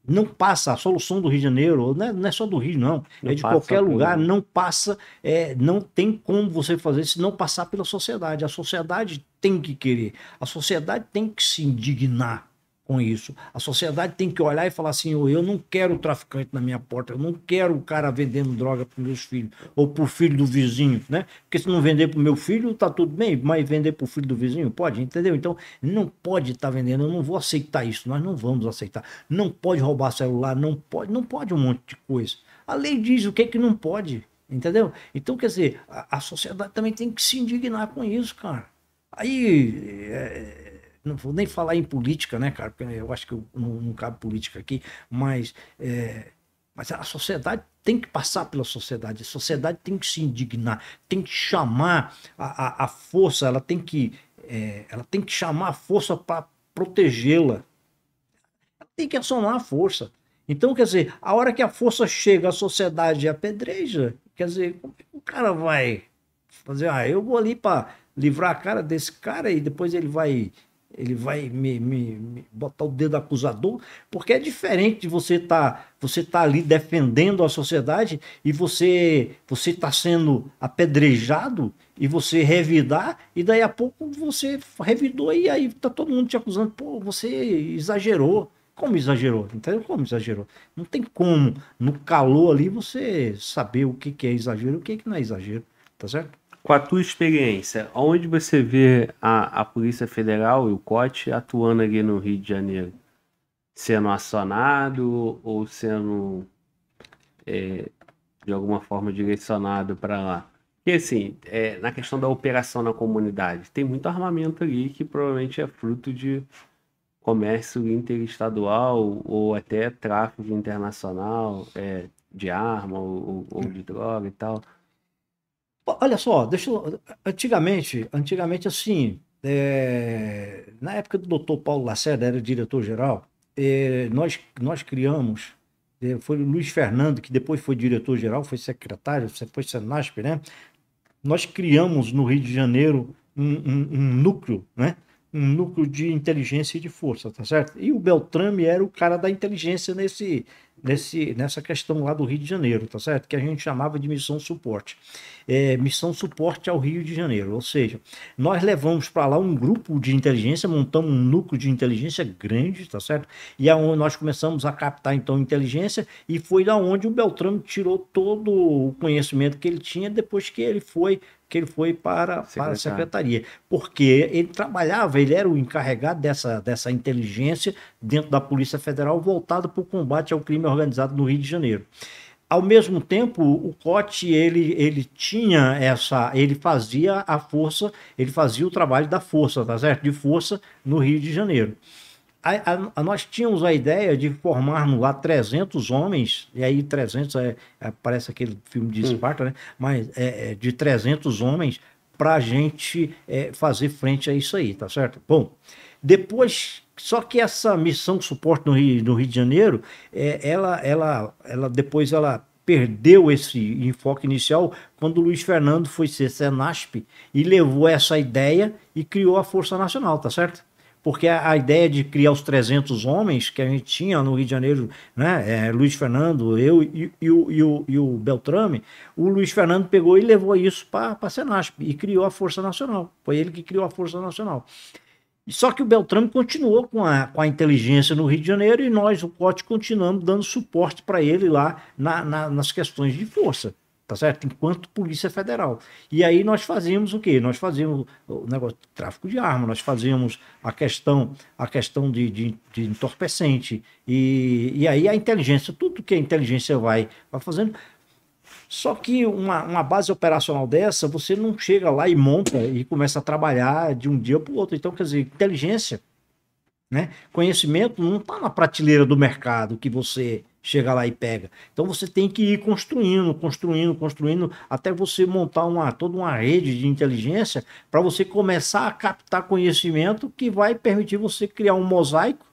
não passa a solução do Rio de Janeiro, não é, não é só do Rio, não, não é de qualquer lugar, não passa, é, não tem como você fazer se não passar pela sociedade. A sociedade tem que querer, a sociedade tem que se indignar com isso. A sociedade tem que olhar e falar assim: oh, eu não quero traficante na minha porta, eu não quero o cara vendendo droga para meus filhos ou para o filho do vizinho, né? Porque se não vender para o meu filho, tá tudo bem, mas vender para o filho do vizinho pode, entendeu? Então não pode estar tá vendendo, eu não vou aceitar isso, nós não vamos aceitar. Não pode roubar celular, não pode, não pode um monte de coisa. A lei diz o que é que não pode, entendeu? Então quer dizer, a, a sociedade também tem que se indignar com isso, cara. Aí é, não vou nem falar em política, né, cara? Porque eu acho que eu, não, não cabe política aqui, mas. É, mas a sociedade tem que passar pela sociedade, a sociedade tem que se indignar, tem que chamar a, a, a força, ela tem que, é, ela tem que chamar a força para protegê-la. Ela tem que acionar a força. Então, quer dizer, a hora que a força chega, a sociedade apedreja, quer dizer, como é que o cara vai fazer? Ah, eu vou ali para livrar a cara desse cara e depois ele vai ele vai me, me, me, botar o dedo acusador, porque é diferente de você estar tá, você tá ali defendendo a sociedade e você você está sendo apedrejado e você revidar e daí a pouco você revidou e aí está todo mundo te acusando, pô, você exagerou. Como exagerou? Entendeu? Como exagerou? Não tem como, no calor ali, você saber o que, que é exagero e o que, que não é exagero, tá certo? com a tua experiência, onde você vê a, a Polícia Federal e o COT atuando ali no Rio de Janeiro? Sendo acionado ou sendo é, de alguma forma direcionado para lá? E assim, é, na questão da operação na comunidade, tem muito armamento ali que provavelmente é fruto de comércio interestadual ou até tráfico internacional é, de arma ou, ou de droga e tal. Olha só, deixa eu... antigamente, antigamente assim, é... na época do doutor Paulo Lacerda, era diretor-geral, é... nós, nós criamos, é... foi o Luiz Fernando, que depois foi diretor-geral, foi secretário, depois Senasp, né? Nós criamos no Rio de Janeiro um, um, um núcleo, né? um núcleo de inteligência e de força, tá certo? E o Beltrame era o cara da inteligência nesse, nesse, nessa questão lá do Rio de Janeiro, tá certo? Que a gente chamava de missão suporte. É, missão suporte ao Rio de Janeiro, ou seja, nós levamos para lá um grupo de inteligência, montamos um núcleo de inteligência grande, tá certo? E aonde é nós começamos a captar então inteligência e foi da onde o Beltrano tirou todo o conhecimento que ele tinha depois que ele foi que ele foi para, para a secretaria, porque ele trabalhava, ele era o encarregado dessa, dessa inteligência dentro da Polícia Federal voltada para o combate ao crime organizado no Rio de Janeiro. Ao mesmo tempo, o Cote ele, ele tinha essa, ele fazia a força, ele fazia o trabalho da força, tá certo? De força no Rio de Janeiro a, a, a nós tínhamos a ideia de formarmos lá 300 homens, e aí 300 é, é parece aquele filme de hum. Esparta, hum. né? Mas é, é de 300 homens para a gente é, fazer frente a isso aí, tá certo? Bom, depois, só que essa missão de suporte no Rio, no Rio de Janeiro, é, ela, ela, ela depois ela perdeu esse enfoque inicial quando o Luiz Fernando foi ser Senasp e levou essa ideia e criou a Força Nacional, tá certo? porque a, a, ideia de criar os 300 homens que a gente tinha no Rio de Janeiro, né, é, Luiz Fernando, eu e, e, o, e, o, e o Beltrame, o Luiz Fernando pegou e levou isso para a Senasp e criou a Força Nacional. Foi ele que criou a Força Nacional. Só que o Beltrame continuou com a, com a inteligência no Rio de Janeiro e nós, o Cote, continuamos dando suporte para ele lá na, na, nas questões de força tá certo? Enquanto Polícia Federal. E aí nós fazíamos o quê? Nós fazíamos o negócio de tráfico de arma, nós fazíamos a questão, a questão de, de, de entorpecente, e, e aí a inteligência, tudo que a inteligência vai, vai fazendo. Só que uma, uma base operacional dessa, você não chega lá e monta e começa a trabalhar de um dia para o outro. Então, quer dizer, inteligência, né? conhecimento não está na prateleira do mercado que você chega lá e pega. Então você tem que ir construindo, construindo, construindo, até você montar uma, toda uma rede de inteligência para você começar a captar conhecimento que vai permitir você criar um mosaico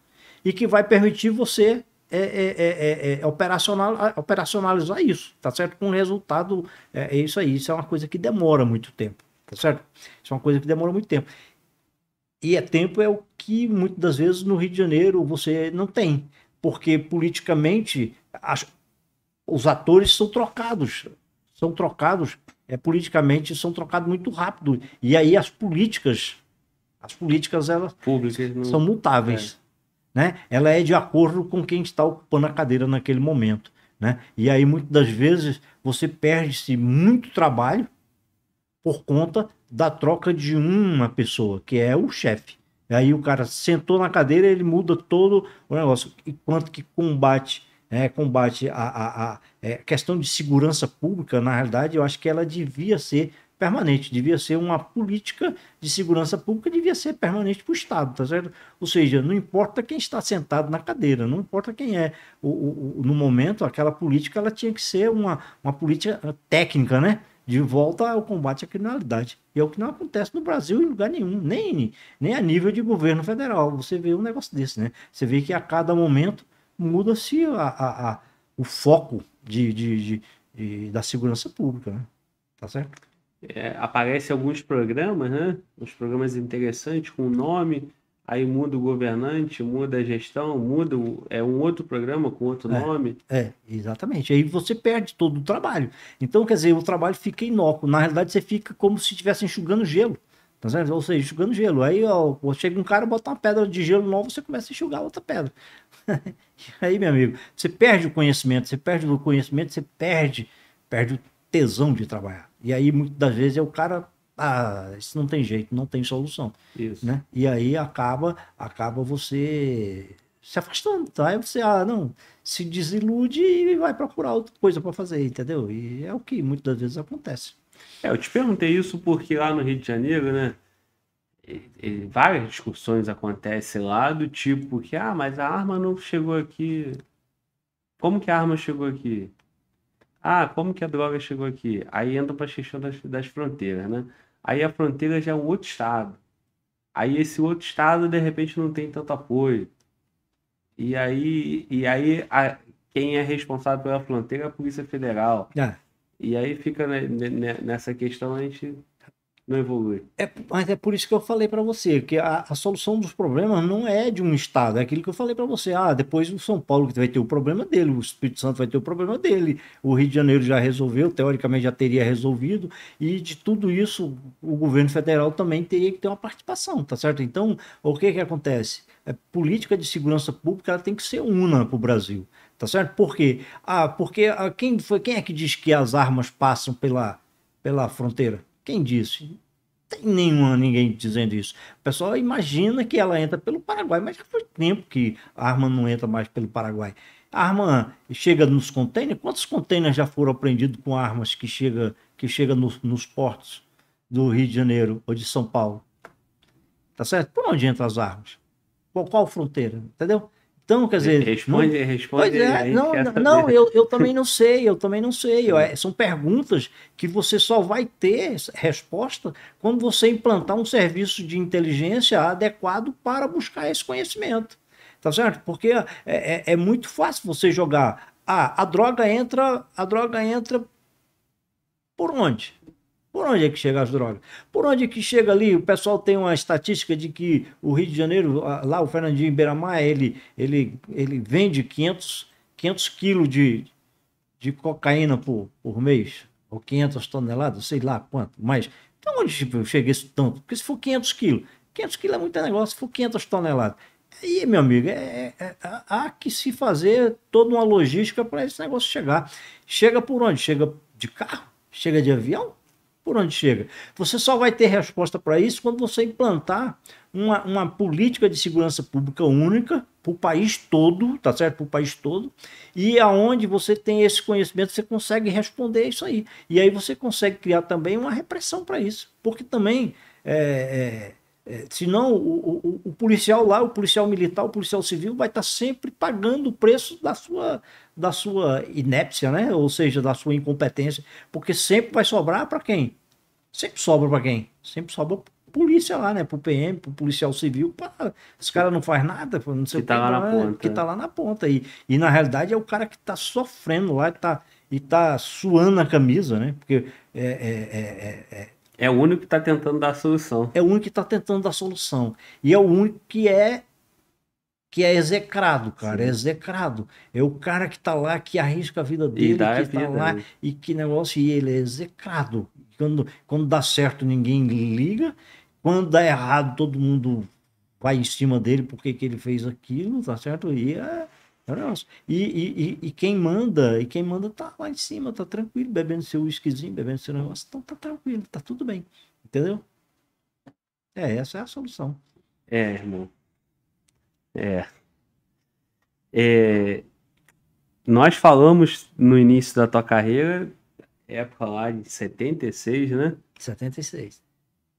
e que vai permitir você é, é, é, operacional, operacionalizar isso, tá certo? Com resultado, é, isso aí. Isso é uma coisa que demora muito tempo, tá certo? Isso é uma coisa que demora muito tempo. E é tempo é o que muitas das vezes no Rio de Janeiro você não tem porque politicamente as, os atores são trocados, são trocados, é, politicamente são trocados muito rápido. E aí as políticas, as políticas elas Públicas né? são mutáveis. É. Né? Ela é de acordo com quem está ocupando a cadeira naquele momento. Né? E aí, muitas das vezes, você perde-se muito trabalho por conta da troca de uma pessoa, que é o chefe. Aí o cara sentou na cadeira, ele muda todo o negócio. Enquanto que combate, né, combate a, a, a é, questão de segurança pública, na realidade, eu acho que ela devia ser permanente, devia ser uma política de segurança pública, devia ser permanente para o Estado, tá certo? Ou seja, não importa quem está sentado na cadeira, não importa quem é. O, o, no momento, aquela política ela tinha que ser uma, uma política eh, técnica, né? de volta ao combate à criminalidade. E é o que não acontece no Brasil em lugar nenhum, nem, nem a nível de governo federal. Você vê um negócio desse, né? Você vê que a cada momento muda-se a, a, a, o foco de, de, de, de, da segurança pública, né? Tá certo? É, aparece alguns programas, né? Uns programas interessantes com o nome aí muda o governante, muda a gestão, muda o, é um outro programa com outro é, nome. É, exatamente. Aí você perde todo o trabalho. Então, quer dizer, o trabalho fica inócuo. Na realidade, você fica como se estivesse enxugando gelo. Tá certo? Ou seja, enxugando gelo. Aí ó, chega um cara, bota uma pedra de gelo nova, você começa a enxugar outra pedra. aí, meu amigo, você perde o conhecimento, você perde o conhecimento, você perde, perde o tesão de trabalhar. E aí, muitas das vezes, é o cara ah, isso não tem jeito, não tem solução. Isso. Né? E aí acaba, acaba você se afastando, tá? Aí você, ah, não, se desilude e vai procurar outra coisa para fazer, entendeu? E é o que muitas das vezes acontece. É, eu te perguntei isso porque lá no Rio de Janeiro, né, várias discussões acontecem lá do tipo que, ah, mas a arma não chegou aqui. Como que a arma chegou aqui? Ah, como que a droga chegou aqui? Aí entra para a questão das, das fronteiras, né? Aí a fronteira já é um outro estado. Aí esse outro estado, de repente, não tem tanto apoio. E aí, e aí a, quem é responsável pela fronteira é a Polícia Federal. É. E aí fica né, nessa questão a gente não evoluir. É, mas é por isso que eu falei para você que a, a, solução dos problemas não é de um Estado, é aquilo que eu falei para você. Ah, depois o São Paulo que vai ter o problema dele, o Espírito Santo vai ter o problema dele, o Rio de Janeiro já resolveu, teoricamente já teria resolvido, e de tudo isso o governo federal também teria que ter uma participação, tá certo? Então, o que que acontece? A é, política de segurança pública ela tem que ser una para o Brasil, tá certo? Por quê? Ah, porque ah, quem, foi, quem é que diz que as armas passam pela, pela fronteira? Quem disse? tem nenhuma, ninguém dizendo isso. O pessoal imagina que ela entra pelo Paraguai, mas já foi tempo que a arma não entra mais pelo Paraguai. A arma chega nos contêineres. Quantos contêineres já foram apreendidos com armas que chega, que chega nos, nos portos do Rio de Janeiro ou de São Paulo? Tá certo? Por onde entram as armas? Por qual fronteira? Entendeu? Então, quer dizer. Responde, não, responde. Pois é, não, não eu, eu também não sei, eu também não sei. É, são perguntas que você só vai ter resposta quando você implantar um serviço de inteligência adequado para buscar esse conhecimento. Tá certo? Porque é, é, é muito fácil você jogar. Ah, a droga entra, a droga entra por onde? Por onde é que chega as drogas? Por onde é que chega ali? O pessoal tem uma estatística de que o Rio de Janeiro, lá o Fernandinho Beiramar, ele, ele, ele vende 500, 500 quilos de, de cocaína por, por mês, ou 500 toneladas, sei lá quanto, mas então onde tipo, chega esse tanto? Porque se for 500 quilos, 500 quilos é muito negócio, se for 500 toneladas. E, meu amigo, é, é, é, há que se fazer toda uma logística para esse negócio chegar. Chega por onde? Chega de carro? Chega de avião? por onde chega. Você só vai ter resposta para isso quando você implantar uma, uma política de segurança pública única para o país todo, tá certo? Para o país todo, e aonde você tem esse conhecimento, você consegue responder isso aí. E aí você consegue criar também uma repressão para isso, porque também é, é, é, senão o, o, o, policial lá, o policial militar, o policial civil vai estar tá sempre pagando o preço da sua, da sua inépcia, né? ou seja, da sua incompetência, porque sempre vai sobrar para quem? Sempre sobra para quem? Sempre sobra polícia lá, né? o PM, para o policial civil, para os caras não faz nada, não sei que tá o que, lá na é, ponta. que tá lá na ponta. E, e na realidade é o cara que está sofrendo lá e está tá suando a camisa, né? Porque é, é, é, é, é é o único que está tentando dar a solução. É o único que está tentando dar a solução. E é o único que é que é execrado, cara, é Sim. é execrado. É o cara que tá lá, que arrisca a vida dele, que a tá vida, tá lá né? e que negócio, e ele é execrado. Quando, quando dá certo, ninguém liga. Quando dá errado, todo mundo vai em cima dele porque que ele fez aquilo, tá certo? E é, é o negócio. E, e, e, quem manda, e quem manda tá lá em cima, tá tranquilo, bebendo seu whiskyzinho, bebendo seu negócio, então tá tranquilo, tá tudo bem. Entendeu? É, essa é a solução. É, irmão. É. é. Nós falamos no início da tua carreira, época lá de 76, né? 76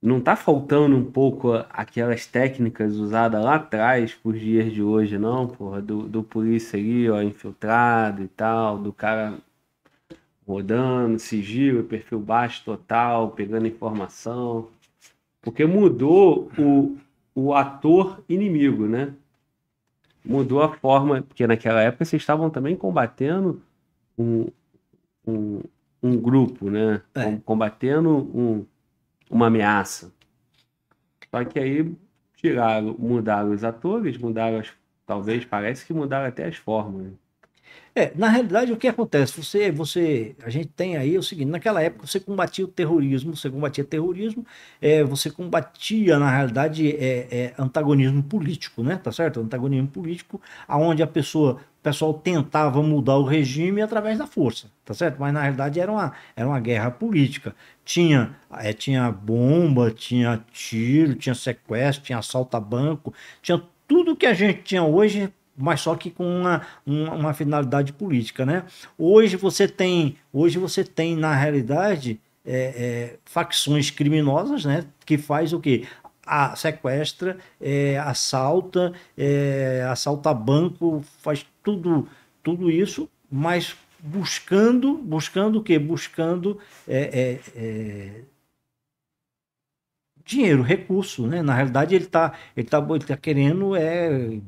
não tá faltando um pouco aquelas técnicas usadas lá atrás por dias de hoje, não, porra? Do, do polícia ali, ó, infiltrado e tal, do cara rodando, sigilo, perfil baixo total, pegando informação. Porque mudou o, o ator inimigo, né? Mudou a forma, porque naquela época vocês estavam também combatendo um, um, um grupo, né? É. Combatendo um uma ameaça. Só que aí tiraram, mudaram os atores, mudaram as, talvez parece que mudaram até as formas. Né? É, na realidade o que acontece? Você, você, a gente tem aí o seguinte: naquela época você combatia o terrorismo, você combatia terrorismo, é, você combatia na realidade é, é, antagonismo político, né? Tá certo? Antagonismo político, aonde a pessoa o pessoal tentava mudar o regime através da força, tá certo? Mas na realidade era uma, era uma guerra política. Tinha, é, tinha bomba, tinha tiro, tinha sequestro, tinha assalto a banco, tinha tudo que a gente tinha hoje, mas só que com uma, uma, uma finalidade política, né? Hoje você tem, hoje você tem na realidade é, é, facções criminosas, né? Que faz o quê? a, sequestra, é, assalta, é, assalta banco, faz tudo, tudo isso, mas buscando, buscando o quê? Buscando é, é, é dinheiro, recurso, né? Na realidade ele está ele tá, ele tá querendo é,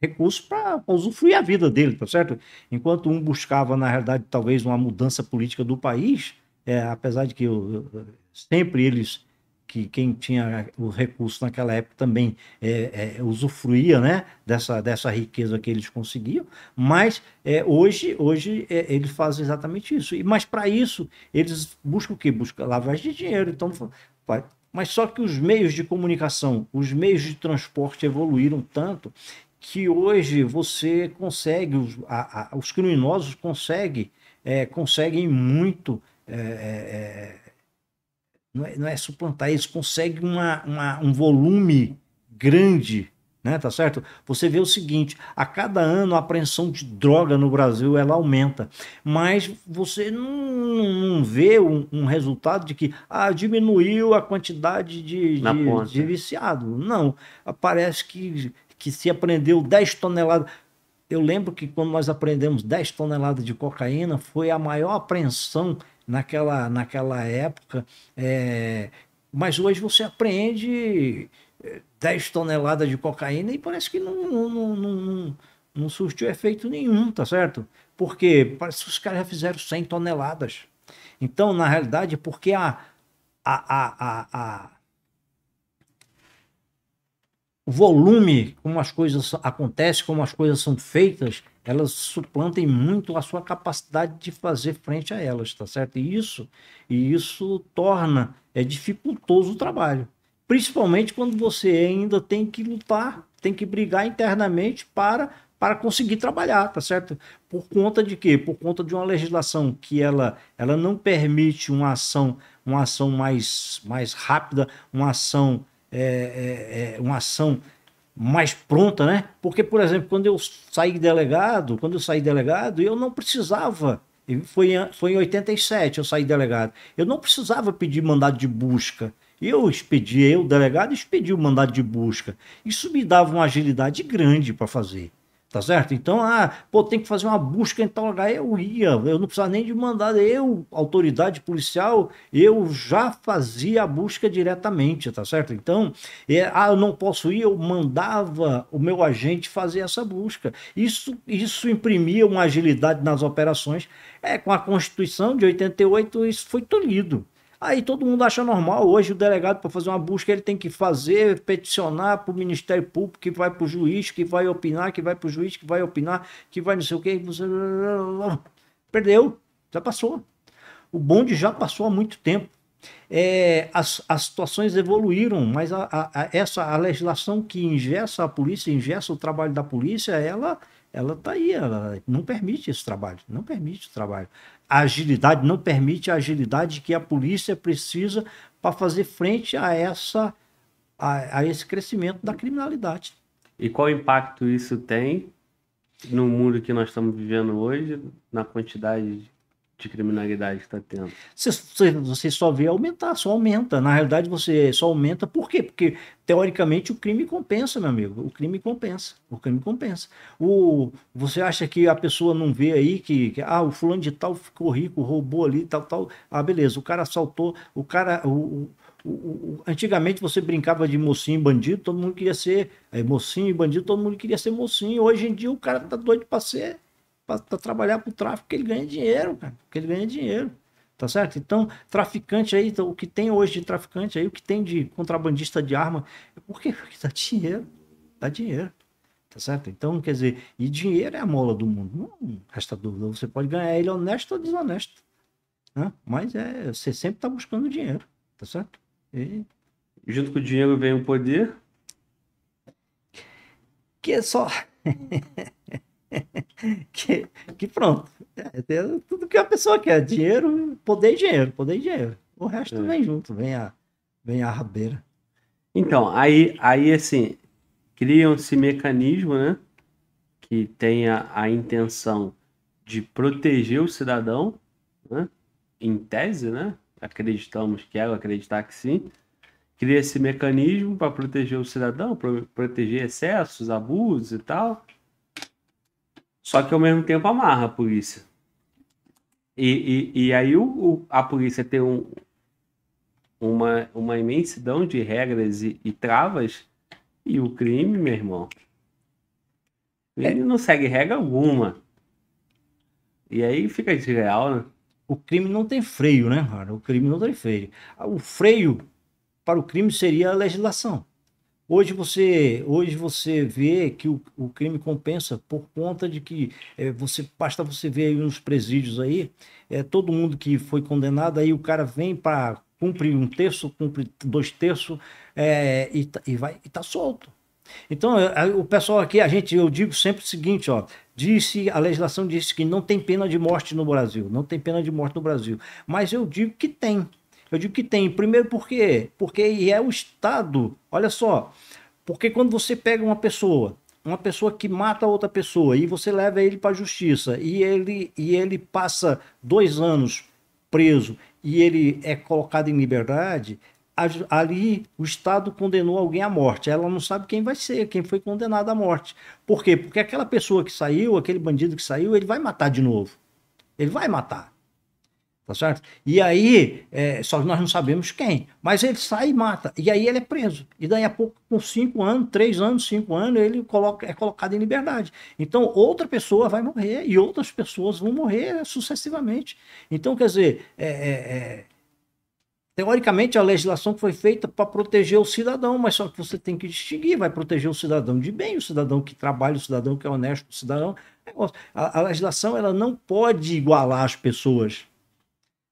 recurso para usufruir a vida dele, tá certo? Enquanto um buscava, na realidade, talvez uma mudança política do país, é, apesar de que eu, eu, sempre eles que quem tinha o recurso naquela época também é, é, usufruía né, dessa, dessa riqueza que eles conseguiam, mas é, hoje, hoje é, eles fazem exatamente isso. E, mas para isso, eles buscam o quê? Buscam lavagem de dinheiro. Então, mas só que os meios de comunicação, os meios de transporte evoluíram tanto que hoje você consegue, os, a, a, os criminosos conseguem, é, conseguem muito. É, é não é, não é suplantar, eles conseguem uma, uma, um volume grande, né, tá certo? Você vê o seguinte, a cada ano a apreensão de droga no Brasil ela aumenta, mas você não, não vê um, um, resultado de que ah, diminuiu a quantidade de, de, de viciado. Não, parece que, que se aprendeu 10 toneladas. Eu lembro que quando nós aprendemos 10 toneladas de cocaína, foi a maior apreensão naquela, naquela época. É, mas hoje você aprende 10 é, toneladas de cocaína e parece que não, não, não, não, não surtiu efeito nenhum, tá certo? Porque parece que os caras já fizeram 100 toneladas. Então, na realidade, é porque a, a, a, a o volume como as coisas acontecem, como as coisas são feitas, elas suplantem muito a sua capacidade de fazer frente a elas, tá certo? E isso, e isso torna é dificultoso o trabalho, principalmente quando você ainda tem que lutar, tem que brigar internamente para para conseguir trabalhar, tá certo? Por conta de quê? Por conta de uma legislação que ela, ela não permite uma ação uma ação mais, mais rápida, uma ação é, é, é uma ação mais pronta, né? Porque, por exemplo, quando eu saí delegado, quando eu saí delegado, eu não precisava. Foi, foi em 87 eu saí delegado. Eu não precisava pedir mandado de busca. Eu expedi, eu, delegado, expedi o mandado de busca. Isso me dava uma agilidade grande para fazer. Tá certo? Então, ah, pô, tem que fazer uma busca em tal lugar. Eu ia, eu não precisava nem de mandar. Eu, autoridade policial, eu já fazia a busca diretamente, tá certo? Então, é, ah, eu não posso ir, eu mandava o meu agente fazer essa busca. Isso, isso imprimia uma agilidade nas operações. É, com a Constituição de 88, isso foi tolhido. Aí todo mundo acha normal. Hoje o delegado, para fazer uma busca, ele tem que fazer, peticionar para o Ministério Público, que vai para o juiz, que vai opinar, que vai para o juiz, que vai opinar, que vai não sei o quê. Você... Perdeu, já passou. O bonde já passou há muito tempo. É, as, as situações evoluíram, mas a, a, a, essa a legislação que ingessa a polícia, ingessa o trabalho da polícia, ela ela está aí, ela não permite esse trabalho, não permite o trabalho a agilidade, não permite a agilidade que a polícia precisa para fazer frente a, essa, a, a esse crescimento da criminalidade. E qual impacto isso tem no mundo que nós estamos vivendo hoje, na quantidade de de criminalidade que está tendo. Você, você, só vê aumentar, só aumenta. Na realidade, você só aumenta. Por quê? Porque, teoricamente, o crime compensa, meu amigo. O crime compensa. O crime compensa. O, você acha que a pessoa não vê aí que, que ah, o fulano de tal ficou rico, roubou ali, tal, tal. Ah, beleza, o cara assaltou, o cara. O, o, antigamente você brincava de mocinho e bandido, todo mundo queria ser eh, mocinho e bandido, todo mundo queria ser mocinho. Hoje em dia o cara tá doido para ser para trabalhar para o tráfico, porque ele ganha dinheiro, cara, porque ele ganha dinheiro. Tá certo? Então, traficante aí, então, o que tem hoje de traficante aí, o que tem de contrabandista de arma, é porque, porque dá dinheiro. Dá dinheiro. Tá certo? Então, quer dizer, e dinheiro é a mola do mundo. Não resta dúvida. Você pode ganhar ele honesto ou desonesto. Né? Mas é, você sempre tá buscando dinheiro. Tá certo? E... Junto com o dinheiro vem o poder. Que é só. que, que pronto. É, é, tudo que a pessoa quer. Dinheiro, poder e dinheiro, poder e dinheiro. O resto é. vem junto, vem a, vem a rabeira. Então, aí, aí assim, criam-se mecanismos, né? Que tenha a intenção de proteger o cidadão, né? Em tese, né? Acreditamos, é, acreditar que sim. Cria esse mecanismo para proteger o cidadão, proteger excessos, abusos e tal só que ao mesmo tempo amarra a polícia. E, e, e aí o, o, a polícia tem um, uma, uma imensidão de regras e, e travas, e o crime, meu irmão. Ele é. não segue regra alguma. E aí fica desleal, né? O crime não tem freio, né, Rara? O crime não tem freio. O freio para o crime seria a legislação. Hoje você, hoje você vê que o, o crime compensa por conta de que é, você basta você ver aí nos presídios aí, é, todo mundo que foi condenado, aí o cara vem para cumprir um terço, cumpre dois terços é, e, tá, e vai e tá solto. Então, é, o pessoal aqui, a gente, eu digo sempre o seguinte, ó, disse, a legislação disse que não tem pena de morte no Brasil, não tem pena de morte no Brasil, mas eu digo que tem. Eu digo que tem. Primeiro, por quê? Porque é o Estado. Olha só. Porque quando você pega uma pessoa, uma pessoa que mata outra pessoa, e você leva ele para a justiça, e ele, e ele passa dois anos preso e ele é colocado em liberdade, ali o Estado condenou alguém à morte. Ela não sabe quem vai ser, quem foi condenado à morte. Por quê? Porque aquela pessoa que saiu, aquele bandido que saiu, ele vai matar de novo. Ele vai matar tá certo? E aí, é, só nós não sabemos quem, mas ele sai e mata, e aí ele é preso. E daí a pouco, com cinco anos, três anos, cinco anos, ele coloca, é colocado em liberdade. Então, outra pessoa vai morrer e outras pessoas vão morrer né, sucessivamente. Então, quer dizer, é, é, é, teoricamente a legislação foi feita para proteger o cidadão, mas só que você tem que distinguir, vai proteger o cidadão de bem, o cidadão que trabalha, o cidadão que é honesto, o cidadão... É a, a legislação ela não pode igualar as pessoas,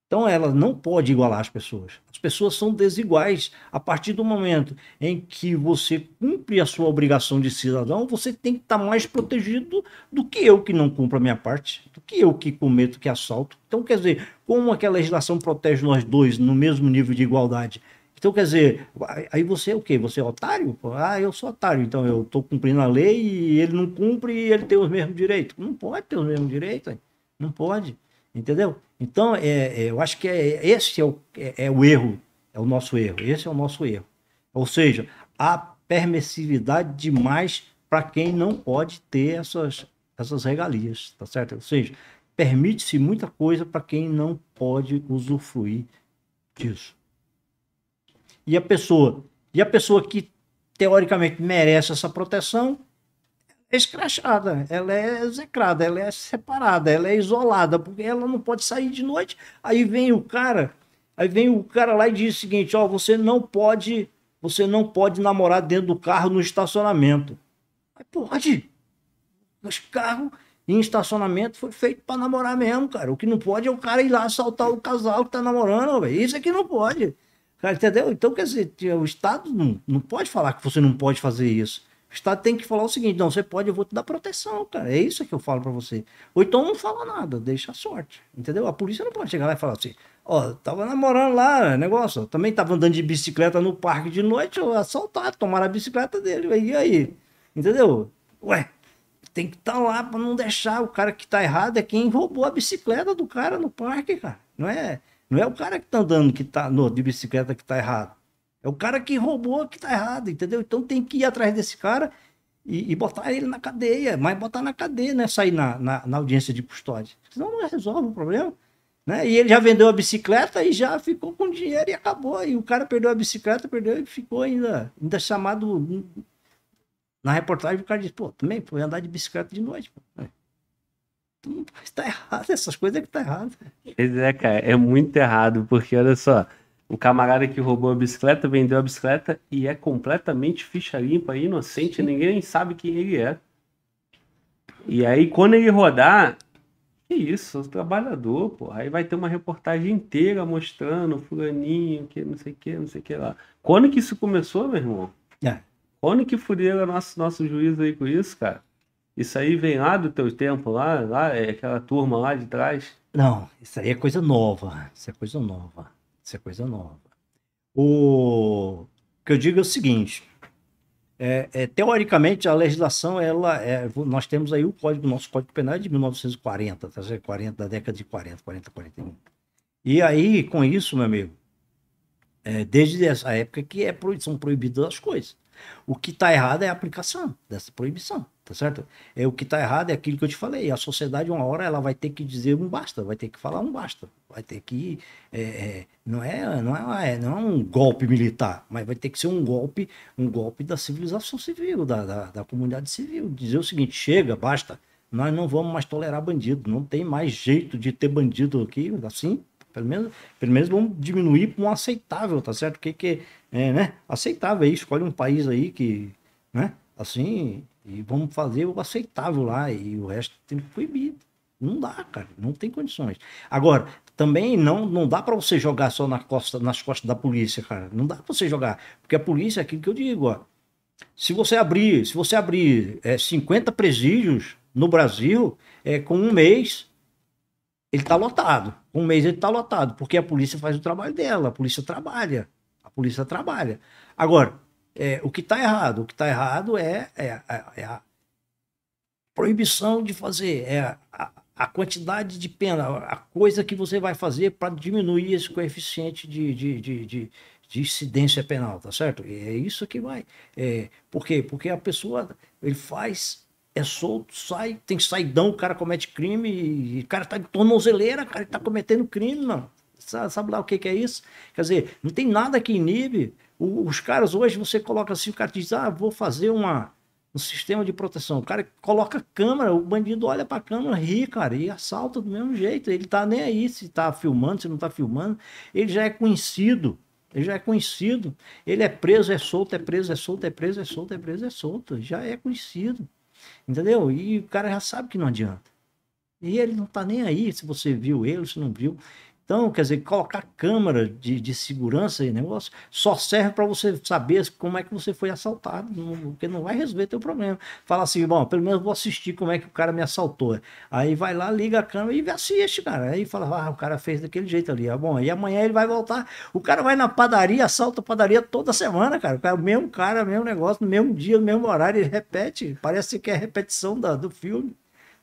então ela não pode igualar as pessoas. As pessoas são desiguais. A partir do momento em que você cumpre a sua obrigação de cidadão, você tem que estar tá mais protegido do que eu que não cumpro a minha parte, do que eu que cometo, que assalto. Então, quer dizer, como aquela legislação protege nós dois no mesmo nível de igualdade? Então, quer dizer, aí você é o quê? Você é otário? Ah, eu sou otário, então eu estou cumprindo a lei e ele não cumpre e ele tem os mesmos direitos. Não pode ter os mesmos direitos, não pode, entendeu? Então, é, é, eu acho que é, é esse é o, é, é o erro, é o nosso erro. Esse é o nosso erro. Ou seja, a permissividade demais para quem não pode ter essas, essas regalias, tá certo? Ou seja, permite-se muita coisa para quem não pode usufruir disso. E a pessoa, e a pessoa que teoricamente merece essa proteção, escrachada, ela é execrada, ela é separada, ela é isolada, porque ela não pode sair de noite. Aí vem o cara, aí vem o cara lá e diz o seguinte: ó, você não pode, você não pode namorar dentro do carro no estacionamento. Aí pode. Os carros em estacionamento foi feito para namorar mesmo, cara. O que não pode é o cara ir lá assaltar o casal que tá namorando, isso isso é aqui não pode. Cara, entendeu? Então, quer dizer, o Estado não, não pode falar que você não pode fazer isso. O Estado tem que falar o seguinte: não, você pode, eu vou te dar proteção, cara. É isso que eu falo para você. Ou então não fala nada, deixa a sorte. Entendeu? A polícia não pode chegar lá e falar assim: ó, tava namorando lá, negócio, também tava andando de bicicleta no parque de noite, assaltar, tomar a bicicleta dele. E aí? Entendeu? Ué, tem que estar tá lá para não deixar o cara que tá errado é quem roubou a bicicleta do cara no parque, cara. Não é, não é o cara que tá andando que tá no, de bicicleta que tá errado. É o cara que roubou que tá errado, entendeu? Então tem que ir atrás desse cara e, e botar ele na cadeia, mas botar na cadeia, né? Sair na, na, na, audiência de custódia. Senão não resolve o problema. Né? E ele já vendeu a bicicleta e já ficou com dinheiro e acabou. E o cara perdeu a bicicleta, perdeu e ficou ainda, ainda chamado. Na reportagem, o cara diz: pô, também foi andar de bicicleta de noite. Pô. É. Então, tá errado, essas coisas é que tá errado. Pois é, cara, é muito errado, porque olha só um camarada que roubou a bicicleta, vendeu a bicicleta e é completamente ficha limpa, inocente, Sim. ninguém sabe quem ele é. E aí, quando ele rodar, que isso, trabalhador, pô. Aí vai ter uma reportagem inteira mostrando fulaninho, que não sei o que, não sei o que lá. Quando que isso começou, meu irmão? É. Quando que fuderam nosso, nosso juízo aí com isso, cara? Isso aí vem lá do teu tempo, lá, lá, é aquela turma lá de trás? Não, isso aí é coisa nova. Isso é coisa nova. Isso é coisa nova. O que eu digo é o seguinte: é, é, teoricamente, a legislação, ela é, nós temos aí o código, nosso Código Penal é de 1940, 40, tá da década de 40, 40, 41. E aí, com isso, meu amigo, é, desde essa época que é, são proibidas as coisas. O que está errado é a aplicação dessa proibição, tá certo? É o que está errado é aquilo que eu te falei. A sociedade uma hora ela vai ter que dizer um basta, vai ter que falar um basta, vai ter que é, é não é não é, ah, é não é um golpe militar, mas vai ter que ser um golpe um golpe da civilização civil, da, da, da comunidade civil, dizer o seguinte chega basta, nós não vamos mais tolerar bandido, não tem mais jeito de ter bandido aqui assim pelo menos, pelo menos vamos diminuir para um aceitável, tá certo? O que, que é, né, aceitável aí, escolhe um país aí que, né, assim, e vamos fazer o aceitável lá, e o resto tem que proibido Não dá, cara, não tem condições. Agora, também não, não dá para você jogar só na costa, nas costas da polícia, cara. Não dá para você jogar, porque a polícia é aquilo que eu digo, ó. Se você abrir, se você abrir é, 50 presídios no Brasil, é, com um mês ele tá lotado. Um mês ele tá lotado, porque a polícia faz o trabalho dela, a polícia trabalha polícia trabalha. Agora, é, o que está errado? O que está errado é, é, é, é, a proibição de fazer, é a, a, quantidade de pena, a coisa que você vai fazer para diminuir esse coeficiente de, de, de, de, de incidência penal, tá certo? E é isso que vai. É, por quê? Porque a pessoa ele faz é solto, sai, tem saidão, o cara comete crime, e o cara tá de tornozeleira, o cara tá cometendo crime, mano sabe lá o que, que é isso? Quer dizer, não tem nada que inibe. os caras hoje, você coloca assim, o cara diz, ah, vou fazer uma, um sistema de proteção. O cara coloca câmera, o bandido olha para a câmera, ri, cara, e assalta do mesmo jeito. Ele tá nem aí se tá filmando, se não tá filmando. Ele já é conhecido. Ele já é conhecido. Ele é preso, é solto, é preso, é solto, é preso, é solto, é preso, é solto. Já é conhecido. Entendeu? E o cara já sabe que não adianta. E ele não tá nem aí se você viu ele, se não viu. Então, quer dizer, colocar câmera de, de segurança e negócio só serve para você saber como é que você foi assaltado, porque não vai resolver teu problema. Fala assim, bom, pelo menos vou assistir como é que o cara me assaltou. Aí vai lá, liga a câmera e assiste, cara. Aí fala, ah, o cara fez daquele jeito ali. Ah, bom, e amanhã ele vai voltar. O cara vai na padaria, assalta a padaria toda semana, cara. O, cara, o mesmo cara, mesmo negócio, no mesmo dia, no mesmo horário, ele repete. Parece que é repetição da, do filme.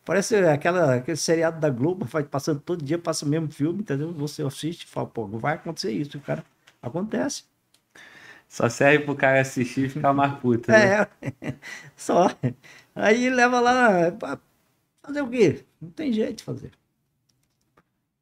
Parece é, aquela, aquele seriado da Globo, vai passando todo dia, passa o mesmo filme, entendeu? Você assiste e fala, pô, vai acontecer isso, cara. Acontece. Só serve pro cara assistir e ficar mais né? É, só. Aí leva lá pra fazer o quê? Não tem jeito de fazer.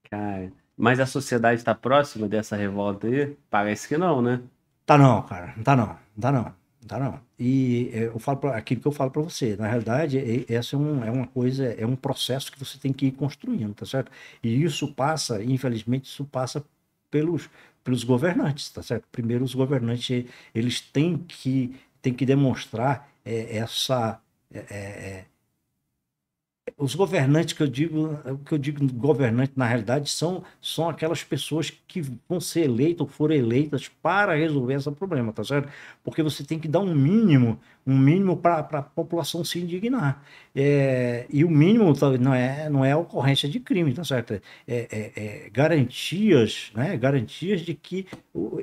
Cara, mas a sociedade tá próxima dessa revolta aí? Parece que não, né? Tá não, cara. Não tá não. Não tá não. Tá não. E é, eu falo pra, aquilo que eu falo para você, na realidade, é, é, essa é, um, é uma coisa, é um processo que você tem que ir construindo, tá certo? E isso passa, infelizmente, isso passa pelos, pelos governantes, tá certo? Primeiro, os governantes, eles têm que, têm que demonstrar é, essa, é, é os governantes que eu digo, que eu digo governante na realidade são, são aquelas pessoas que vão ser eleitas ou foram eleitas para resolver esse problema, tá certo? Porque você tem que dar um mínimo, um mínimo para a população se indignar. É, e o mínimo tá, não é, não é a ocorrência de crime, tá certo? É, é, é garantias, né? Garantias de que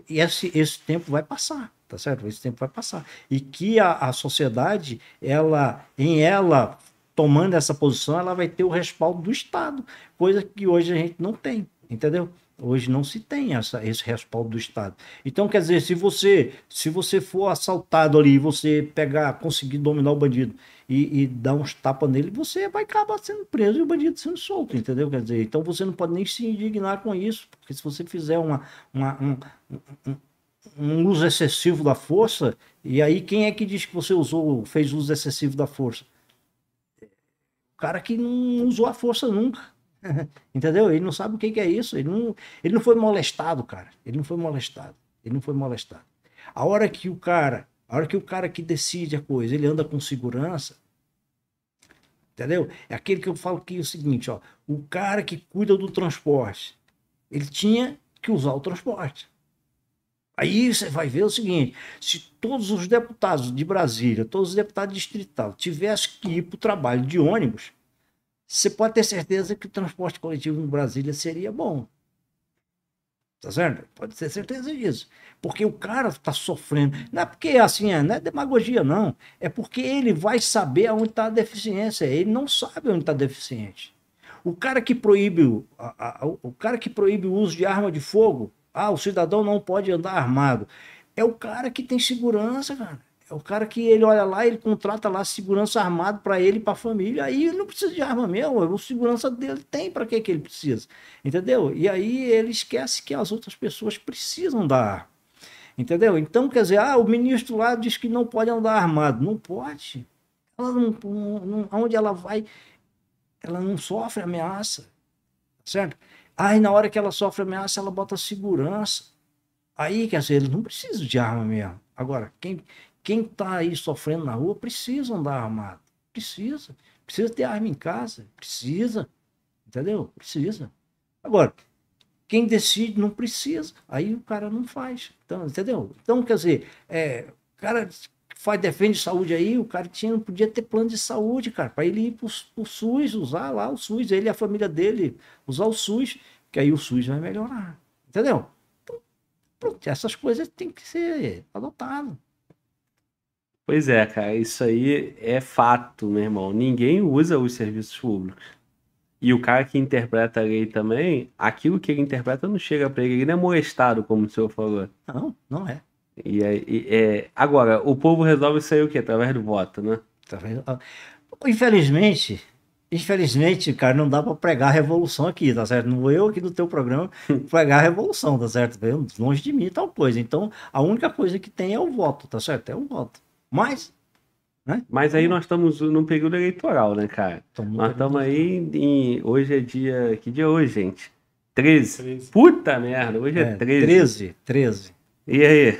esse, esse tempo vai passar tá certo? Esse tempo vai passar e que a, a sociedade, ela, em ela tomando essa posição, ela vai ter o respaldo do Estado, coisa que hoje a gente não tem, entendeu? Hoje não se tem essa, esse respaldo do Estado. Então, quer dizer, se você se você for assaltado ali e você pegar, conseguir dominar o bandido e, e, dar uns tapas nele, você vai acabar sendo preso e o bandido sendo solto, entendeu? Quer dizer, então você não pode nem se indignar com isso, porque se você fizer uma, uma um, um, um uso excessivo da força, e aí quem é que diz que você usou, fez uso excessivo da força? cara que não usou a força nunca. Entendeu? Ele não sabe o que, que é isso. Ele não, ele não foi molestado, cara. Ele não foi molestado. Ele não foi molestado. A hora que o cara, a hora que o cara que decide a coisa, ele anda com segurança, entendeu? É aquele que eu falo que é o seguinte, ó, o cara que cuida do transporte, ele tinha que usar o transporte. Aí você vai ver o seguinte: se todos os deputados de Brasília, todos os deputados distrital, tivessem que ir para o trabalho de ônibus, você pode ter certeza que o transporte coletivo em Brasília seria bom. Tá certo? Pode ter certeza disso. Porque o cara está sofrendo. Não é porque é assim, é, não é demagogia, não. É porque ele vai saber onde está a deficiência. Ele não sabe onde está deficiente. O cara que proíbe o, a, a, o cara que proíbe o uso de arma de fogo ah, o cidadão não pode andar armado. É o cara que tem segurança, cara. É o cara que ele olha lá, ele contrata lá segurança armado para ele e para a família. Aí ele não precisa de arma mesmo. O segurança dele tem para que que ele precisa, entendeu? E aí ele esquece que as outras pessoas precisam da arma, entendeu? Então quer dizer, ah, o ministro lá diz que não pode andar armado, não pode. Ela não, não, não, aonde ela vai, ela não sofre ameaça, certo? Aí na hora que ela sofre ameaça, ela bota segurança. Aí, quer dizer, ele não precisa de arma mesmo. Agora, quem, quem tá aí sofrendo na rua precisa andar armado. Precisa. Precisa ter arma em casa. Precisa. Entendeu? Precisa. Agora, quem decide não precisa. Aí o cara não faz. Então, entendeu? Então, quer dizer, é, o cara faz, defende saúde aí, o cara tinha, podia ter plano de saúde, cara, para ele ir para o SUS, usar lá o SUS, ele e a família dele, usar o SUS, que aí o SUS vai melhorar. Entendeu? Então, pronto, essas coisas têm que ser adotadas. Pois é, cara, isso aí é fato, meu irmão. Ninguém usa os serviços públicos. E o cara que interpreta a lei também, aquilo que ele interpreta não chega para ele, ele não é molestado, como o senhor falou. Não, não é. E, e é, agora, o povo resolve sair o quê? Através do voto, né? Infelizmente, infelizmente, cara, não dá para pregar revolução aqui, tá certo? Não vou eu aqui no teu programa pregar revolução, tá certo? longe de mim tal coisa. Então, a única coisa que tem é o voto, tá certo? É o voto. Mas né? Mas aí nós estamos num período eleitoral, né, cara? Estamos nós estamos aí em. Hoje é dia. Que dia é hoje, gente? 13. 13. Puta merda, hoje é, é 13. 13, 13. E aí?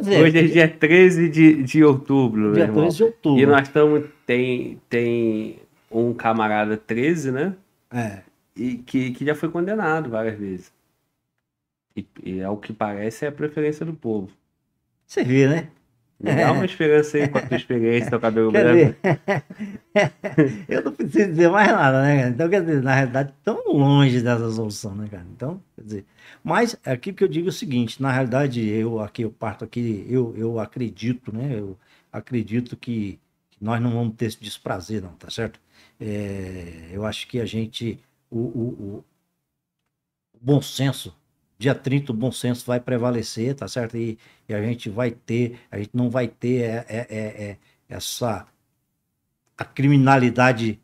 Dizer, Hoje é dia 13 de, de outubro. Dia 13 de outubro. E nós estamos. Tem, tem um camarada 13, né? É. E que, que já foi condenado várias vezes. E, e ao que parece é a preferência do povo. Você vê, né? dá uma esperança aí com a tua experiência, teu cabelo quer branco. Dizer, eu não preciso dizer mais nada, né, cara? Então, quer dizer, na realidade, tão longe dessa solução, né, cara? Então, quer dizer. Mas aqui que eu digo é o seguinte: na realidade, eu aqui, eu parto aqui, eu, eu acredito, né? Eu acredito que, que nós não vamos ter esse desprazer, não, tá certo? É, eu acho que a gente. o, o, o bom senso dia 30 o bom senso vai prevalecer, tá certo? E, e a gente vai ter, a gente não vai ter é, é, é, é essa a criminalidade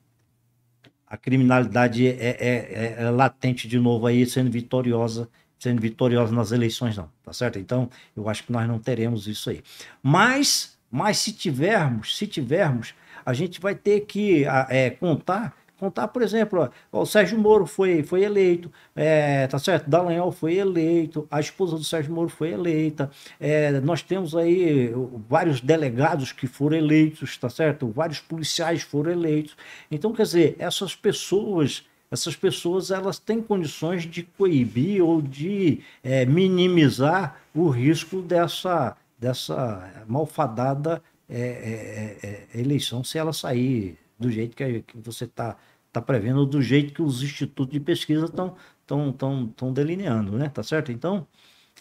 a criminalidade é é, é, é, latente de novo aí sendo vitoriosa sendo vitoriosa nas eleições não tá certo então eu acho que nós não teremos isso aí mas mas se tivermos se tivermos a gente vai ter que ah, contar Contar, por exemplo, ó, o Sérgio Moro foi, foi eleito, é, tá certo? Dallagnol foi eleito, a esposa do Sérgio Moro foi eleita. É, nós temos aí vários delegados que foram eleitos, tá certo? Vários policiais foram eleitos. Então, quer dizer, essas pessoas essas pessoas elas têm condições de coibir ou de é, minimizar o risco dessa, dessa malfadada é, é, é, é eleição se ela sair do jeito que, que você está está prevendo do jeito que os institutos de pesquisa estão tão, tão, tão delineando, né? Tá certo? Então,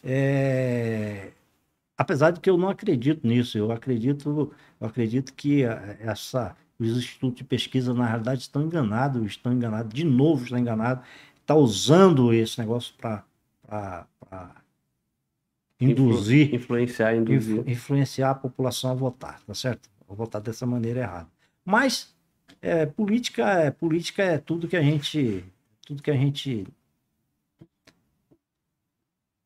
é... apesar de que eu não acredito nisso, eu acredito, eu acredito que essa, os institutos de pesquisa, na realidade, estão enganados, estão enganados, de novo estão enganados, está usando esse negócio para induzir... Influenciar, induzir. Influenciar a população a votar, tá certo? A votar dessa maneira errada. Mas é, política, é, política é tudo que a gente, tudo que a gente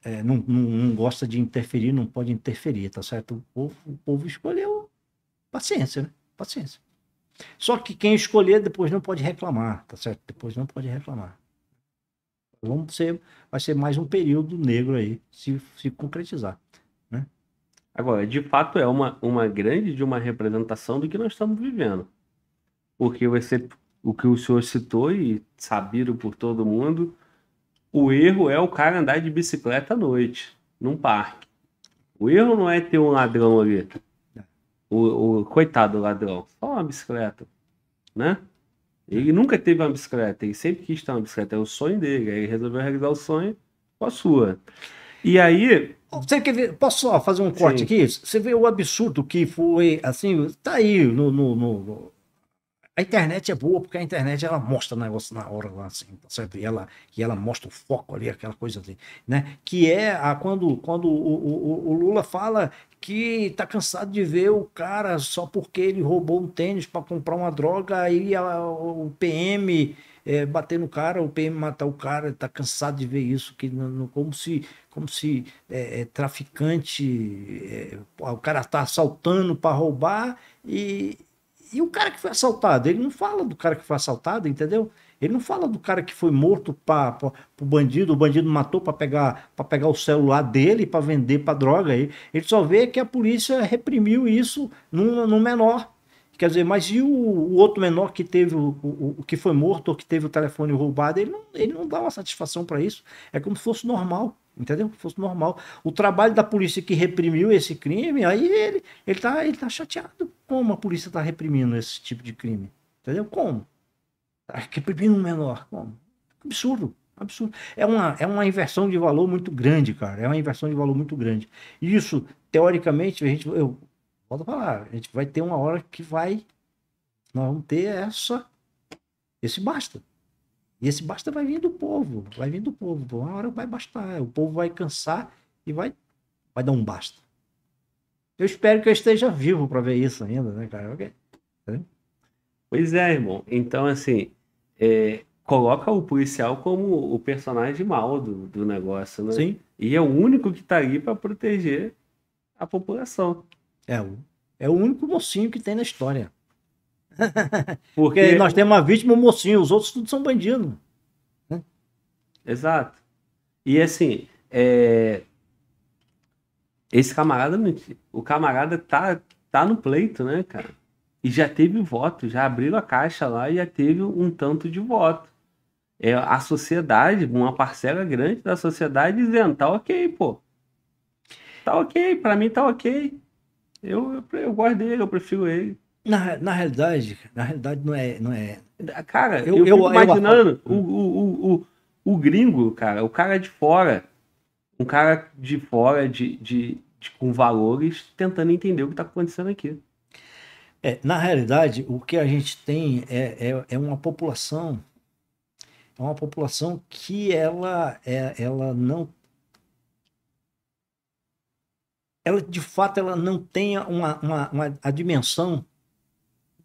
é, não, não, não, gosta de interferir, não pode interferir, tá certo? O povo, o povo escolheu paciência, né? Paciência. Só que quem escolher depois não pode reclamar, tá certo? Depois não pode reclamar. Vamos ser, vai ser mais um período negro aí, se, se concretizar. Né? Agora, de fato, é uma, uma grande de uma representação do que nós estamos vivendo porque vai ser o que o senhor citou e sabido por todo mundo, o erro é o cara andar de bicicleta à noite, num parque. O erro não é ter um ladrão ali. O, o coitado do ladrão, só uma bicicleta, né? Ele é. nunca teve uma bicicleta, ele sempre quis ter uma bicicleta, é o sonho dele, aí ele resolveu realizar o sonho com a sua. E aí. Você quer ver? Posso só fazer um corte Sim. aqui? Você vê o absurdo que foi, assim, tá aí no, no, no a internet é boa porque a internet ela mostra o negócio na hora lá, assim, tá certo? E ela, e ela mostra o foco ali, aquela coisa ali, né? Que é a, quando, quando o, o, o Lula fala que tá cansado de ver o cara só porque ele roubou um tênis para comprar uma droga, aí a, o PM é, bater no cara, o PM matar o cara, tá cansado de ver isso, que como se, como se é, é, traficante, é, o cara tá assaltando para roubar e, e o cara que foi assaltado, ele não fala do cara que foi assaltado, entendeu? Ele não fala do cara que foi morto para o bandido, o bandido matou para pegar para pegar o celular dele para vender para droga. Ele, ele só vê que a polícia reprimiu isso no, no menor. Quer dizer, mas e o, o outro menor que teve o, o, o, que foi morto ou que teve o telefone roubado? Ele não, ele não dá uma satisfação para isso. É como se fosse normal entendeu? Fosse normal. O trabalho da polícia que reprimiu esse crime, aí ele ele tá, ele tá chateado. Como a polícia está reprimindo esse tipo de crime? Entendeu? Como? Tá reprimindo um menor. Como? Absurdo. Absurdo. É uma, é uma inversão de valor muito grande, cara. É uma inversão de valor muito grande. E isso, teoricamente, a gente, eu volto a falar, a gente vai ter uma hora que vai. Nós vamos ter essa, esse basta. E esse basta vai vir do povo, vai vir do povo. uma hora vai bastar, o povo vai cansar e vai, vai dar um basta. Eu espero que eu esteja vivo para ver isso ainda, né, cara? Okay. Pois é, irmão. Então, assim, é, coloca o policial como o personagem mal do, do negócio, né? Sim. E é o único que está ali para proteger a população. É o, é o único mocinho que tem na história. Porque nós temos uma vítima um mocinho, os outros tudo são bandidos. Né? Exato. E assim, é... esse camarada, o camarada tá, tá no pleito, né, cara? E já teve voto, já abriram a caixa lá e já teve um tanto de voto. É a sociedade, uma parcela grande da sociedade dizendo, tá ok, pô. Tá ok, pra mim tá ok. Eu, eu, eu gosto dele, eu prefiro ele. Na, na realidade, na realidade não é. Não é... Cara, eu, eu, eu imaginando eu... É o, o, o, o, gringo, cara, o cara de fora, um cara de fora de, de, de com valores, tentando entender o que está acontecendo aqui. É, na realidade, o que a gente tem é, é, é uma população, é uma população que ela, é, ela não ela de fato ela não tem uma, uma, uma a dimensão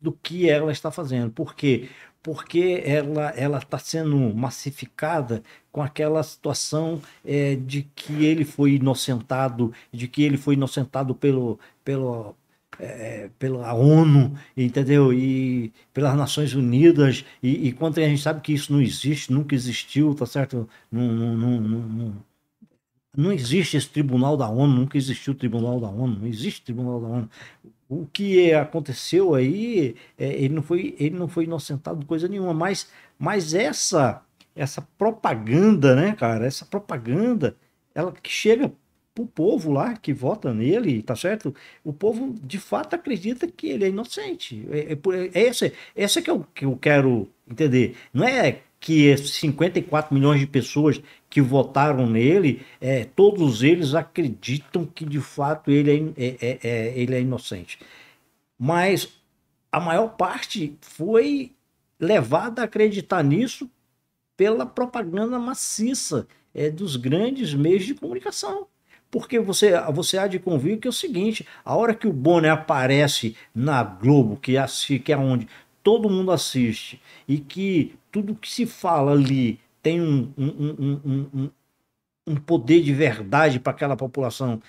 do que ela está fazendo. Por quê? Porque ela ela está sendo massificada com aquela situação é, de que ele foi inocentado, de que ele foi inocentado pelo, pelo, é, pela ONU, entendeu? E pelas Nações Unidas, e, e quanto a gente sabe que isso não existe, nunca existiu, tá certo? Não, não, não, não, não existe esse tribunal da ONU, nunca existiu o tribunal da ONU, não existe tribunal da ONU o que aconteceu aí, é, ele não foi, ele não foi inocentado de coisa nenhuma, mas, mas essa essa propaganda, né, cara? Essa propaganda, ela que chega pro povo lá que vota nele, tá certo? O povo de fato acredita que ele é inocente. É, é, é esse, esse é que eu, que eu quero entender. Não é que 54 milhões de pessoas que votaram nele, é, todos eles acreditam que de fato ele é, é, é, é, ele é inocente. Mas a maior parte foi levada a acreditar nisso pela propaganda maciça é, dos grandes meios de comunicação. Porque você, você há de convir que é o seguinte: a hora que o Bonner aparece na Globo, que é, assim, que é onde todo mundo assiste e que tudo que se fala ali tem um, um, um, um poder de verdade para aquela população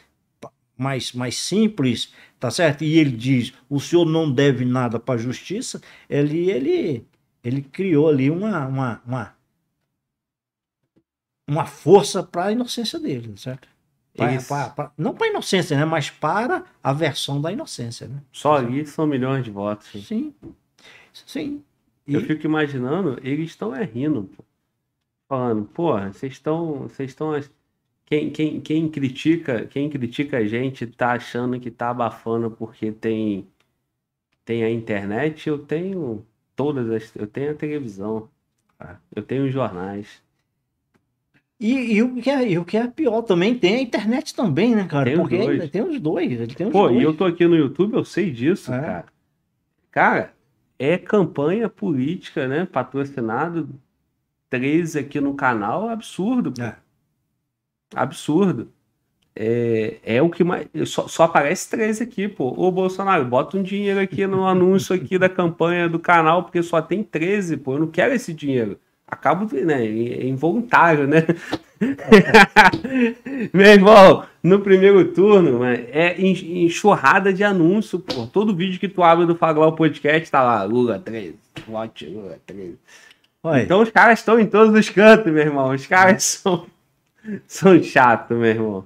mais, mais simples, tá certo? E ele diz: o senhor não deve nada para a justiça. Ele, ele, ele criou ali uma, uma, uma, uma força para a inocência dele, tá certo? Pra, pra, pra, não para inocência, né? Mas para a versão da inocência, né? Só ali são milhões de votos. Sim. Sim. E... Eu fico imaginando, eles estão é rindo, pô. falando, pô, vocês estão, vocês estão quem, quem, quem critica, quem critica a gente tá achando que tá abafando porque tem tem a internet, eu tenho todas as, eu tenho a televisão, tá? eu tenho os jornais. E, e, o que é, o que é pior também, tem a internet também, né, cara? Tem Porque os dois. tem os dois. Ele tem os Pô, dois. e eu tô aqui no YouTube, eu sei disso, é. cara. Cara, é campanha política, né? Patrocinado 13 aqui no canal, absurdo. É. Absurdo. É, é o que mais. Só, só aparece 13 aqui, pô. Ô Bolsonaro, bota um dinheiro aqui no anúncio aqui da campanha do canal, porque só tem 13, pô. Eu não quero esse dinheiro. Acabo, né? É involuntário, né? Meu irmão, no primeiro turno, mano, é enxurrada de anúncio, pô. Todo vídeo que tu abre do Faglau Podcast tá lá, Lula 13, Lula 13. Oi. Então os caras estão em todos os cantos, meu irmão. Os caras é. são, são chatos, meu irmão.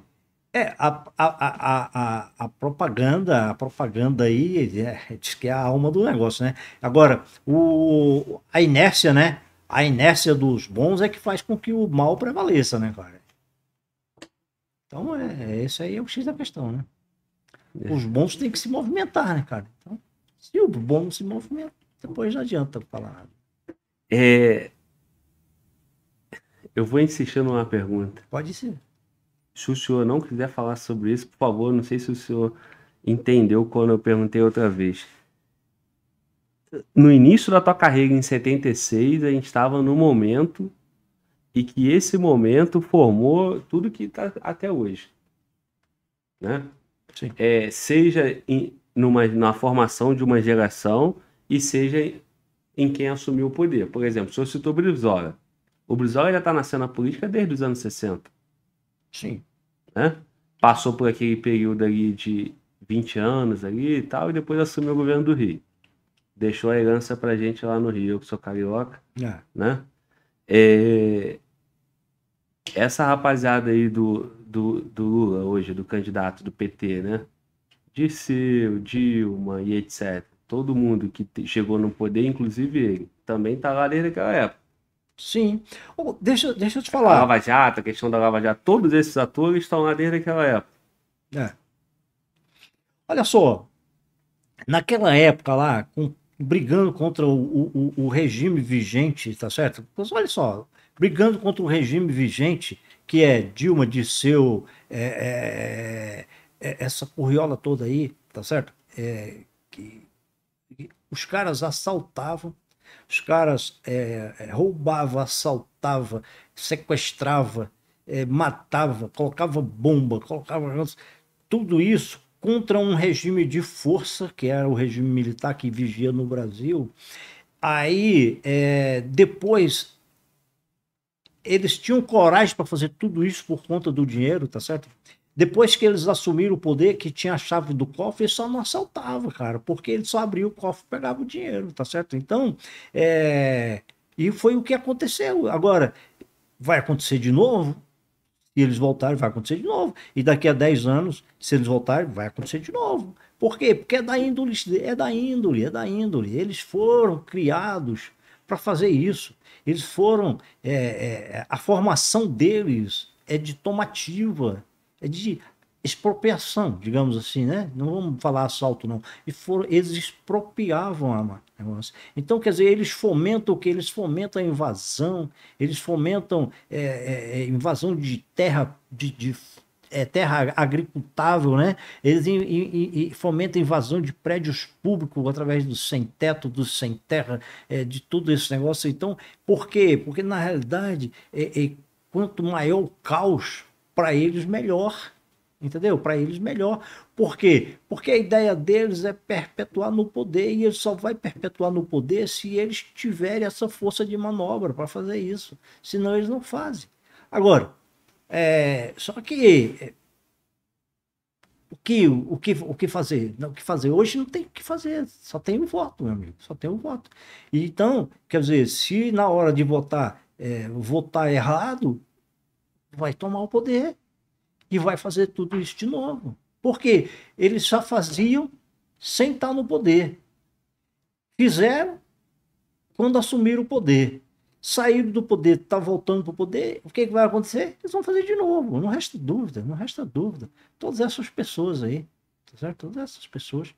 É, a, a, a, a, propaganda, a propaganda aí, é, diz que é a alma do negócio, né? Agora, o, a inércia, né? a inércia dos bons é que faz com que o mal prevaleça, né, cara? Então, é, esse é, aí é o X da questão, né? É. Os bons têm que se movimentar, né, cara? Então, se o bom não se movimenta, depois não adianta falar nada. É... Eu vou insistindo numa pergunta. Pode ser. Se o senhor não quiser falar sobre isso, por favor, não sei se o senhor entendeu quando eu perguntei outra vez no início da tua carreira em 76, a gente estava no momento e que esse momento formou tudo que está até hoje, né? É, seja em, numa, na formação de uma geração e seja em quem assumiu o poder. Por exemplo, o senhor citou o Brizola. O Brizola já está na cena política desde os anos 60. Sim. Né? Passou por aquele período ali de 20 anos ali e tal, e depois assumiu o governo do Rio deixou a herança pra gente lá no Rio, que sou carioca, é. né? É... Essa rapaziada aí do, do, do Lula hoje, do candidato do PT, né? Dirceu, Dilma e etc. Todo mundo que chegou no poder, inclusive ele, também tá lá desde aquela época. Sim. Oh, deixa, deixa eu te falar. A Lava Jato, a questão da Lava Jato, todos esses atores estão lá desde aquela época. É. Olha só, naquela época lá, com brigando contra o, o, o regime vigente, tá certo? Pois olha só, brigando contra o regime vigente, que é Dilma, Disseu, é, é, é, essa curriola toda aí, tá certo? É, que, que os caras assaltavam, os caras é, é roubavam, assaltavam, sequestrava, é, matava, colocava bomba, colocava tudo isso contra um regime de força, que era o regime militar que vigia no Brasil. Aí, é, depois, eles tinham coragem para fazer tudo isso por conta do dinheiro, tá certo? Depois que eles assumiram o poder, que tinha a chave do cofre, eles só não assaltavam, cara, porque eles só abriam o cofre e pegavam o dinheiro, tá certo? Então, é... e foi o que aconteceu. Agora, vai acontecer de novo? e eles voltarem, vai acontecer de novo. E daqui a 10 anos, se eles voltarem, vai acontecer de novo. Por quê? Porque é da índole, é da índole, é da índole. Eles foram criados para fazer isso. Eles foram. É, é, é, a formação deles é de tomativa, é de expropriação, digamos assim, né? Não vamos falar assalto, não. E foram, eles expropriavam a, então, quer dizer, eles fomentam o que? Eles fomentam a invasão, eles fomentam é, é, é, invasão de terra, de, de é, terra agricultável, né? Eles in, in, in, fomentam invasão de prédios públicos através do sem teto, do sem terra, é, de tudo esse negócio. Então, por quê? Porque, na realidade, é, quanto maior o caos, para eles, melhor. Entendeu? Para eles, melhor. Por quê? Porque a ideia deles é perpetuar no poder e eles só vai perpetuar no poder se eles tiverem essa força de manobra para fazer isso. Senão, eles não fazem. Agora, é, só que é, o que, o que, o que fazer? Não, o que fazer? Hoje não tem o que fazer, só tem o um voto, meu amigo, só tem o um voto. Então, quer dizer, se na hora de votar, é, votar errado, vai tomar o poder e vai fazer tudo isso de novo. Porque eles só faziam sem estar no poder. Fizeram quando assumiram o poder. Saíram do poder, tá voltando para o poder, o que, que vai acontecer? Eles vão fazer de novo. Não resta dúvida, não resta dúvida. Todas essas pessoas aí, tá certo? Todas essas pessoas.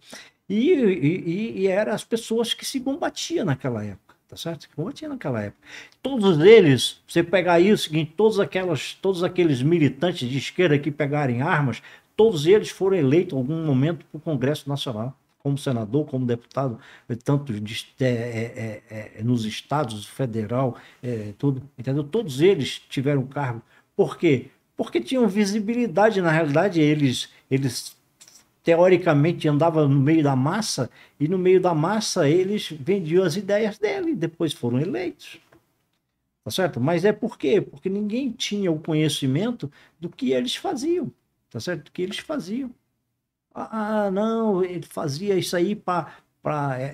E, e, e eram as pessoas que se combatiam naquela época tá certo? Como tinha naquela época. Todos eles, você pegar isso seguinte, todos, aquelas, todos aqueles militantes de esquerda que pegarem armas, todos eles foram eleitos em algum momento para o Congresso Nacional, como senador, como deputado, tanto de, é, é, é, é nos estados, federal, é, tudo, entendeu? Todos eles tiveram cargo. Por quê? Porque tinham visibilidade, na realidade, eles, eles teoricamente andava no meio da massa, e no meio da massa eles vendiam as ideias dele, depois foram eleitos. Tá certo? Mas é por quê? Porque ninguém tinha o conhecimento do que eles faziam, tá certo? Do que eles faziam. Ah, não, ele fazia isso aí para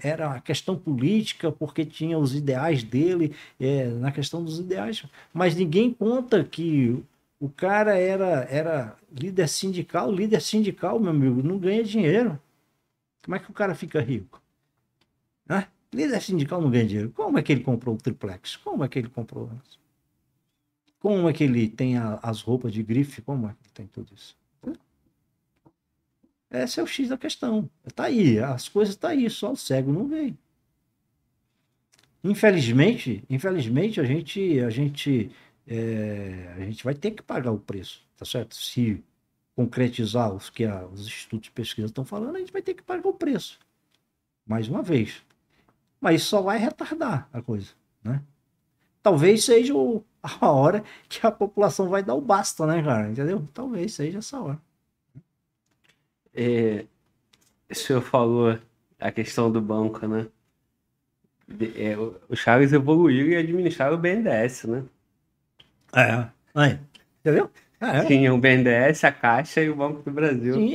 era a questão política, porque tinha os ideais dele, é, na questão dos ideais. Mas ninguém conta que o cara era, era líder sindical, líder sindical, meu amigo, não ganha dinheiro. Como é que o cara fica rico? Né? Líder sindical não ganha dinheiro. Como é que ele comprou o triplex? Como é que ele comprou? Como é que ele tem a, as roupas de grife? Como é que ele tem tudo isso? Esse é o X da questão. Está aí, as coisas estão tá aí, só o cego não vê. Infelizmente, infelizmente a gente, a gente é, a gente vai ter que pagar o preço, tá certo? Se concretizar os que a, os institutos de pesquisa estão falando, a gente vai ter que pagar o preço. Mais uma vez. Mas só vai retardar a coisa, né? Talvez seja o, a hora que a população vai dar o basta, né, cara? Entendeu? Talvez seja essa hora. É, o senhor falou a questão do banco, né? É, o Charles evoluiu e administraram o BNDES, né? É. Aí, entendeu? Tinha o BNDES, a Caixa e o Banco do Brasil. Sim,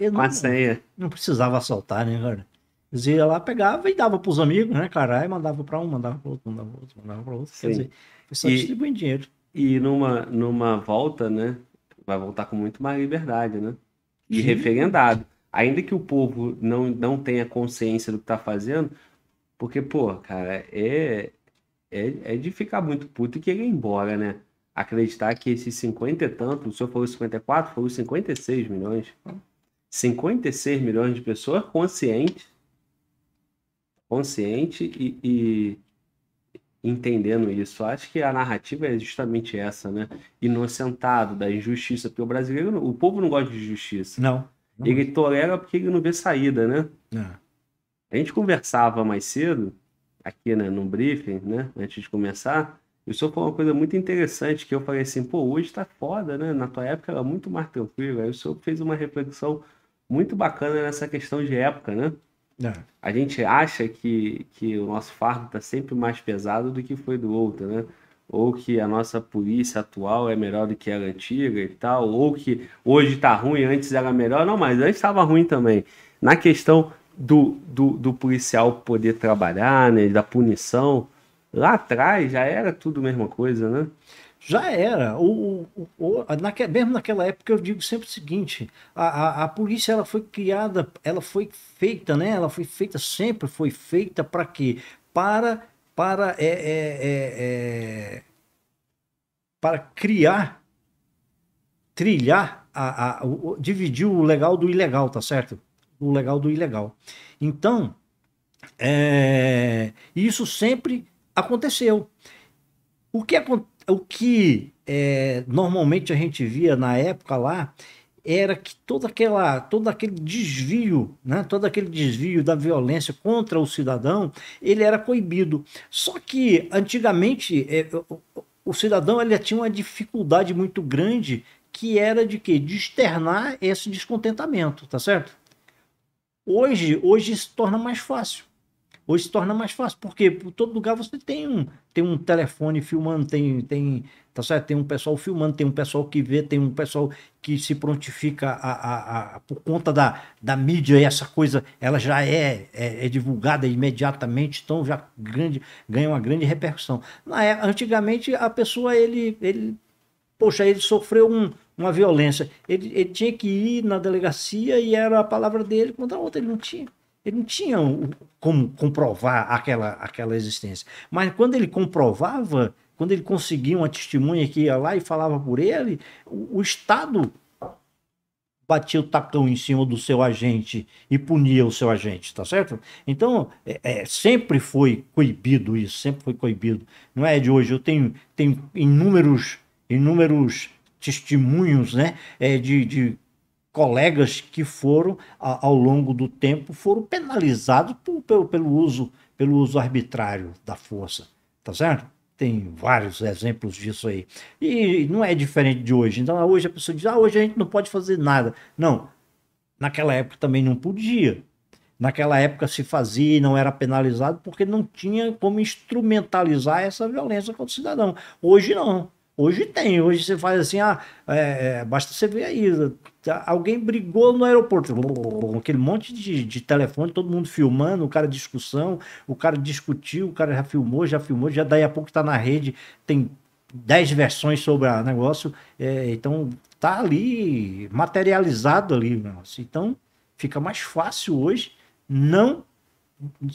eu, com a senha. Não precisava soltar, né, cara? Eles iam lá, pegava e dava para os amigos, né, cara? Aí mandava para um, mandava para outro, mandava para outro, mandava pro outro. Sim. Quer dizer, pessoal distribuindo dinheiro. E numa, numa volta, né? Vai voltar com muito mais liberdade, né? E Sim. referendado. Ainda que o povo não, não tenha consciência do que está fazendo, porque, pô, cara, é, é, é de ficar muito puto e querer ir embora, né? acreditar que esses 50 e tanto, o senhor falou 54, falou 56 milhões. 56 milhões de pessoas conscientes, consciente e, e entendendo isso. Acho que a narrativa é justamente essa, né? Inocentado da injustiça, porque o brasileiro, o povo não gosta de justiça. Não. não. Ele tolera porque ele não vê saída, né? É. A gente conversava mais cedo, aqui né, no briefing, né? Antes de começar, o senhor falou uma coisa muito interessante que eu falei assim, pô, hoje tá foda, né? Na tua época era muito mais tranquilo. Aí o senhor fez uma reflexão muito bacana nessa questão de época, né? É. A gente acha que, que o nosso fardo tá sempre mais pesado do que foi do outro, né? Ou que a nossa polícia atual é melhor do que era antiga e tal, ou que hoje tá ruim, antes era melhor. Não, mas antes estava ruim também. Na questão do, do, do policial poder trabalhar, né? Da punição Lá atrás já era tudo a mesma coisa, né? Já era. O, o, o naque, mesmo naquela época, eu digo sempre o seguinte: a, a, a, polícia ela foi criada, ela foi feita, né? Ela foi feita, sempre foi feita para quê? Para, para, é, é, é, é, para criar, trilhar, a, a, o, dividir o legal do ilegal, tá certo? O legal do ilegal. Então, é, isso sempre aconteceu. O que, o que é, normalmente a gente via na época lá era que todo, aquela, todo aquele desvio, né, todo aquele desvio da violência contra o cidadão, ele era proibido. Só que antigamente é, o, o cidadão ele tinha uma dificuldade muito grande que era de que de externar esse descontentamento, tá certo? Hoje, hoje se torna mais fácil. Hoje se torna mais fácil, porque por todo lugar você tem um, tem um telefone filmando, tem, tem, tá certo? tem um pessoal filmando, tem um pessoal que vê, tem um pessoal que se prontifica a, a, a por conta da, da mídia, essa coisa ela já é, é, é, divulgada imediatamente, então já grande, ganha uma grande repercussão. Na, é, antigamente a pessoa, ele, ele, poxa, ele sofreu um, uma violência, ele, ele tinha que ir na delegacia e era a palavra dele contra a outra, ele não tinha. Ele não tinha como comprovar aquela, aquela existência. Mas quando ele comprovava, quando ele conseguia uma testemunha que ia lá e falava por ele, o, o Estado batia o tacão em cima do seu agente e punia o seu agente, tá certo? Então, é, é, sempre foi coibido isso, sempre foi coibido. Não é de hoje, eu tenho, tenho inúmeros, inúmeros testemunhos né, é, de, de colegas que foram, a, ao longo do tempo, foram penalizados por, pelo, pelo, uso, pelo uso arbitrário da força, tá certo? Tem vários exemplos disso aí. E não é diferente de hoje. Então, hoje a pessoa diz, ah, hoje a gente não pode fazer nada. Não, naquela época também não podia. Naquela época se fazia e não era penalizado porque não tinha como instrumentalizar essa violência contra o cidadão. Hoje não. Hoje tem. Hoje você faz assim, ah, é, é basta você ver aí, Tá? Alguém brigou no aeroporto, aquele monte de, de telefone, todo mundo filmando, o cara discussão, o cara discutiu, o cara já filmou, já filmou, já daí a pouco está na rede, tem 10 versões sobre o negócio, é, então tá ali materializado ali, negócio. então fica mais fácil hoje não,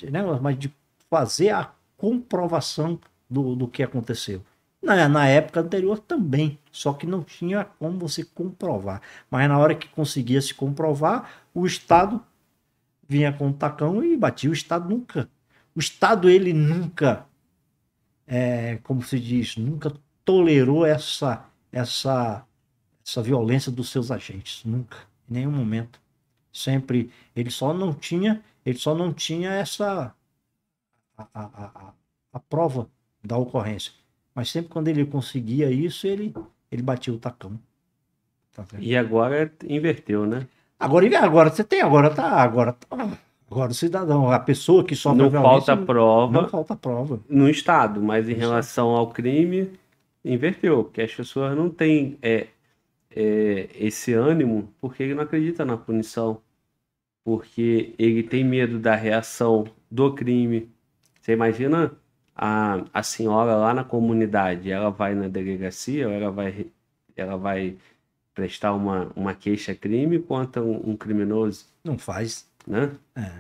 né, mas de fazer a comprovação do, do que aconteceu. Na, na época anterior também, só que não tinha como você comprovar. Mas na hora que conseguia se comprovar, o Estado vinha com o tacão e batia. O Estado nunca. O Estado, ele nunca, é, como se diz, nunca tolerou essa, essa, essa violência dos seus agentes. Nunca. Em nenhum momento. Sempre. Ele só não tinha, ele só não tinha essa. a, a, a, a prova da ocorrência mas sempre quando ele conseguia isso, ele, ele batia o tacão. Tá e agora inverteu, né? Agora, agora você tem, agora tá. Agora tá. Agora o cidadão, a pessoa que sofre não falta prova. Não falta prova. No Estado, mas em relação ao crime, inverteu. Porque as pessoas não têm é, é, esse ânimo porque ele não acredita na punição. Porque ele tem medo da reação do crime. Você imagina a, a senhora lá na comunidade, ela vai na delegacia, ela vai, ela vai prestar uma, uma queixa-crime contra um, um, criminoso? Não faz. Né? É,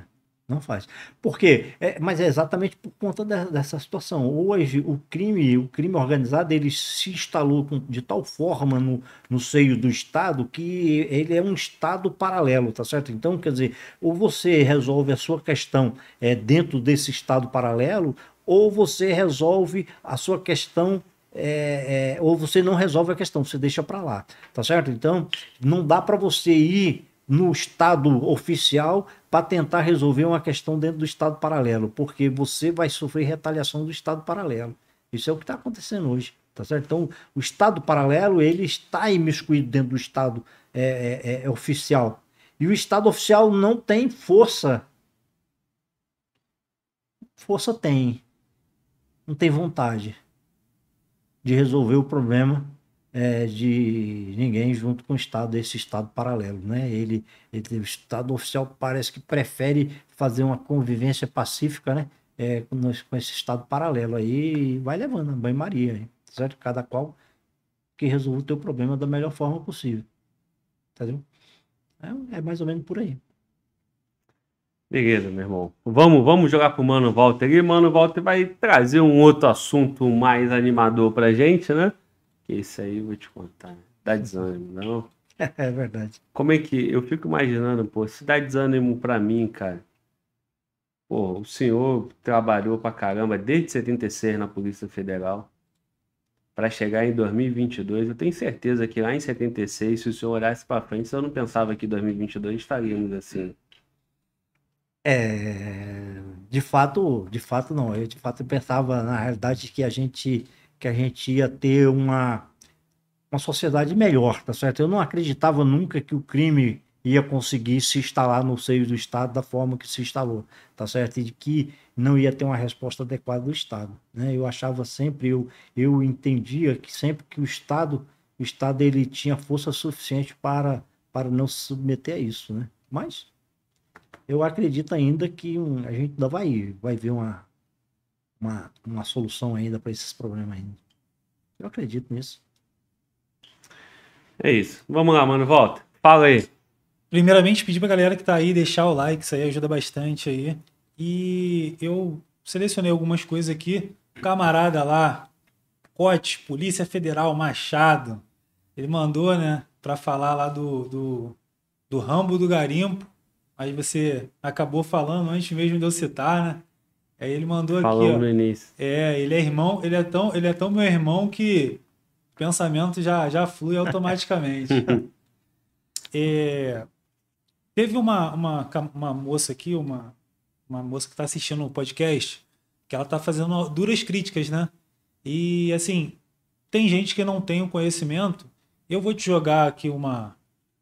não faz. porque É, mas é exatamente por conta de, dessa situação. Hoje, o crime, o crime organizado, ele se instalou com, de tal forma no, no seio do Estado que ele é um Estado paralelo, tá certo? Então, quer dizer, ou você resolve a sua questão é, dentro desse Estado paralelo, ou você resolve a sua questão é, é, ou você não resolve a questão, você deixa para lá, tá certo? Então, não dá para você ir no estado oficial para tentar resolver uma questão dentro do estado paralelo, porque você vai sofrer retaliação do estado paralelo. Isso é o que está acontecendo hoje, tá certo? Então, o estado paralelo ele está imiscuído dentro do estado é, é, é, é oficial e o estado oficial não tem força. Força tem, não tem vontade de resolver o problema é, de ninguém junto com o Estado, esse Estado paralelo. Né? Ele, ele, o Estado oficial parece que prefere fazer uma convivência pacífica né? É, com, com, esse Estado paralelo aí vai levando a banho-maria, certo? Cada qual que resolva o teu problema da melhor forma possível. Entendeu? É, é mais ou menos por aí. Beleza, meu irmão. Vamos, vamos jogar pro Mano Walter aí. Mano Walter vai trazer um outro assunto mais animador pra gente, né? Que isso aí eu vou te contar. Dá desânimo, não? É, é verdade. Como é que. Eu fico imaginando, pô, se dá desânimo pra mim, cara. Pô, o senhor trabalhou pra caramba desde 76 na Polícia Federal. Pra chegar em 2022, eu tenho certeza que lá em 76, se o senhor olhasse pra frente, eu não pensava que 2022 estaríamos assim é, de fato, de fato não. Eu de fato pensava na realidade que a gente que a gente ia ter uma uma sociedade melhor, tá certo? Eu não acreditava nunca que o crime ia conseguir se instalar no seio do Estado da forma que se instalou, tá certo? E de que não ia ter uma resposta adequada do Estado, né? Eu achava sempre, eu, eu entendia que sempre que o Estado, o Estado ele tinha força suficiente para, para não se submeter a isso, né? Mas eu acredito ainda que um, a gente ainda vai, vai ver uma, uma, uma solução ainda para esses problemas ainda. Eu acredito nisso. É isso. Vamos lá, mano, volta. Fala aí. Primeiramente, pedir pra galera que tá aí deixar o like, isso aí ajuda bastante aí. E eu selecionei algumas coisas aqui. O camarada lá, Cote, Polícia Federal, Machado, ele mandou, né, pra falar lá do, do, do Rambo do Garimpo mas você acabou falando antes mesmo de eu citar, né? Aí ele mandou Falou aqui. Falou no início. É, ele é irmão, ele é tão, ele é tão meu irmão que o pensamento já, já flui automaticamente. é, teve uma, uma, uma moça aqui, uma, uma moça que está assistindo o podcast, que ela está fazendo duras críticas, né? E assim, tem gente que não tem o conhecimento. Eu vou te jogar aqui uma,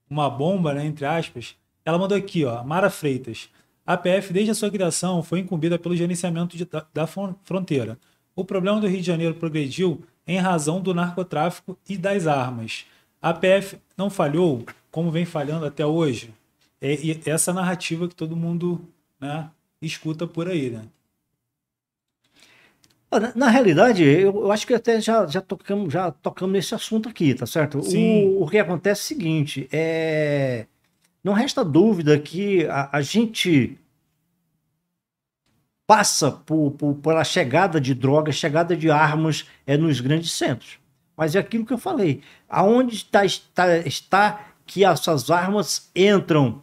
uma bomba, né, entre aspas, ela mandou aqui, ó, Mara Freitas. A PF, desde a sua criação, foi incumbida pelo gerenciamento de, da, da fronteira. O problema do Rio de Janeiro progrediu em razão do narcotráfico e das armas. A PF não falhou, como vem falhando até hoje. É, é essa narrativa que todo mundo né, escuta por aí, né? Na, realidade, eu, acho que até já, já, tocamos, já tocamos nesse assunto aqui, tá certo? Sim. O, o que acontece é o seguinte, é não resta dúvida que a, a gente passa por, por, pela chegada de drogas, chegada de armas é nos grandes centros. Mas é aquilo que eu falei. Aonde está, está, está que essas armas entram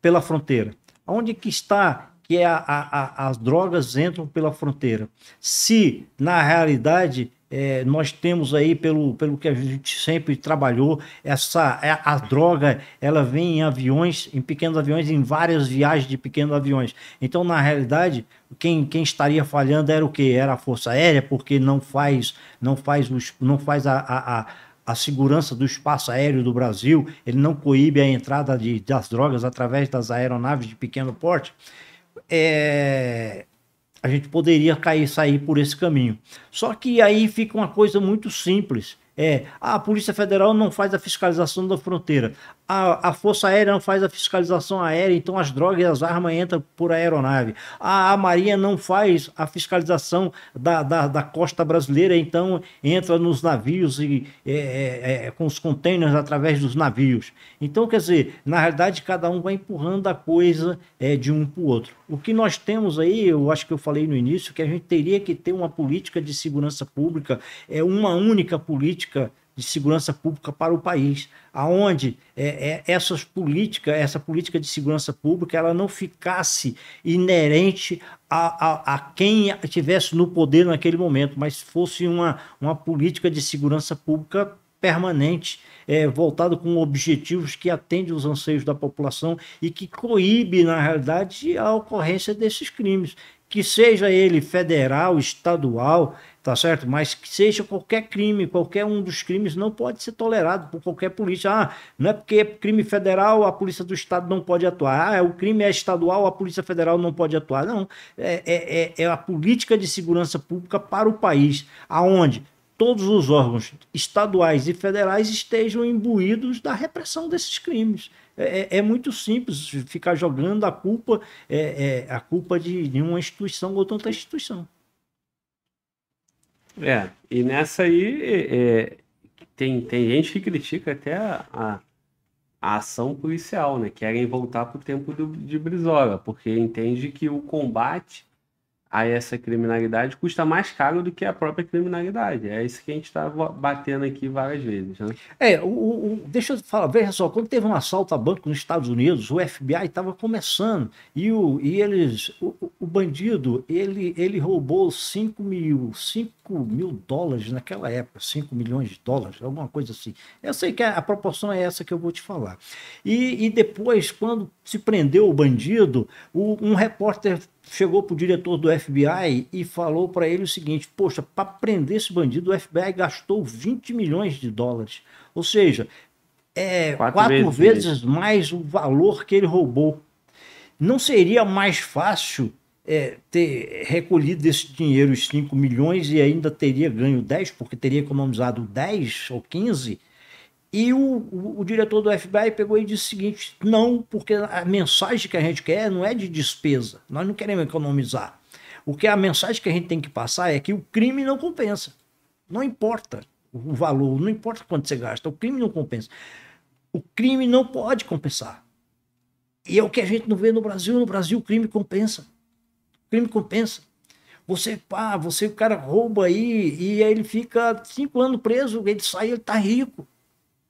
pela fronteira? Aonde que está que é a, a, a, as drogas entram pela fronteira? Se, na realidade, é, nós temos aí, pelo, pelo que a gente sempre trabalhou, essa a, é, a, droga ela vem em aviões, em pequenos aviões, em várias viagens de pequenos aviões. Então, na realidade, quem, quem estaria falhando era o que? Era a Força Aérea, porque não faz, não faz, os, não faz a, a, a a segurança do espaço aéreo do Brasil, ele não coíbe a entrada de, das drogas através das aeronaves de pequeno porte. É, a gente poderia cair sair por esse caminho. Só que aí fica uma coisa muito simples. É, ah, a Polícia Federal não faz a fiscalização da fronteira. A, a, Força Aérea não faz a fiscalização aérea, então as drogas e as armas entram por aeronave. A, a Marinha não faz a fiscalização da, da, da, costa brasileira, então entra nos navios e é, é, é com os contêineres através dos navios. Então, quer dizer, na realidade, cada um vai empurrando a coisa é, de um para o outro. O que nós temos aí, eu acho que eu falei no início, que a gente teria que ter uma política de segurança pública, é uma única política de segurança pública para o país aonde é, é, essas política essa política de segurança pública, ela não ficasse inerente a, a, a quem estivesse no poder naquele momento, mas fosse uma, uma política de segurança pública permanente, é, voltado com objetivos que atendem os anseios da população e que coíbe, na realidade, a ocorrência desses crimes, que seja ele federal, estadual, tá certo? Mas que seja qualquer crime, qualquer um dos crimes não pode ser tolerado por qualquer polícia. Ah, não é porque é crime federal, a polícia do estado não pode atuar. Ah, é o crime é estadual, a polícia federal não pode atuar. Não, é, é, é, é a política de segurança pública para o país, aonde todos os órgãos estaduais e federais estejam imbuídos da repressão desses crimes. É, é, é muito simples ficar jogando a culpa, é, é a culpa de, de uma instituição ou outra instituição. É, e nessa aí é, é, tem, tem gente que critica até a, a, ação policial, né? Querem voltar pro tempo do, de Brizola, porque entende que o combate a essa criminalidade custa mais caro do que a própria criminalidade. É isso que a gente está batendo aqui várias vezes. Né? É, o, o, deixa eu falar, veja só, quando teve um assalto a banco nos Estados Unidos, o FBI estava começando e, o, e eles, o, o, bandido, ele, ele roubou 5 mil, 5 mil dólares naquela época, 5 milhões de dólares, alguma coisa assim. Eu sei que a, a proporção é essa que eu vou te falar. E, e depois, quando se prendeu o bandido, um repórter chegou para o diretor do FBI e falou para ele o seguinte: Poxa, para prender esse bandido, o FBI gastou 20 milhões de dólares. Ou seja, é quatro, quatro vezes, vezes mais o valor que ele roubou. Não seria mais fácil é, ter recolhido esse dinheiro, os 5 milhões, e ainda teria ganho 10, porque teria economizado 10 ou 15 e o, o, o, diretor do FBI pegou e disse o seguinte: não, porque a mensagem que a gente quer não é de despesa, nós não queremos economizar. O que a mensagem que a gente tem que passar é que o crime não compensa. Não importa o valor, não importa quanto você gasta, o crime não compensa. O crime não pode compensar. E é o que a gente não vê no Brasil. No Brasil, o crime compensa. O crime compensa. Você, pá, você, o cara rouba aí e aí ele fica cinco anos preso, ele sai, ele tá rico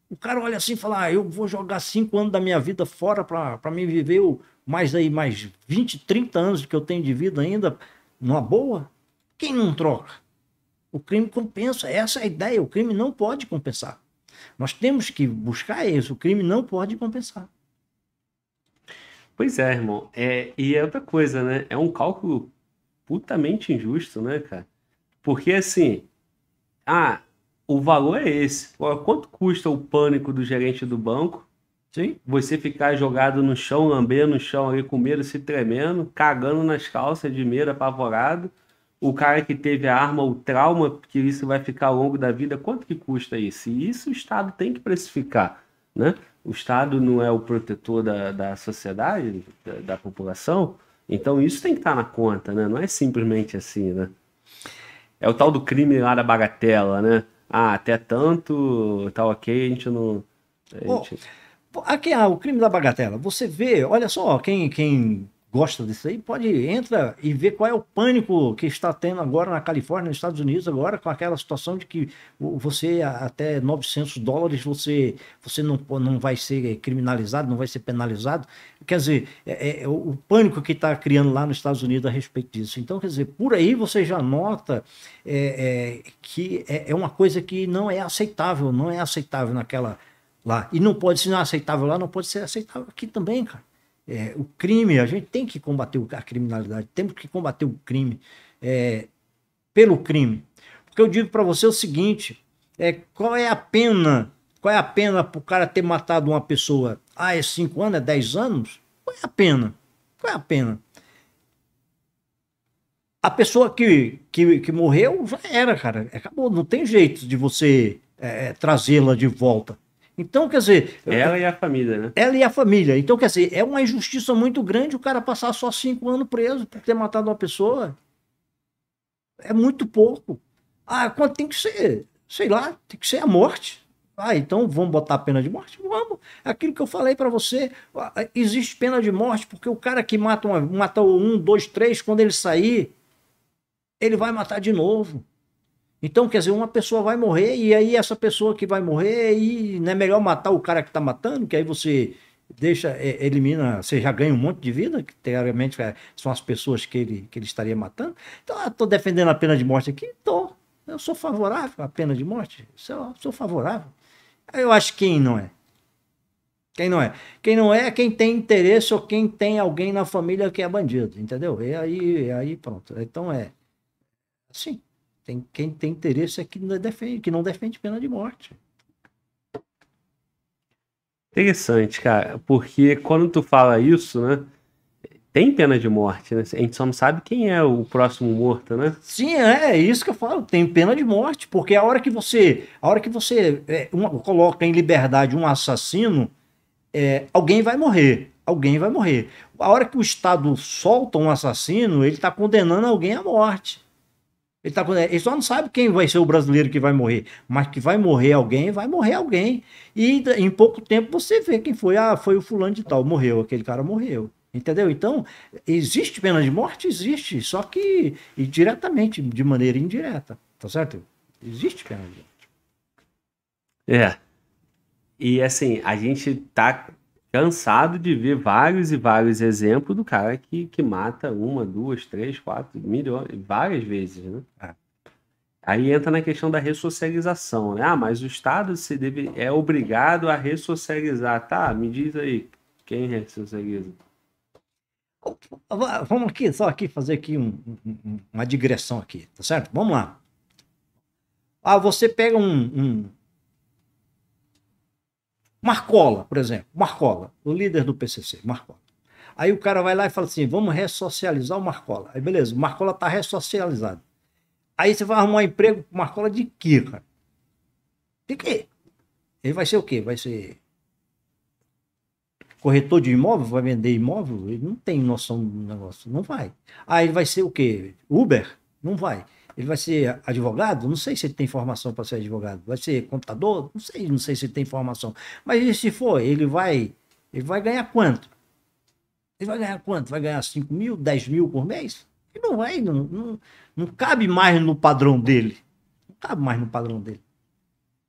o cara olha assim e fala: ah, eu vou jogar cinco anos da minha vida fora para me viver o, mais aí, mais 20, 30 anos que eu tenho de vida ainda, numa boa. Quem não troca? O crime compensa. Essa é a ideia. O crime não pode compensar. Nós temos que buscar isso. O crime não pode compensar. Pois é, irmão. É, e é outra coisa, né? É um cálculo putamente injusto, né, cara? Porque assim, ah, o valor é esse. Quanto custa o pânico do gerente do banco? Sim. Você ficar jogado no chão, lambendo no chão ali, com medo, se tremendo, cagando nas calças de medo, apavorado. O cara que teve a arma, o trauma, que isso vai ficar ao longo da vida, quanto que custa isso? E isso o Estado tem que precificar, né? O Estado não é o protetor da, da sociedade, da, da população, então isso tem que estar tá na conta, né? Não é simplesmente assim, né? É o tal do crime lá da bagatela, né? ah, até tanto, tá ok, a gente não. A gente... Oh, aqui, ah, o crime da bagatela. Você vê, olha só, quem, quem gosta disso aí, pode entra e ver qual é o pânico que está tendo agora na Califórnia, nos Estados Unidos agora com aquela situação de que você até 900 dólares você você não não vai ser criminalizado, não vai ser penalizado. Quer dizer, é, é, é o pânico que está criando lá nos Estados Unidos a respeito disso. Então, quer dizer, por aí você já nota é, é, que é, é uma coisa que não é aceitável, não é aceitável naquela lá. E não pode, ser não é aceitável lá, não pode ser aceitável aqui também, cara. É, o crime, a gente tem que combater a criminalidade, temos que combater o crime é, pelo crime. Porque eu digo para você o seguinte: é, qual é a pena? Qual é a pena para o cara ter matado uma pessoa? Ah, é 5 anos, é 10 anos? Qual é a pena? Qual é a pena? A pessoa que, que, que morreu já era, cara. Acabou, não tem jeito de você é, é trazê-la de volta. Então, quer dizer. É ela é, e a família, né? Ela e a família. Então, quer dizer, é uma injustiça muito grande o cara passar só cinco anos preso por ter matado uma pessoa. É muito pouco. Ah, quanto tem que ser? Sei lá, tem que ser a morte. Ah, então vamos botar a pena de morte? Vamos. É aquilo que eu falei para você, ah, existe pena de morte porque o cara que mata uma, mata um, dois, três, quando ele sair, ele vai matar de novo. Então, quer dizer, uma pessoa vai morrer e aí essa pessoa que vai morrer e não é melhor matar o cara que está matando, que aí você deixa, é, elimina, você já ganha um monte de vida, que teoricamente é, são as pessoas que ele, que ele estaria matando. Então, estou ah, defendendo a pena de morte aqui? Estou. Eu sou favorável à pena de morte? Sou, sou favorável. Eu acho quem não é. Quem não é? Quem não é é quem tem interesse ou quem tem alguém na família que é bandido, entendeu? E aí, e aí pronto. Então é assim. Tem, quem tem interesse é que não defende, que não defende pena de morte. Interessante, cara, porque quando tu fala isso, né? Tem pena de morte, né? A gente só não sabe quem é o próximo morto, né? Sim, é, é isso que eu falo. Tem pena de morte, porque a hora que você, a hora que você é, uma, coloca em liberdade um assassino, é, alguém vai morrer. Alguém vai morrer. A hora que o Estado solta um assassino, ele está condenando alguém à morte. Ele, tá, é, ele só não sabe quem vai ser o brasileiro que vai morrer, mas que vai morrer alguém, vai morrer alguém. E em pouco tempo você vê quem foi. Ah, foi o fulano de tal, morreu, aquele cara morreu. Entendeu? Então, existe pena de morte? Existe, só que diretamente, de maneira indireta. Tá certo? Existe pena de morte. É. E assim, a gente tá cansado de ver vários e vários exemplos do cara que, que mata uma, duas, três, quatro, milhões, várias vezes, né? É. Aí entra na questão da ressocialização, né? Ah, mas o Estado se deve, é obrigado a ressocializar. Tá, me diz aí, quem ressocializa? Vamos aqui, só aqui fazer aqui um, um, uma digressão aqui, tá certo? Vamos lá. Ah, você pega um, um Marcola, por exemplo, Marcola, o líder do PCC, Marcola. Aí o cara vai lá e fala assim: vamos ressocializar o Marcola. Aí beleza, o Marcola está ressocializado. Aí você vai arrumar emprego com Marcola de quê, cara? De quê? Ele vai ser o quê? Vai ser corretor de imóvel? Vai vender imóvel? Ele não tem noção do negócio. Não vai. Aí ele vai ser o quê? Uber? Não vai. Ele vai ser advogado? Não sei se ele tem formação para ser advogado. Vai ser computador? Não sei, não sei se ele tem formação. Mas se for, ele vai, ele vai ganhar quanto? Ele vai ganhar quanto? Vai ganhar 5 mil, 10 mil por mês? Ele não vai, não, não, não cabe mais no padrão dele. Não cabe mais no padrão dele.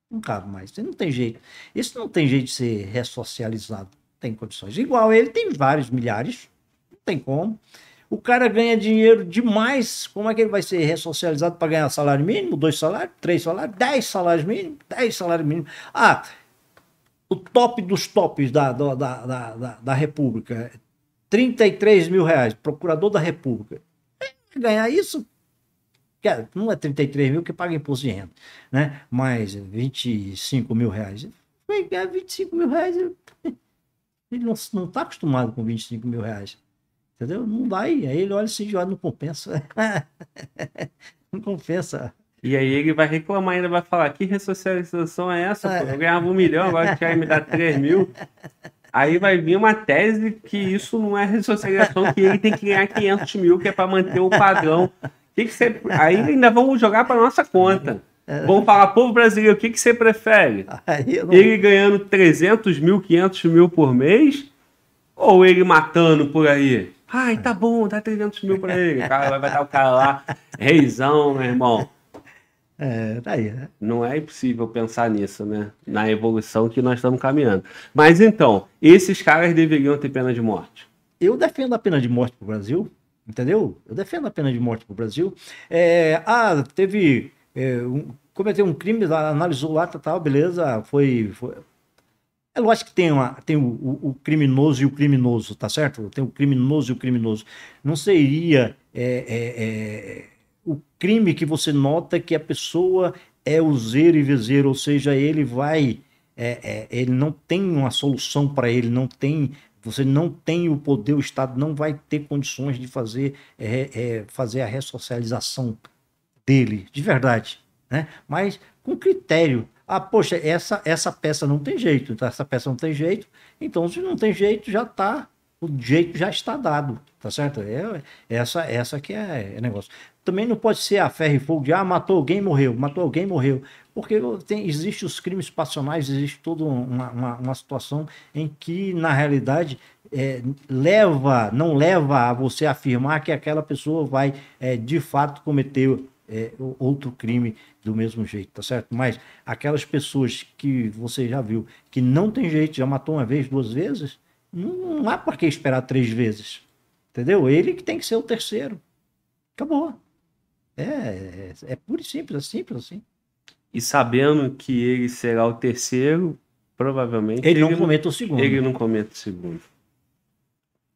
Não cabe mais. Ele não tem jeito. Isso não tem jeito de ser ressocializado. Não tem condições. Igual ele tem vários milhares. Não tem como o cara ganha dinheiro demais, como é que ele vai ser ressocializado para ganhar salário mínimo, dois salários, três salários, dez salários mínimos, dez salários mínimos. Ah, o top dos tops da, da, da, da, da República, 33 é mil reais, procurador da República. É, ganhar isso, é, não é 33 mil que paga imposto de renda, né? Mas 25 mil reais. Vai ganhar 25 mil reais. Ele não está acostumado com 25 mil reais. Entendeu? Não vai. Aí ele olha se assim, joga, não compensa. não compensa. E aí ele vai reclamar ainda, vai falar, que ressocialização é essa? Pô? Eu ganhava um milhão, agora quer me dar três mil. Aí vai vir uma tese que isso não é ressocialização, que ele tem que ganhar 500 mil, que é para manter o padrão. Que que você... Aí ainda vamos jogar para nossa conta. É. Vamos falar, povo brasileiro, o que, que você prefere? Não... Ele ganhando 300 mil, 500 mil por mês? Ou ele matando por aí? Ai, tá bom, dá 300 mil pra ele. O cara vai estar o cara lá, reizão, meu irmão. É, daí, tá né? Não é impossível pensar nisso, né? Na evolução que nós estamos caminhando. Mas então, esses caras deveriam ter pena de morte. Eu defendo a pena de morte pro Brasil, entendeu? Eu defendo a pena de morte pro Brasil. É, ah, teve. É, um, cometeu um crime, analisou lá, tá, tal, tá, tá, beleza, foi, foi é lógico que tem, uma, tem o, o, o, criminoso e o criminoso, tá certo? Tem o criminoso e o criminoso. Não seria é, é, é, o crime que você nota que a pessoa é useiro e vezeiro, ou seja, ele vai. É, é, ele não tem uma solução para ele, não tem. Você não tem o poder, o Estado não vai ter condições de fazer, é, fazer a ressocialização dele, de verdade. Né? Mas com critério, ah, poxa, essa, essa peça não tem jeito, tá? essa peça não tem jeito, então se não tem jeito, já tá, o jeito já está dado, tá certo? É, é essa, essa que é, é negócio. Também não pode ser a ferro e fogo de, ah, matou alguém, morreu, matou alguém, morreu, porque tem, existe os crimes passionais, existe toda uma, uma, uma situação em que, na realidade, é, leva, não leva a você afirmar que aquela pessoa vai, é, de fato, cometer é, outro crime do mesmo jeito, tá certo? Mas aquelas pessoas que você já viu que não tem jeito, já matou uma vez, duas vezes, não, há para que esperar três vezes, entendeu? Ele que tem que ser o terceiro. Acabou. É, é, é e simples, é simples assim. E sabendo que ele será o terceiro, provavelmente. Ele, ele não cometa o segundo. Ele não cometa o segundo.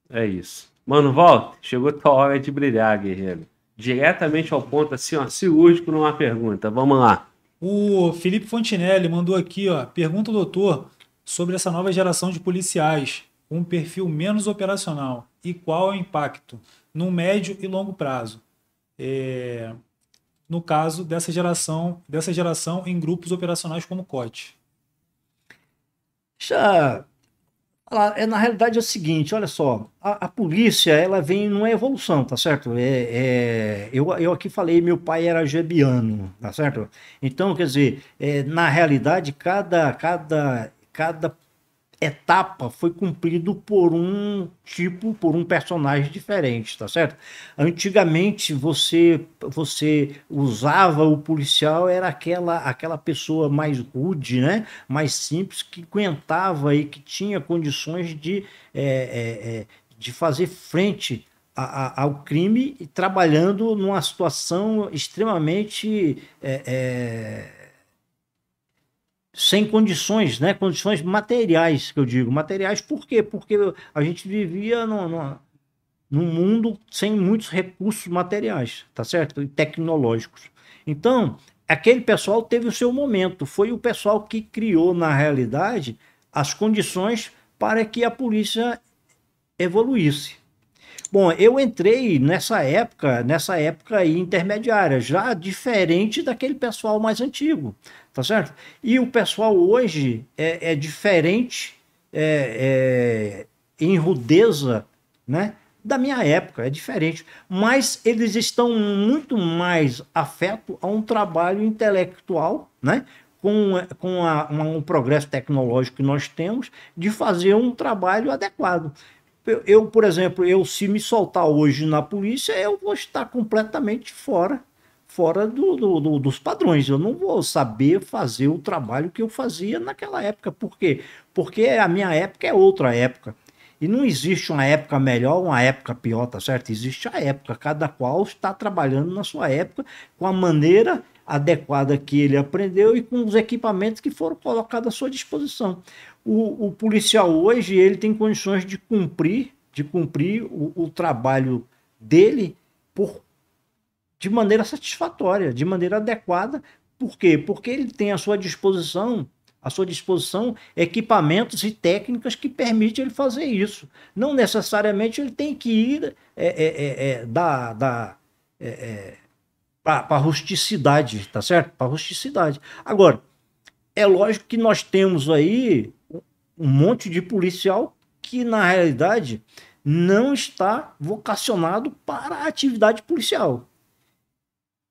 É isso. Mano, volta. Chegou a tua hora de brilhar, guerreiro diretamente ao ponto, assim, ó, cirúrgico numa pergunta. Vamos lá. O Felipe Fontinelli mandou aqui, ó, pergunta, doutor, sobre essa nova geração de policiais com um perfil menos operacional e qual é o impacto no médio e longo prazo. É... No caso dessa geração, dessa geração em grupos operacionais como COT. Já é, na realidade é o seguinte, olha só, a, a polícia ela vem numa evolução, tá certo? É, é, eu, eu aqui falei, meu pai era gebiano, tá certo? Então, quer dizer, é, na realidade, cada, cada, cada etapa foi cumprido por um tipo, por um personagem diferente, tá certo? Antigamente você você usava o policial era aquela aquela pessoa mais rude, né? Mais simples que aguentava e que tinha condições de é, é, é de fazer frente a, a, ao crime trabalhando numa situação extremamente é, é sem condições, né? Condições materiais, que eu digo. Materiais por quê? Porque a gente vivia no, no, num mundo sem muitos recursos materiais, tá certo? E tecnológicos. Então, aquele pessoal teve o seu momento. Foi o pessoal que criou, na realidade, as condições para que a polícia evoluísse. Bom, eu entrei nessa época, nessa época intermediária, já diferente daquele pessoal mais antigo tá certo? E o pessoal hoje é, é diferente é, é, em rudeza, né? Da minha época, é diferente. Mas eles estão muito mais afeto a um trabalho intelectual, né? Com, com a, uma, um progresso tecnológico que nós temos, de fazer um trabalho adequado. Eu, eu, por exemplo, eu se me soltar hoje na polícia, eu vou estar completamente fora fora do, do, do, dos padrões. Eu não vou saber fazer o trabalho que eu fazia naquela época. Por quê? Porque a minha época é outra época. E não existe uma época melhor, uma época pior, tá certo? Existe a época, cada qual está trabalhando na sua época com a maneira adequada que ele aprendeu e com os equipamentos que foram colocados à sua disposição. O, o policial hoje ele tem condições de cumprir, de cumprir o, o trabalho dele por de maneira satisfatória, de maneira adequada. Por quê? Porque ele tem à sua disposição, à sua disposição, equipamentos e técnicas que permitem ele fazer isso. Não necessariamente ele tem que ir é, é, é, é da, da é, é, para a rusticidade, tá certo? Para a rusticidade. Agora, é lógico que nós temos aí um monte de policial que, na realidade, não está vocacionado para a atividade policial.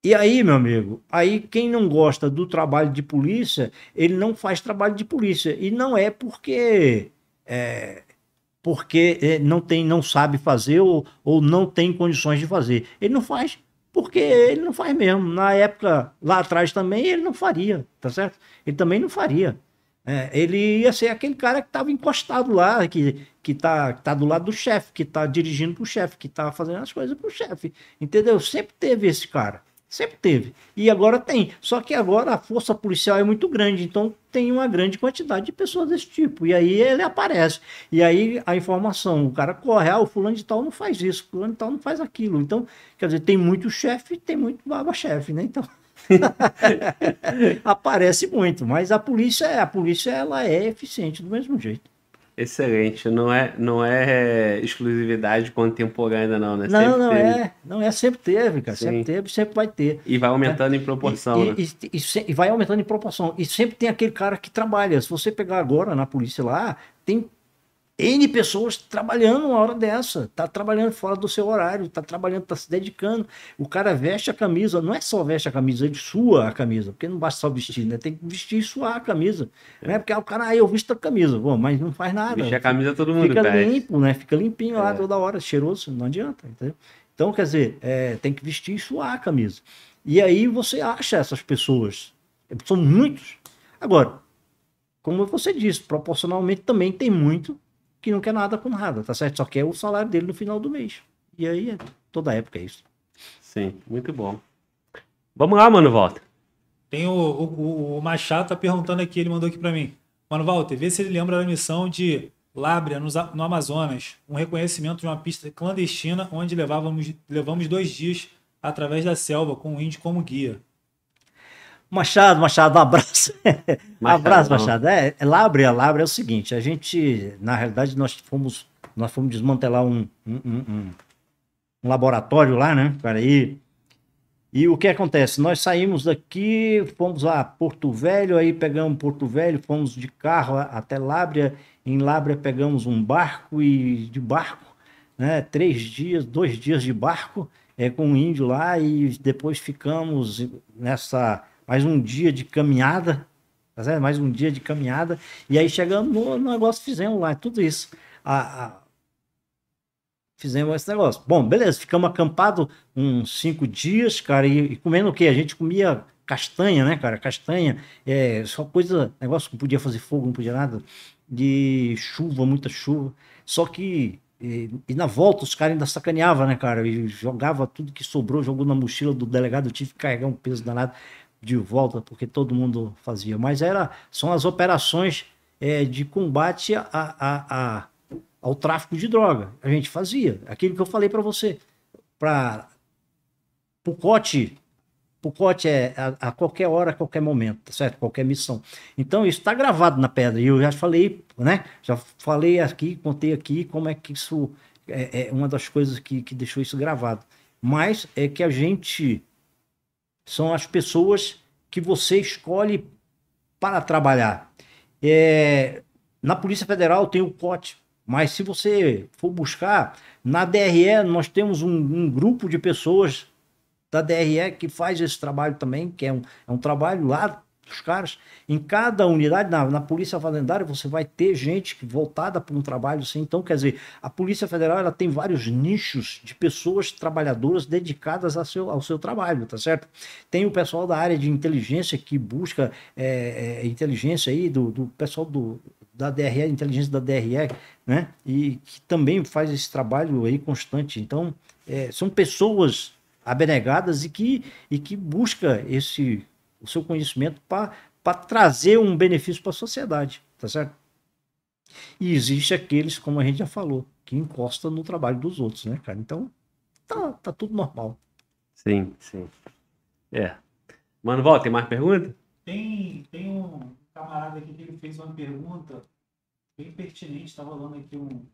E aí, meu amigo, aí quem não gosta do trabalho de polícia, ele não faz trabalho de polícia. E não é porque é, porque é, não tem, não sabe fazer ou, ou não tem condições de fazer. Ele não faz porque ele não faz mesmo. Na época lá atrás também ele não faria, tá certo? Ele também não faria. É, ele ia ser aquele cara que estava encostado lá, que, que, tá, que tá do lado do chefe, que tá dirigindo pro chefe, que tá fazendo as coisas pro chefe. Entendeu? Sempre teve esse cara. Sempre teve. E agora tem. Só que agora a força policial é muito grande, então tem uma grande quantidade de pessoas desse tipo. E aí ele aparece. E aí a informação, o cara corre, ah, o fulano de tal não faz isso, o fulano de tal não faz aquilo. Então, quer dizer, tem muito chefe, tem muito baba-chefe, né? Então. aparece muito, mas a polícia, a polícia ela é eficiente do mesmo jeito. Excelente, não é, não é exclusividade contemporânea não, né? Não, sempre não teve. é, não é, sempre teve, cara, Sim. sempre teve, sempre vai ter. E vai né? aumentando é. em proporção, e, né? e, e, e, vai aumentando em proporção, e sempre tem aquele cara que trabalha, se você pegar agora na polícia lá, tem N pessoas trabalhando uma hora dessa, tá trabalhando fora do seu horário, tá trabalhando, tá se dedicando. O cara veste a camisa, não é só veste a camisa, ele sua a camisa, porque não basta só vestir, né? Tem que vestir e suar a camisa. É. Né? Porque o cara, ah, eu visto a camisa, bom, mas não faz nada. Vestir a camisa todo mundo Fica pede. limpo, né? Fica limpinho é. lá toda hora, cheiroso, não adianta, entendeu? Então, quer dizer, é, tem que vestir e suar a camisa. E aí você acha essas pessoas, são muitos. Agora, como você disse, proporcionalmente também tem muito que não quer nada com nada, tá certo? Só quer o salário dele no final do mês. E aí, é toda época é isso. Sim, muito bom. Vamos lá, mano, volta. Tem o, o, o, Machado tá perguntando aqui, ele mandou aqui para mim. Mano, Walter, vê se ele lembra da missão de Lábria, no, no Amazonas, um reconhecimento de uma pista clandestina onde levávamos, levamos dois dias através da selva com um índio como guia. Machado, Machado, um abraço. Machado, abraço, Machado. É, é, Lábrea, Lábrea é o seguinte, a gente, na realidade, nós fomos, nós fomos desmantelar um, um, um, um laboratório lá, né, cara, e, e o que acontece? Nós saímos daqui, fomos a Porto Velho, aí pegamos Porto Velho, fomos de carro até Lábrea, em Lábrea pegamos um barco e de barco, né, três dias, dois dias de barco, é, com um índio lá, e depois ficamos nessa mais um dia de caminhada, tá mais um dia de caminhada, e aí chegamos no, negócio, fizemos lá, é tudo isso. A, a, fizemos esse negócio. Bom, beleza, ficamos acampados uns cinco dias, cara, e, e comendo o quê? A gente comia castanha, né, cara? Castanha, é, só coisa, negócio que não podia fazer fogo, não podia nada, de chuva, muita chuva. Só que e, e, na volta os caras ainda sacaneavam, né, cara? E jogava tudo que sobrou, jogou na mochila do delegado, eu tive que carregar um peso danado de volta, porque todo mundo fazia, mas era, são as operações é, de combate a, a, a, ao tráfico de droga. A gente fazia. Aquilo que eu falei para você, para Pucote. Pucote é a, a qualquer hora, a qualquer momento, tá certo? Qualquer missão. Então, isso está gravado na pedra. E eu já falei, né? Já falei aqui, contei aqui como é que isso é, é uma das coisas que, que deixou isso gravado. Mas é que a gente são as pessoas que você escolhe para trabalhar. É, na Polícia Federal tem o COT, mas se você for buscar, na DRE nós temos um, um grupo de pessoas da DRE que faz esse trabalho também, que é um, é um trabalho lá dos caras. Em cada unidade, na, na Polícia Fazendária, você vai ter gente voltada para um trabalho assim. Então, quer dizer, a Polícia Federal ela tem vários nichos de pessoas trabalhadoras dedicadas ao seu, ao seu trabalho, tá certo? Tem o pessoal da área de inteligência que busca é, é, inteligência aí, do, do pessoal do, da DRE, inteligência da DRE, né? E que também faz esse trabalho aí constante. Então, é, são pessoas abnegadas e que, e que busca esse o seu conhecimento para trazer um benefício para a sociedade, tá certo? E existe aqueles, como a gente já falou, que encosta no trabalho dos outros, né, cara? Então, tá, tá tudo normal. Sim, sim. É. Mano, volta, tem mais pergunta? Tem, tem um camarada aqui que ele fez uma pergunta bem pertinente, estava tá rolando aqui um,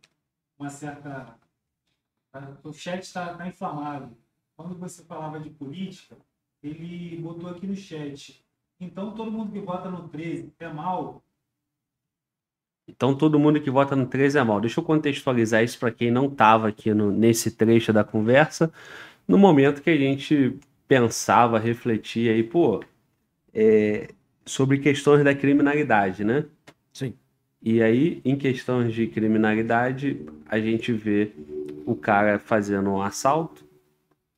uma certa. Tá, o chat está tá inflamado. Quando você falava de política, ele botou aqui no chat. Então todo mundo que vota no 13 é mal? Então todo mundo que vota no 13 é mal. Deixa eu contextualizar isso para quem não estava aqui no, nesse trecho da conversa. No momento que a gente pensava, refletia aí, pô, é, sobre questões da criminalidade, né? Sim. E aí, em questões de criminalidade, a gente vê o cara fazendo um assalto,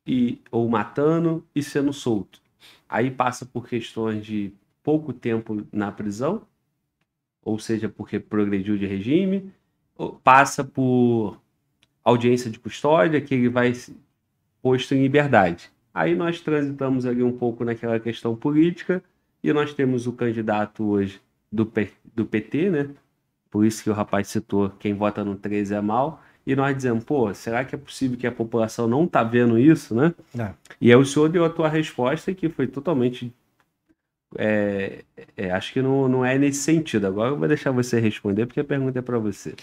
e ou matando e sendo solto. Aí passa por questões de pouco tempo na prisão, ou seja, porque progrediu de regime, passa por audiência de custódia, que ele vai posto em liberdade. Aí nós transitamos ali um pouco naquela questão política e nós temos o candidato hoje do, do PT, né? Por isso que o rapaz citou quem vota no 13 é mal e nós dizemos, pô, será que é possível que a população não tá vendo isso, né? É. E aí o senhor deu a tua resposta que foi totalmente. É, é, acho que não, não é nesse sentido. Agora eu vou deixar você responder, porque a pergunta é para você.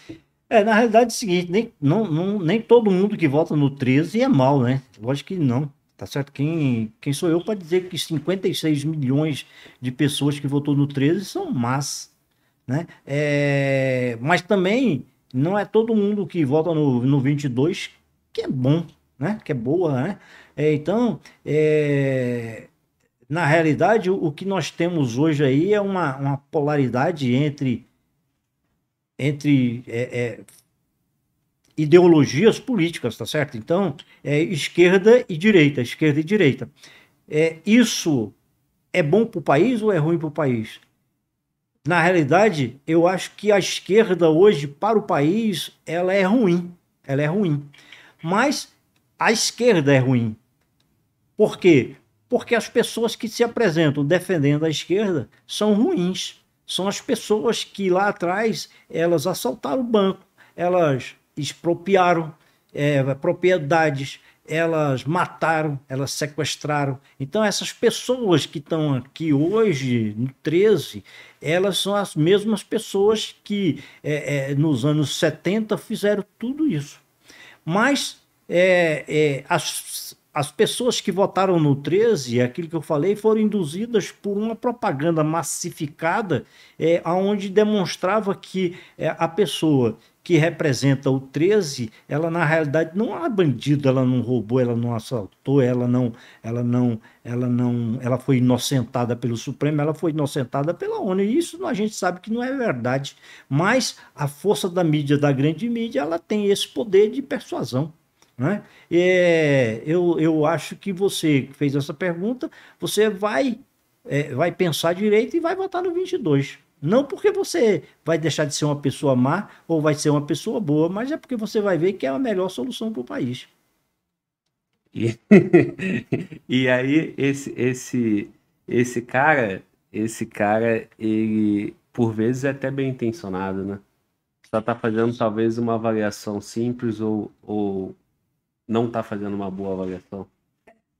É, na realidade é o seguinte, nem, não, não, nem todo mundo que vota no 13 é mal, né? Lógico que não. Tá certo? Quem, quem sou eu para dizer que 56 milhões de pessoas que votou no 13 são más, né? É, mas também não é todo mundo que vota no, no 22 que é bom, né? Que é boa, né? É, então, é, na realidade, o, o, que nós temos hoje aí é uma, uma polaridade entre, entre é, é ideologias políticas, tá certo? Então, é esquerda e direita, esquerda e direita. É, isso é bom para o país ou é ruim para o país? Na realidade, eu acho que a esquerda hoje para o país, ela é ruim, ela é ruim. Mas a esquerda é ruim. Por quê? Porque as pessoas que se apresentam defendendo a esquerda são ruins. São as pessoas que lá atrás elas assaltaram o banco, elas expropriaram é, propriedades, elas mataram, elas sequestraram. Então, essas pessoas que estão aqui hoje, no 13, elas são as mesmas pessoas que é, é, nos anos 70 fizeram tudo isso. Mas é, é, as, as pessoas que votaram no 13, aquilo que eu falei, foram induzidas por uma propaganda massificada, é, onde demonstrava que é, a pessoa que representa o 13, ela na realidade não é bandido, ela não roubou, ela não assaltou, ela não, ela não, ela não, ela foi inocentada pelo Supremo, ela foi inocentada pela ONU. E isso a gente sabe que não é verdade, mas a força da mídia, da grande mídia, ela tem esse poder de persuasão. Né? É, eu, eu acho que você que fez essa pergunta, você vai, é, vai pensar direito e vai votar no 22. Não porque você vai deixar de ser uma pessoa má ou vai ser uma pessoa boa, mas é porque você vai ver que é a melhor solução para o país. E, e aí esse esse esse cara, esse cara, ele por vezes é até bem intencionado, né? Só tá fazendo talvez uma avaliação simples ou, ou não tá fazendo uma boa avaliação.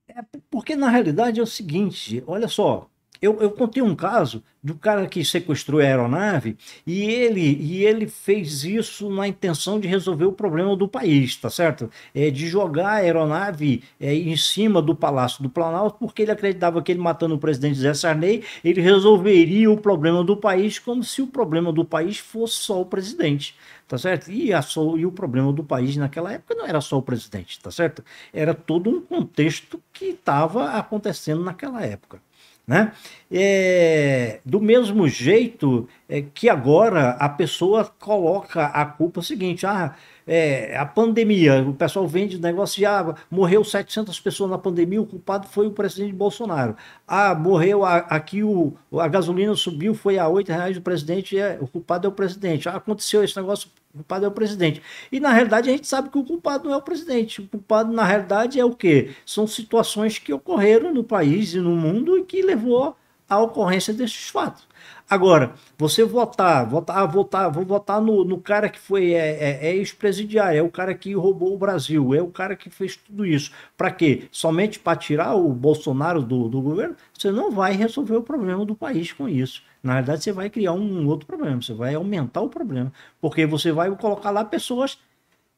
É porque na realidade é o seguinte, olha só, eu, eu contei um caso do cara que sequestrou a aeronave e ele, e ele fez isso na intenção de resolver o problema do país, tá certo? É, de jogar a aeronave é, em cima do Palácio do Planalto, porque ele acreditava que ele matando o presidente Zé Sarney, ele resolveria o problema do país como se o problema do país fosse só o presidente, tá certo? E, a, e o problema do país naquela época não era só o presidente, tá certo? Era todo um contexto que estava acontecendo naquela época. Né? É, do mesmo jeito, é que agora a pessoa coloca a culpa é seguinte, ah, é, a pandemia, o pessoal vende negócio de água, ah, morreu 700 pessoas na pandemia, o culpado foi o presidente Bolsonaro. Ah, morreu a, aqui, o, a gasolina subiu, foi a 8 reais, o presidente, é, o culpado é o presidente. Ah, aconteceu esse negócio, o culpado é o presidente. E na realidade a gente sabe que o culpado não é o presidente. O culpado na realidade é o quê? São situações que ocorreram no país e no mundo e que levou a ocorrência desses fatos. Agora, você votar, votar, ah, votar vou votar no, no cara que foi é, é, é ex-presidiário, é o cara que roubou o Brasil, é o cara que fez tudo isso. Para quê? Somente para tirar o Bolsonaro do, do governo? Você não vai resolver o problema do país com isso. Na verdade, você vai criar um outro problema, você vai aumentar o problema, porque você vai colocar lá pessoas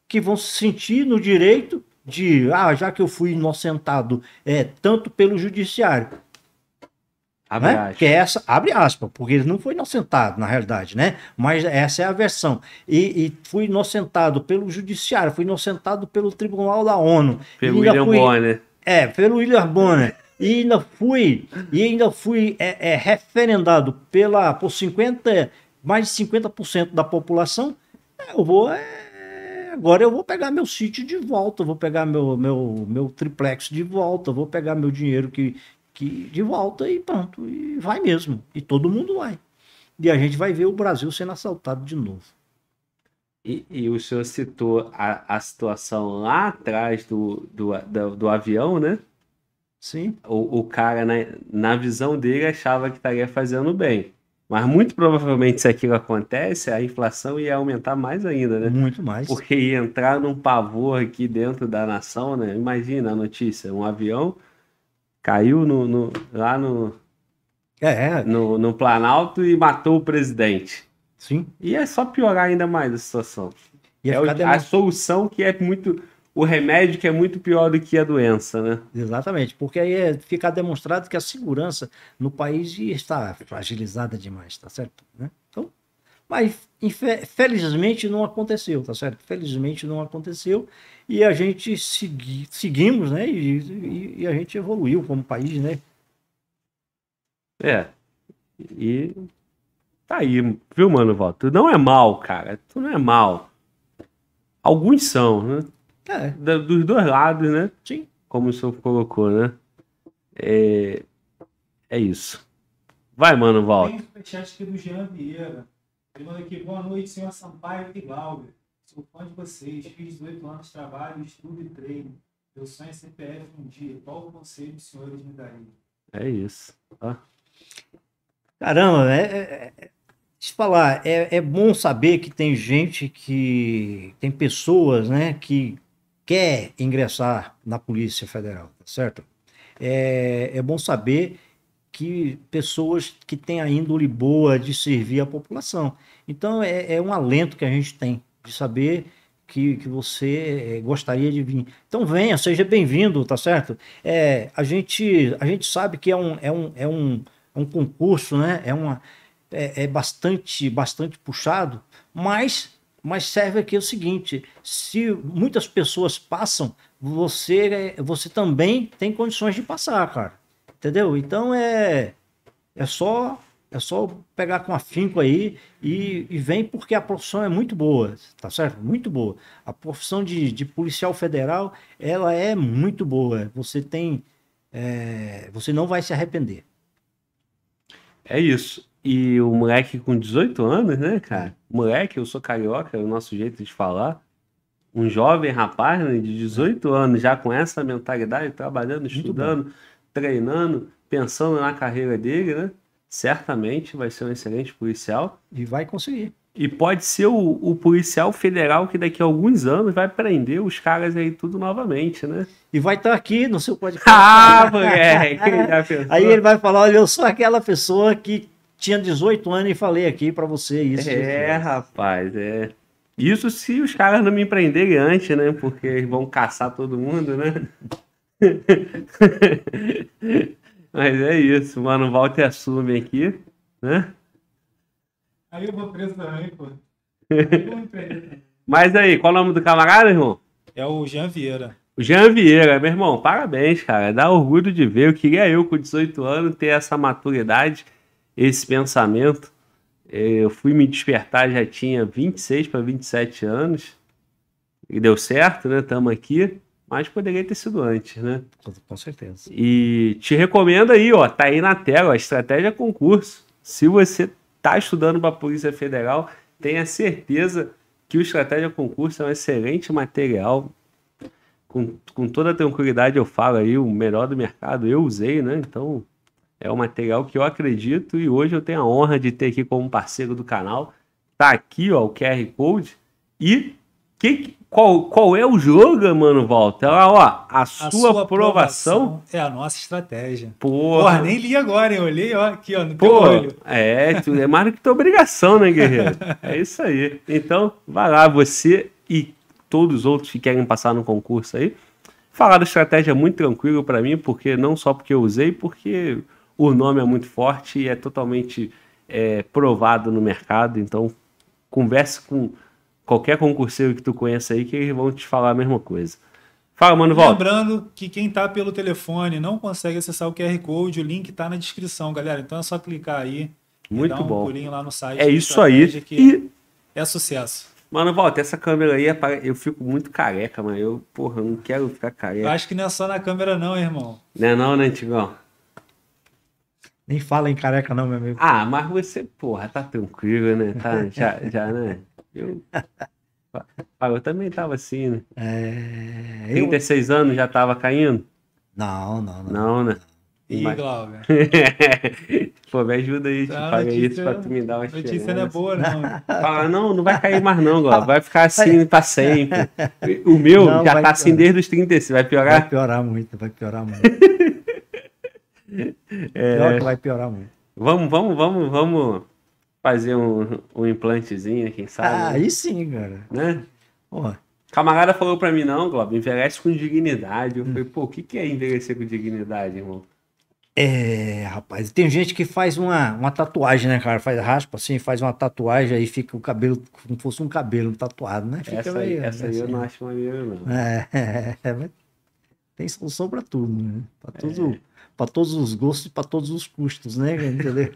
que vão se sentir no direito de, ah, já que eu fui inocentado é, tanto pelo judiciário, Abre né? Que é essa, abre aspas, porque ele não foi inocentado, na realidade, né? Mas essa é a versão. E, e foi inocentado pelo judiciário, foi inocentado pelo Tribunal da ONU. Pelo William fui, Bonner. É, pelo William Bonner. E ainda fui, e ainda fui é, é, referendado pela, por 50, mais de 50% da população. É, eu vou. É, agora eu vou pegar meu sítio de volta, vou pegar meu, meu, meu triplex de volta, vou pegar meu dinheiro que, de volta e pronto. E vai mesmo. E todo mundo vai. E a gente vai ver o Brasil sendo assaltado de novo. E, e o senhor citou a, a situação lá atrás do, do, do, do avião, né? Sim. O, o cara, na, na visão dele, achava que estaria fazendo bem. Mas muito provavelmente, se aquilo acontece, a inflação ia aumentar mais ainda, né? Muito mais. Porque ia entrar num pavor aqui dentro da nação, né? Imagina a notícia: um avião Caiu no, no lá no, é, é. no, no Planalto e matou o presidente. Sim. E é só piorar ainda mais a situação. E é o, é a solução que é muito. O remédio que é muito pior do que a doença, né? Exatamente, porque aí é ficar demonstrado que a segurança no país está fragilizada demais, tá certo? Né? Então, mas felizmente não aconteceu, tá certo? Felizmente não aconteceu e a gente segui, seguimos, né? E, e, e, a gente evoluiu como país, né? É. E tá aí, viu, mano, Tu não é mal, cara. Tu não é mal. Alguns são, né? É. Da, dos dois lados, né? Sim. Como o senhor colocou, né? É, é isso. Vai, mano, Tem o superchat aqui do Jean Vieira. Ele manda aqui, boa noite, senhor Sampaio e Glauber. Sou fã de vocês, fiz 18 anos de trabalho, estudo e treino. Meu sonho é CPF um dia. Qual o conselho os senhores me dariam? É isso. Ah. Caramba, é, é, é, deixa eu falar, é, é bom saber que tem gente que. tem pessoas né, que quer ingressar na Polícia Federal, tá certo? É, é bom saber que pessoas que têm a índole boa de servir a população. Então, é, é um alento que a gente tem de saber que, que você eh, gostaria de vir. Então, venha, seja bem-vindo, tá certo? É, a, gente, a gente sabe que é um, é um, é um, é um concurso, né? É, uma, é, é bastante, bastante puxado, mas mas serve aqui o seguinte: se muitas pessoas passam, você, eh, você também tem condições de passar, cara. Entendeu? Então é, é só é só pegar com afinco aí e, e, vem porque a profissão é muito boa, tá certo? Muito boa. A profissão de, de policial federal, ela é muito boa. Você tem, é, você não vai se arrepender. É isso. E o moleque com 18 anos, né, cara? Moleque, eu sou carioca, é o nosso jeito de falar. Um jovem rapaz né, de 18 anos, já com essa mentalidade, trabalhando, muito estudando. Bom treinando, pensando na carreira dele, né? Certamente vai ser um excelente policial. E vai conseguir. E pode ser o, o, policial federal que daqui a alguns anos vai prender os caras aí tudo novamente, né? E vai estar aqui no seu podcast. ah, moleque! aí ele vai falar: olha, eu sou aquela pessoa que tinha 18 anos e falei aqui para você isso. É, rapaz, é. Isso se os caras não me prenderem antes, né? Porque vão caçar todo mundo, né? Mas é isso, mano. O Walter assume aqui, né? Aí eu vou preso também, pô. Mas aí, qual é o nome do camarada, irmão? É o Jean Vieira. O Jean Vieira, meu irmão, parabéns, cara. Dá orgulho de ver. Eu queria eu, com 18 anos, ter essa maturidade, esse pensamento. É, eu fui me despertar, já tinha 26 para 27 anos. E deu certo, né? Estamos aqui mas poderia ter sido antes, né? Com certeza. E te recomendo aí, ó, tá aí na tela, a estratégia concurso. Se você tá estudando para a Polícia Federal, tenha certeza que o Estratégia Concurso é um excelente material. Com, com toda tranquilidade eu falo aí, o melhor do mercado eu usei, né? Então é um material que eu acredito e hoje eu tenho a honra de ter aqui como parceiro do canal. Tá aqui, ó, o QR Code. E que, qual, qual é o jogo, mano, Walter? Ah, ó, a sua, a sua aprovação, aprovação é a nossa estratégia. Porra. Porra, nem li agora, hein? Olhei, ó, aqui, ó, no teu olho. É, tu, é mais do que tua obrigação, né, guerreiro? é isso aí. Então, vai lá, você e todos os outros que querem passar no concurso aí. Falar da estratégia é muito tranquilo para mim, porque não só porque eu usei, porque o nome é muito forte e é totalmente é, provado no mercado. Então, converse com qualquer concurseiro que tu conheça aí que vão te falar a mesma coisa. Fala, mano, volta. Lembrando que quem tá pelo telefone não consegue acessar o QR Code, o link tá na descrição, galera. Então é só clicar aí. Muito e dar bom. Um pulinho lá no site. É isso aí. E... É sucesso. Mano, volta, essa câmera aí, é eu fico muito careca, mano. Eu, porra, não quero ficar careca. Eu acho que não é só na câmera, não, irmão. Não é não, né, Tigão? Nem fala em careca, não, meu amigo. Ah, mas você, porra, tá tranquilo, né? Tá, já, já, né? Eu. Ah, eu também tava assim, né? É, 36 anos já tava caindo? Não, não, não. Não, né? Ih, Mas... Glauber. Pô, me ajuda aí, te paga notícia, isso pra tu me dar uma chance. Notícia não é boa, não. Fala, não, não vai cair mais, não, Glauber. Vai ficar assim pra sempre. O meu não, já tá assim piorar. assim desde os 36. Vai piorar? Vai piorar muito, vai piorar muito. É... Pior que vai piorar muito. Vamos, vamos, vamos, vamos fazer um, um implantezinho, quem sabe. Ah, né? aí sim, cara. Né? Porra. Camarada falou pra mim, não, Globo, envelhece com dignidade. Eu hum. falei, pô, o que, que é envelhecer com dignidade, irmão? É, rapaz, tem gente que faz uma, uma tatuagem, né, cara? Faz raspa assim, faz uma tatuagem, aí fica o cabelo como se fosse um cabelo tatuado, né? Fica essa aí, essa assim, eu não né? acho maneiro, não. É, é, é, tem solução pra tudo, né? Pra tá é. tudo. É para todos os gostos e para todos os custos, né? Entendeu?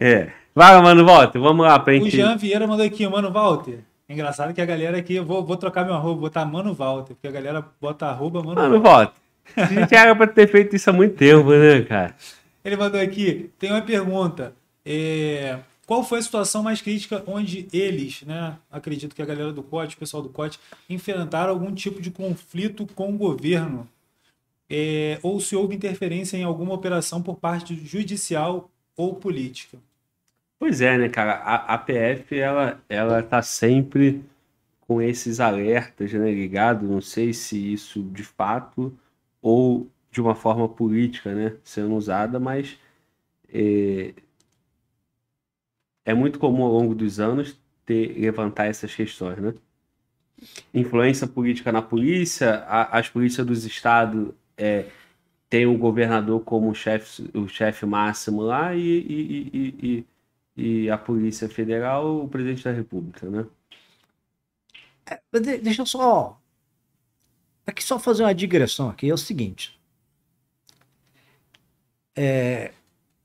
é. Vai, mano, Walter, vamos lá pra gente. O Jean Vieira mandou aqui, mano, Walter. Engraçado que a galera aqui, eu vou, vou trocar meu arroba, botar Mano Walter, porque a galera bota arroba Mano, mano Walter. Walter. A gente era ter feito isso há muito tempo, né, cara? Ele mandou aqui, tem uma pergunta. É, qual foi a situação mais crítica onde eles, né, acredito que a galera do COT, o pessoal do COT, enfrentaram algum tipo de conflito com o governo? é, ou se houve interferência em alguma operação por parte judicial ou política. Pois é, né, cara? A, a PF ela ela está sempre com esses alertas, né, ligado? Não sei se isso de fato ou de uma forma política, né, sendo usada, mas é, é muito comum ao longo dos anos ter levantar essas questões, né? influência política na polícia, a, as polícias dos estados é, tem o governador como chefe, o chefe máximo lá e, e, e, e, a Polícia Federal, o presidente da República, né? É, deixa eu só. Aqui só fazer uma digressão aqui. É o seguinte. É,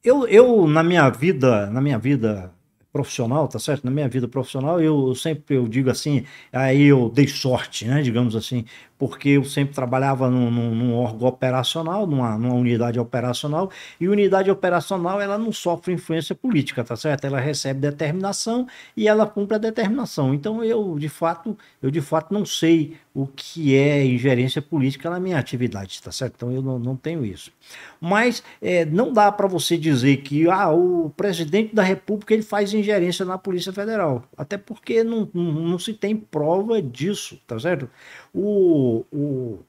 eu, eu, na minha vida, na minha vida profissional, tá certo? Na minha vida profissional, eu sempre eu digo assim, aí eu dei sorte, né? Digamos assim, porque eu sempre trabalhava num, num, num órgão operacional, numa, numa, unidade operacional, e unidade operacional ela não sofre influência política, tá certo? Ela recebe determinação e ela cumpre a determinação. Então eu de fato, eu de fato não sei o que é ingerência política na minha atividade, tá certo? Então eu não, não tenho isso. Mas é, não dá para você dizer que ah, o presidente da República ele faz ingerência na Polícia Federal, até porque não, não, não se tem prova disso, tá certo? o, o,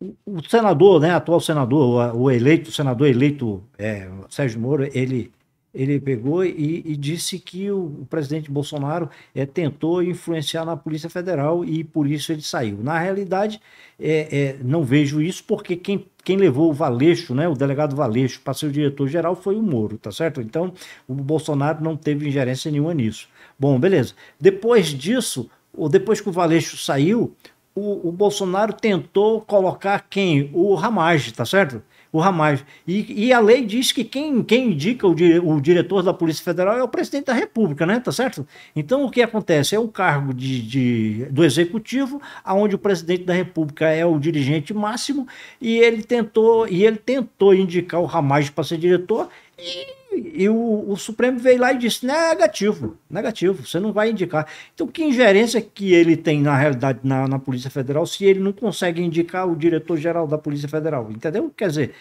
o, o senador, né, atual senador, o, eleito, senador eleito é, Sérgio Moro, ele, ele pegou e, e disse que o, presidente Bolsonaro é, tentou influenciar na Polícia Federal e por isso ele saiu. Na realidade, é, é não vejo isso porque quem quem levou o Valeixo, né, o delegado Valeixo, para ser o diretor-geral foi o Moro, tá certo? Então, o Bolsonaro não teve ingerência nenhuma nisso. Bom, beleza. Depois disso, ou depois que o Valeixo saiu, o, o Bolsonaro tentou colocar quem? O Ramage, tá certo? O Ramage. E, e a lei diz que quem, quem indica o, di, o diretor da Polícia Federal é o presidente da República, né? Tá certo? Então o que acontece? É o cargo de, de, do executivo, onde o presidente da República é o dirigente máximo, e ele tentou, e ele tentou indicar o Ramage para ser diretor. E e o, o, Supremo veio lá e disse: negativo, negativo, você não vai indicar. Então, que ingerência que ele tem, na realidade, na, na Polícia Federal, se ele não consegue indicar o diretor-geral da Polícia Federal? Entendeu? Quer dizer,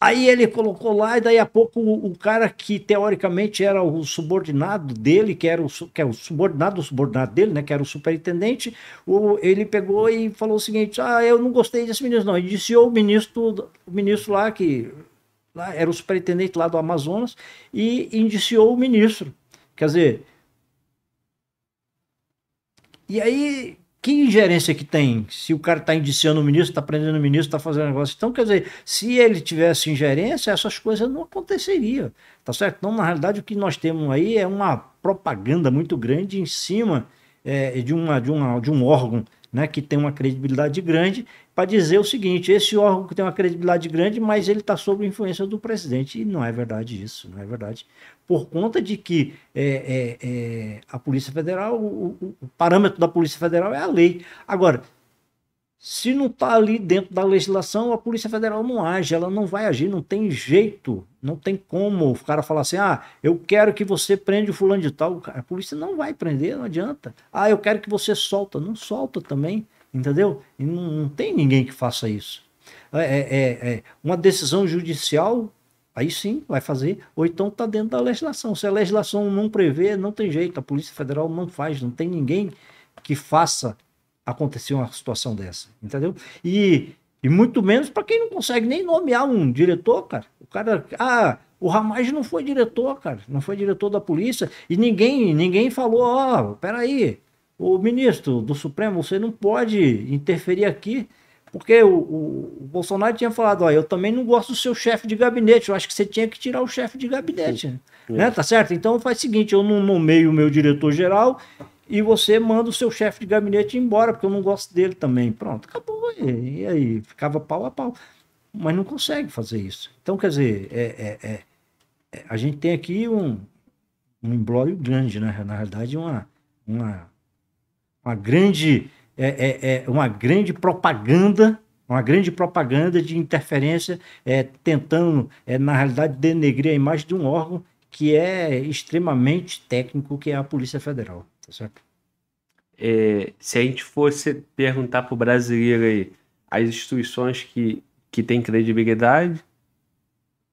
aí ele colocou lá, e daí a pouco o, o cara que teoricamente era o subordinado dele, que era o, que é o subordinado, o subordinado dele, né, que era o superintendente, o, ele pegou e falou o seguinte: ah, eu não gostei desse ministro, não. E disse o ministro, o ministro lá que lá, era o superintendente lá do Amazonas, e indiciou o ministro. Quer dizer. E aí, que ingerência que tem se o cara está indiciando o ministro, está prendendo o ministro, está fazendo negócio? Então, quer dizer, se ele tivesse ingerência, essas coisas não aconteceriam, tá certo? Então, na realidade, o que nós temos aí é uma propaganda muito grande em cima é, de, uma, de, uma, de um órgão né, que tem uma credibilidade grande para dizer o seguinte: esse órgão que tem uma credibilidade grande, mas ele está sob influência do presidente. E não é verdade isso, não é verdade. Por conta de que é, é, é, a Polícia Federal, o, o parâmetro da Polícia Federal é a lei. Agora, se não está ali dentro da legislação, a Polícia Federal não age, ela não vai agir, não tem jeito, não tem como o cara falar assim: ah, eu quero que você prenda o fulano de tal. A polícia não vai prender, não adianta. Ah, eu quero que você solta. Não solta também. Entendeu? E não, não tem ninguém que faça isso. É, é, é, é uma decisão judicial, aí sim vai fazer, ou então está dentro da legislação. Se a legislação não prevê, não tem jeito, a Polícia Federal não faz, não tem ninguém que faça acontecer uma situação dessa, entendeu? E, e muito menos para quem não consegue nem nomear um diretor, cara. O cara, ah, o Ramage não foi diretor, cara, não foi diretor da polícia, e ninguém, ninguém falou, ó, oh, peraí, o ministro do Supremo, você não pode interferir aqui, porque o, o, Bolsonaro tinha falado, ó, eu também não gosto do seu chefe de gabinete, eu acho que você tinha que tirar o chefe de gabinete, né? É. Tá certo? Então faz o seguinte, eu não nomeio o meu diretor-geral e você manda o seu chefe de gabinete embora, porque eu não gosto dele também. Pronto, acabou. E, e aí? Ficava pau a pau. Mas não consegue fazer isso. Então, quer dizer, é, é, é, é a gente tem aqui um, um grande, né? Na realidade, uma, uma uma grande, é, é, é uma grande propaganda, uma grande propaganda de interferência, é, tentando, é, na realidade, denegrir a imagem de um órgão que é extremamente técnico, que é a Polícia Federal, tá certo? É, se a gente fosse perguntar para o brasileiro aí, as instituições que, que têm credibilidade,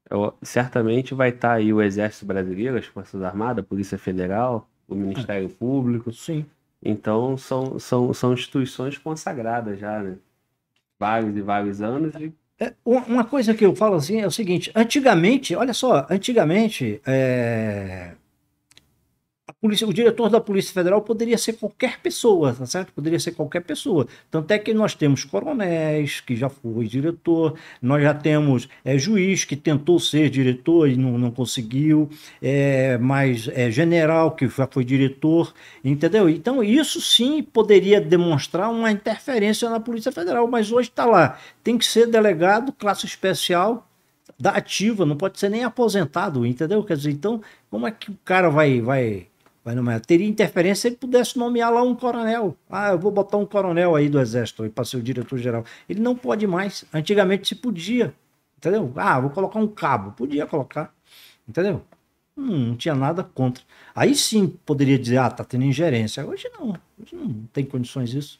eu, certamente vai estar tá aí o Exército Brasileiro, as Forças Armadas, a Polícia Federal, o Ministério é. Público. Sim. Então são, são, são instituições consagradas já, né? Vários e vários anos. E... É, uma coisa que eu falo assim é o seguinte: antigamente, olha só, antigamente é, a polícia, o diretor da Polícia Federal poderia ser qualquer pessoa, tá certo? Poderia ser qualquer pessoa. Tanto é que nós temos coronéis, que já foi diretor, nós já temos é, juiz, que tentou ser diretor e não, não conseguiu, é, mas é, general, que já foi diretor, entendeu? Então, isso sim poderia demonstrar uma interferência na Polícia Federal, mas hoje está lá. Tem que ser delegado, classe especial, da ativa, não pode ser nem aposentado, entendeu? Quer dizer, então, como é que o cara vai vai vai nomear. É. Teria interferência se ele pudesse nomear lá um coronel. Ah, eu vou botar um coronel aí do Exército para ser o diretor-geral. Ele não pode mais. Antigamente se podia, entendeu? Ah, vou colocar um cabo. Podia colocar, entendeu? Hum, não tinha nada contra. Aí sim poderia dizer, ah, tá tendo ingerência. Hoje não, hoje não tem condições isso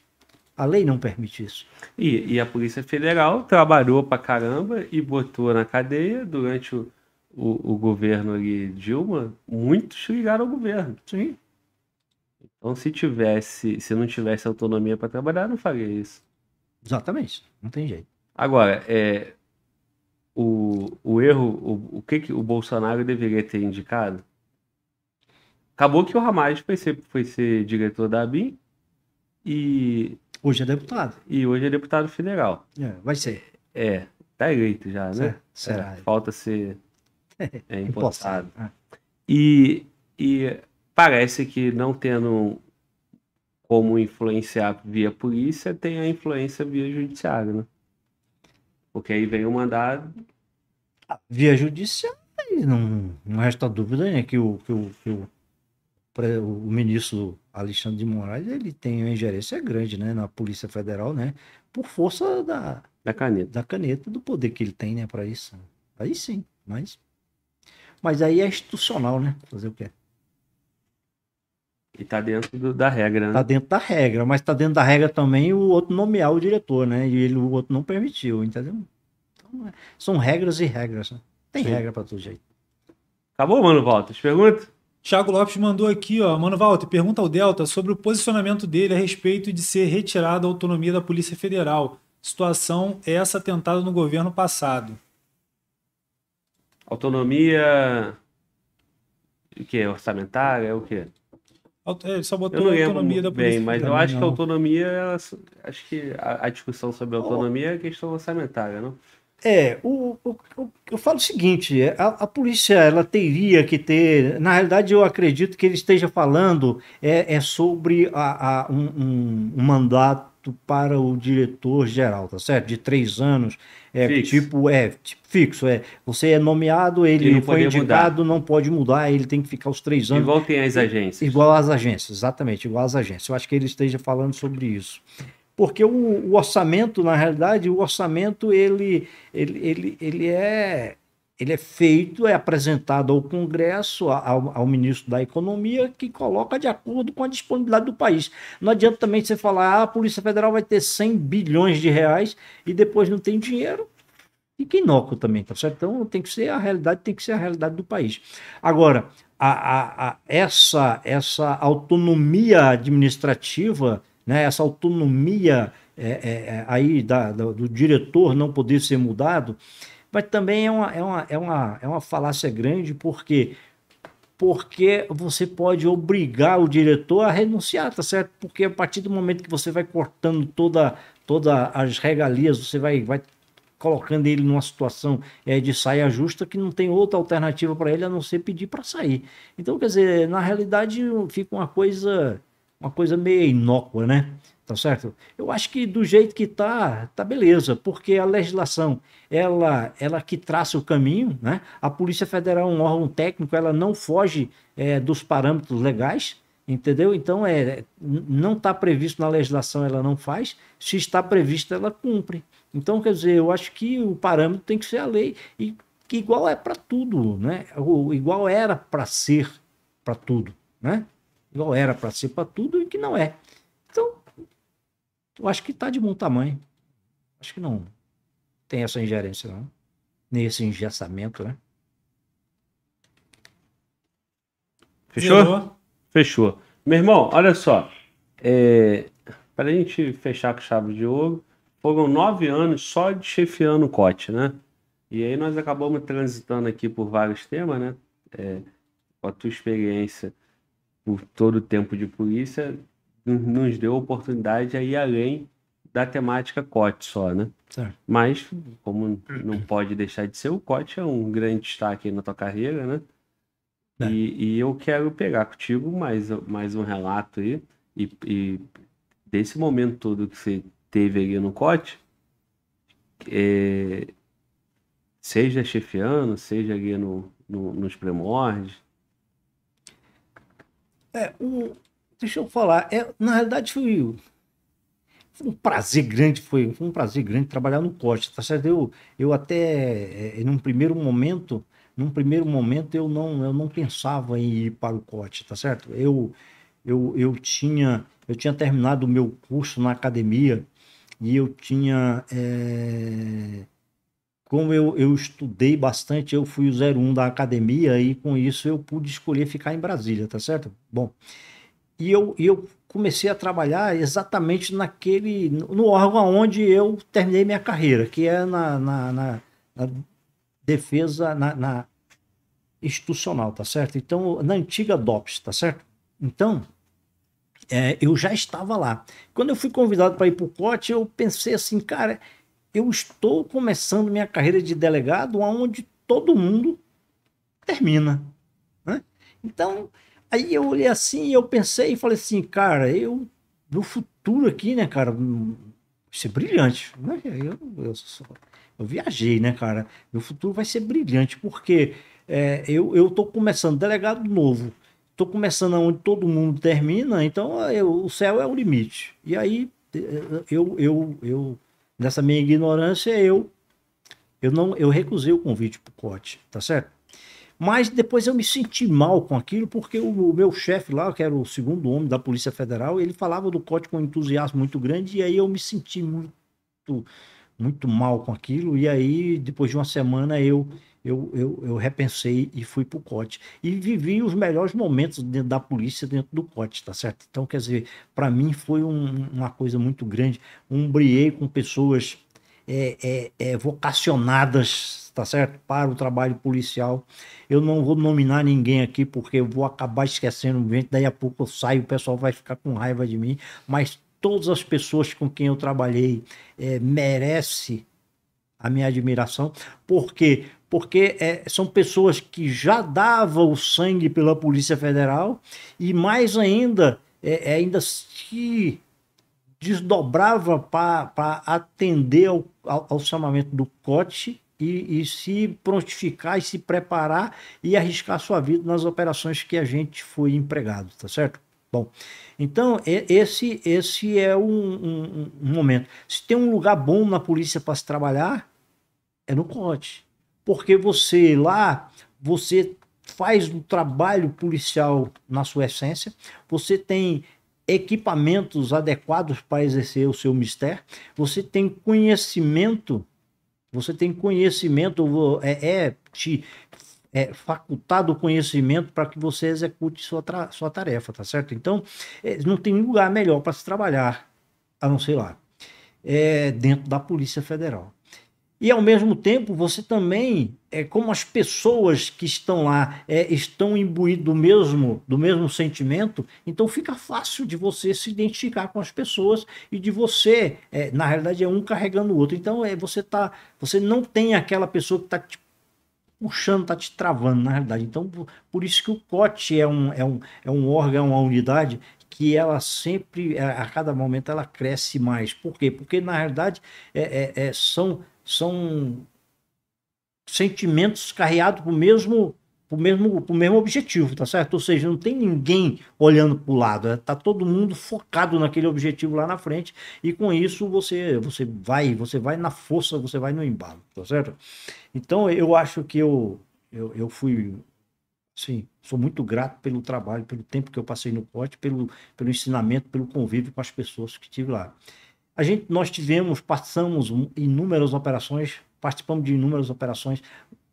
A lei não permite isso. E, e a Polícia Federal trabalhou pra caramba e botou na cadeia durante o o, o governo ali, Dilma, muitos ligaram ao governo. Sim. Então, se tivesse, se não tivesse autonomia para trabalhar, não faria isso. Exatamente, não tem jeito. Agora, é, o, o erro, o, o que, que o Bolsonaro deveria ter indicado? Acabou que o Ramalho foi ser, foi ser diretor da ABIN e. Hoje é deputado. E hoje é deputado federal. É, vai ser. É, tá eleito já, né? Será? É, falta ser é impostável. Né? E, e parece que não tendo como influenciar via polícia, tem a influência via judiciário, né? Porque aí vem o mandado. Ah, via judiciário, não, não resta dúvida né, que, o, que, o, que o, o ministro Alexandre de Moraes ele tem uma ingerência grande né, na Polícia Federal, né? Por força da, da caneta. Da caneta, do poder que ele tem, né, para isso. Aí sim, mas mas aí é institucional, né? Fazer o quê? E tá dentro do, da regra, né? Tá dentro da regra, mas tá dentro da regra também o outro nomear o diretor, né? E ele, o outro não permitiu, entendeu? Então, é... são regras e regras, né? Tem Sim. regra para todo jeito. Acabou, Mano Walter? Pergunta? Thiago Lopes mandou aqui, ó. Mano Walter, pergunta ao Delta sobre o posicionamento dele a respeito de ser retirada a autonomia da Polícia Federal. Situação essa tentada no governo passado. Autonomia. O que? Orçamentária? É o que? Ele só botou eu não lembro autonomia da polícia. Bem, mas eu acho que a autonomia, acho que a, discussão sobre a oh. autonomia oh. é questão orçamentária, não? É, o, o, o eu falo o seguinte, é, a, a, polícia ela teria que ter, na realidade eu acredito que ele esteja falando é, é sobre a, a um, um, um mandato para o diretor geral, tá certo? De três anos é fixo. tipo, é tipo, fixo. É, você é nomeado, ele não foi indicado, mudar. não pode mudar, ele tem que ficar os três anos. Igual tem as agências. Igual às agências, exatamente, igual às agências. Eu acho que ele esteja falando sobre isso. Porque o, o orçamento, na realidade, o orçamento, ele, ele, ele, ele é ele é feito, é apresentado ao Congresso, ao, ao, ministro da Economia, que coloca de acordo com a disponibilidade do país. Não adianta também você falar, ah, a Polícia Federal vai ter 100 bilhões de reais e depois não tem dinheiro. E que inoco também, tá certo? Então tem que ser a realidade, tem que ser a realidade do país. Agora, a, a, a, essa, essa autonomia administrativa, né, essa autonomia é, é, é aí da, da, do diretor não poder ser mudado, mas também é uma, é uma, é uma, é uma falácia grande, porque porque você pode obrigar o diretor a renunciar, tá certo? Porque a partir do momento que você vai cortando toda, toda as regalias, você vai, vai colocando ele numa situação é, de saia justa que não tem outra alternativa para ele a não ser pedir para sair. Então, quer dizer, na realidade fica uma coisa uma coisa meio inócua, né? tá certo? Eu acho que do jeito que tá, tá beleza, porque a legislação, ela, ela que traça o caminho, né? A Polícia Federal é um órgão técnico, ela não foge é, dos parâmetros legais, entendeu? Então, é, não está previsto na legislação, ela não faz, se está previsto, ela cumpre. Então, quer dizer, eu acho que o parâmetro tem que ser a lei, e que igual é para tudo, né? o igual era para ser para tudo, né? Igual era para ser para tudo e que não é. Eu acho que tá de bom tamanho. Acho que não tem essa ingerência, não. Nem esse engessamento, né? Fechou? Fechou. Meu irmão, olha só. É... Para a gente fechar com chave de ouro, foram nove anos só de chefiando o cote, né? E aí nós acabamos transitando aqui por vários temas, né? É... Com a tua experiência por todo o tempo de polícia, nos deu a oportunidade aí além da temática COT só, né? Certo. Mas, como não pode deixar de ser, o COT é um grande destaque na tua carreira, né? É. E, e, eu quero pegar contigo mais, mais um relato aí, e, e desse momento todo que você teve ali no COT, é, seja chefiano, seja ali no, no nos primórdios. É, o, um Deixa eu falar, é, na realidade foi, um prazer grande, foi, foi, um prazer grande trabalhar no Costa, tá certo? Eu, eu até, é, é, num primeiro momento, num primeiro momento eu não, eu não pensava em ir para o Cote, tá certo? Eu, eu, eu, tinha, eu tinha terminado o meu curso na academia e eu tinha... É, como eu, eu estudei bastante, eu fui o 01 da academia e com isso eu pude escolher ficar em Brasília, tá certo? Bom, e eu, e eu comecei a trabalhar exatamente naquele no órgão onde eu terminei minha carreira, que é na, na, na, na defesa na, na, institucional, tá certo? Então, na antiga DOPS, tá certo? Então, é, eu já estava lá. Quando eu fui convidado para ir para o COT, eu pensei assim, cara, eu estou começando minha carreira de delegado onde todo mundo termina. Né? Então, Aí eu olhei assim e eu pensei e falei assim, cara, eu no futuro aqui, né, cara, vai hum, ser é brilhante. Né? Eu, eu, eu viajei, né, cara? Meu futuro vai ser brilhante, porque é, eu, eu tô começando delegado novo. Tô começando onde todo mundo termina, então eu, é, o céu é o limite. E aí, é, eu, eu, eu, nessa minha ignorância, eu eu não eu recusei o convite pro Cote, tá certo? Mas depois eu me senti mal com aquilo, porque o, o meu chefe lá, que era o segundo homem da Polícia Federal, ele falava do código com um entusiasmo muito grande, e aí eu me senti muito, muito mal com aquilo. E aí, depois de uma semana, eu eu, eu, eu, repensei e fui para o COT. E vivi os melhores momentos dentro da polícia, dentro do COT, tá certo? Então, quer dizer, para mim foi um, uma coisa muito grande. Umbriei com pessoas é, é, é, vocacionadas, tá certo? Para o trabalho policial. Eu não vou nominar ninguém aqui porque eu vou acabar esquecendo gente, daí a pouco eu saio, o pessoal vai ficar com raiva de mim, mas todas as pessoas com quem eu trabalhei é, merece a minha admiração. Por quê? Porque é, são pessoas que já davam o sangue pela Polícia Federal e mais ainda, é, é ainda se desdobrava para atender ao, ao, ao chamamento do COT e, e, se prontificar e se preparar e arriscar sua vida nas operações que a gente foi empregado, tá certo? Bom, então esse esse é um, um, um momento. Se tem um lugar bom na polícia para se trabalhar, é no COT. Porque você lá, você faz um trabalho policial na sua essência, você tem equipamentos adequados para exercer o seu mistério, você tem conhecimento você tem conhecimento, é, é te é, facultado o conhecimento para que você execute sua, sua tarefa, tá certo? Então, é, não tem lugar melhor para se trabalhar, a não ser lá, é, dentro da Polícia Federal. E ao mesmo tempo, você também, é, como as pessoas que estão lá é, estão imbuídas do mesmo, do mesmo sentimento, então fica fácil de você se identificar com as pessoas e de você, é, na realidade, é um carregando o outro. Então é, você tá, você não tem aquela pessoa que está te puxando, está te travando, na realidade. Então, por isso que o cote é um, é um, é um órgão, é uma unidade que ela sempre, é, a cada momento, ela cresce mais. Por quê? Porque, na realidade, é, é, é são são sentimentos carreados para o mesmo pro mesmo, pro mesmo objetivo, tá certo? Ou seja, não tem ninguém olhando para o lado, né? tá todo mundo focado naquele objetivo lá na frente e com isso você você vai, você vai na força, você vai no embalo, tá certo? Então eu acho que eu eu, eu fui sim, sou muito grato pelo trabalho, pelo tempo que eu passei no pote, pelo pelo ensinamento, pelo convívio com as pessoas que tive lá. A gente, nós tivemos, passamos inúmeras operações, participamos de inúmeras operações,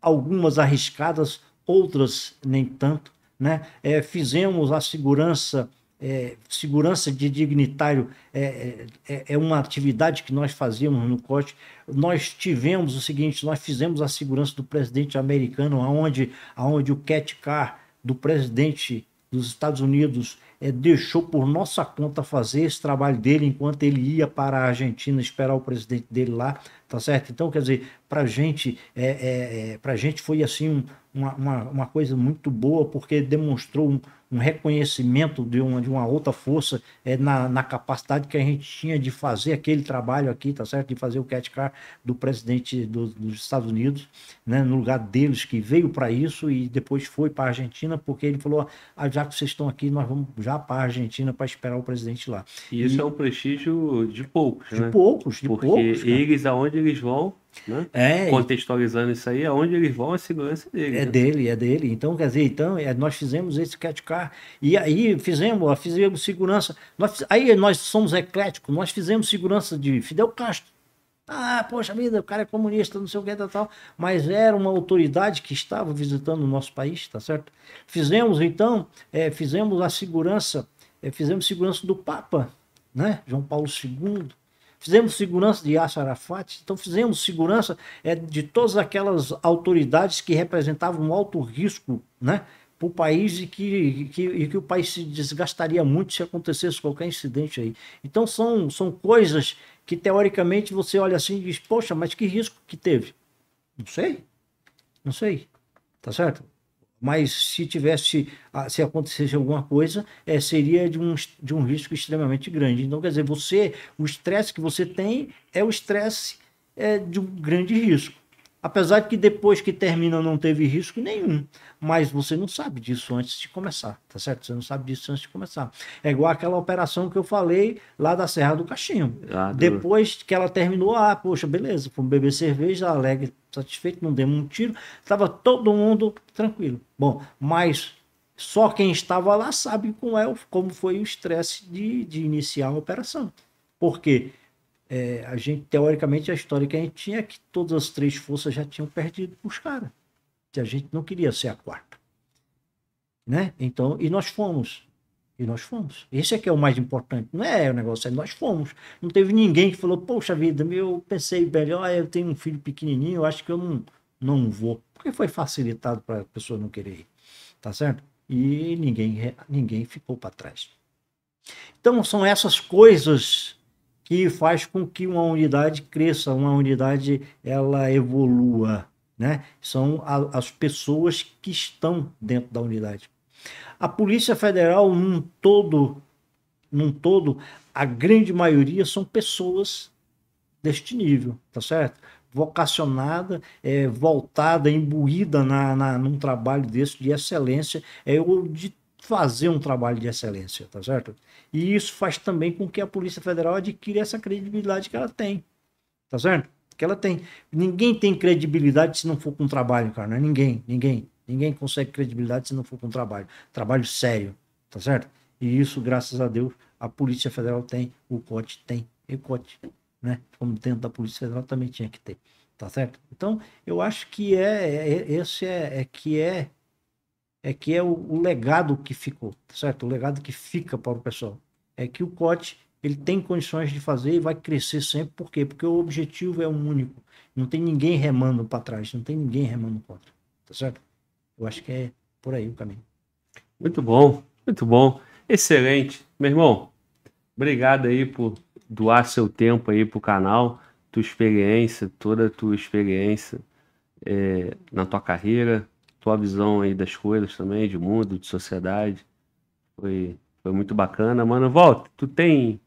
algumas arriscadas, outras nem tanto. Né? É, fizemos a segurança, é, segurança de dignitário é, é, é, uma atividade que nós fazíamos no corte Nós tivemos o seguinte, nós fizemos a segurança do presidente americano, aonde, aonde o cat car do presidente dos Estados Unidos é, deixou por nossa conta fazer esse trabalho dele enquanto ele ia para a Argentina esperar o presidente dele lá tá certo? Então, quer dizer, para gente, é, é, é para gente foi assim uma, uma, uma, coisa muito boa, porque demonstrou um, um reconhecimento de uma, de uma outra força é, na, na capacidade que a gente tinha de fazer aquele trabalho aqui, tá certo? De fazer o catcar do presidente do, dos Estados Unidos, né? no lugar deles, que veio para isso e depois foi para a Argentina, porque ele falou: ah, já que vocês estão aqui, nós vamos já para a Argentina para esperar o presidente lá. E isso e... é um prestígio de poucos, de né? poucos, de porque poucos. Porque eles, aonde eles vão, né? É, contextualizando isso aí, aonde eles vão, a segurança é dele. É né? dele, é dele. Então, quer dizer, então, é, nós fizemos esse cat car e aí fizemos, fizemos segurança. Nós, aí nós somos ecléticos, nós fizemos segurança de Fidel Castro. Ah, poxa vida, o cara é comunista, não sei o que, tal, tal. Mas era uma autoridade que estava visitando o nosso país, tá certo? Fizemos, então, é, fizemos a segurança, é, fizemos segurança do Papa, né? João Paulo II fizemos segurança de Yasser Arafat, então fizemos segurança é, de todas aquelas autoridades que representavam um alto risco né, para o país e que, que, e que o país se desgastaria muito se acontecesse qualquer incidente aí. Então são, são coisas que teoricamente você olha assim e diz, poxa, mas que risco que teve? Não sei, não sei, tá certo? Mas se tivesse, se acontecesse alguma coisa, é, seria de um, de um risco extremamente grande. Então, quer dizer, você, o estresse que você tem é o estresse é, de um grande risco. Apesar de que depois que termina não teve risco nenhum. Mas você não sabe disso antes de começar, tá certo? Você não sabe disso antes de começar. É igual aquela operação que eu falei lá da Serra do Caixinho. Ah, depois que ela terminou, ah, poxa, beleza, fomos beber cerveja, alegre, satisfeito, não demos um tiro. Estava todo mundo tranquilo. Bom, mas só quem estava lá sabe como, é, como foi o estresse de, de iniciar a operação. Por quê? é, a gente, teoricamente, a história que a gente tinha é que todas as três forças já tinham perdido para os caras. A gente não queria ser a quarta. Né? Então, e nós fomos. E nós fomos. Esse é que é o mais importante. Não é o negócio, é nós fomos. Não teve ninguém que falou, poxa vida, eu pensei melhor, eu tenho um filho pequenininho, eu acho que eu não, não vou. Porque foi facilitado para a pessoa não querer ir. Tá certo? E ninguém, ninguém ficou para trás. Então, são essas coisas que faz com que uma unidade cresça, uma unidade ela evolua, né? São a, as pessoas que estão dentro da unidade. A Polícia Federal num todo, num todo, a grande maioria são pessoas deste nível, tá certo? vocacionada, é, voltada, imbuída na, na, num trabalho desse de excelência, é, o de fazer um trabalho de excelência, tá certo? E isso faz também com que a Polícia Federal adquira essa credibilidade que ela tem. Tá certo? Que ela tem. Ninguém tem credibilidade se não for com trabalho, cara. É ninguém, ninguém. Ninguém consegue credibilidade se não for com trabalho. Trabalho sério, tá certo? E isso, graças a Deus, a Polícia Federal tem, o COT tem, e o COT, né? Como dentro da Polícia Federal também tinha que ter, tá certo? Então, eu acho que é, é, é esse é, é que é é que é o, o, legado que ficou, tá certo? O legado que fica para o pessoal. É que o COT ele tem condições de fazer e vai crescer sempre. Por quê? Porque o objetivo é um único. Não tem ninguém remando para trás, não tem ninguém remando contra. Tá certo? Eu acho que é por aí o caminho. Muito bom, muito bom. Excelente. Meu irmão, obrigado aí por doar seu tempo aí pro canal, tua experiência, toda a tua experiência é, na tua carreira, tua visão aí das coisas também, de mundo, de sociedade. Foi, foi muito bacana. Mano, volta, tu tem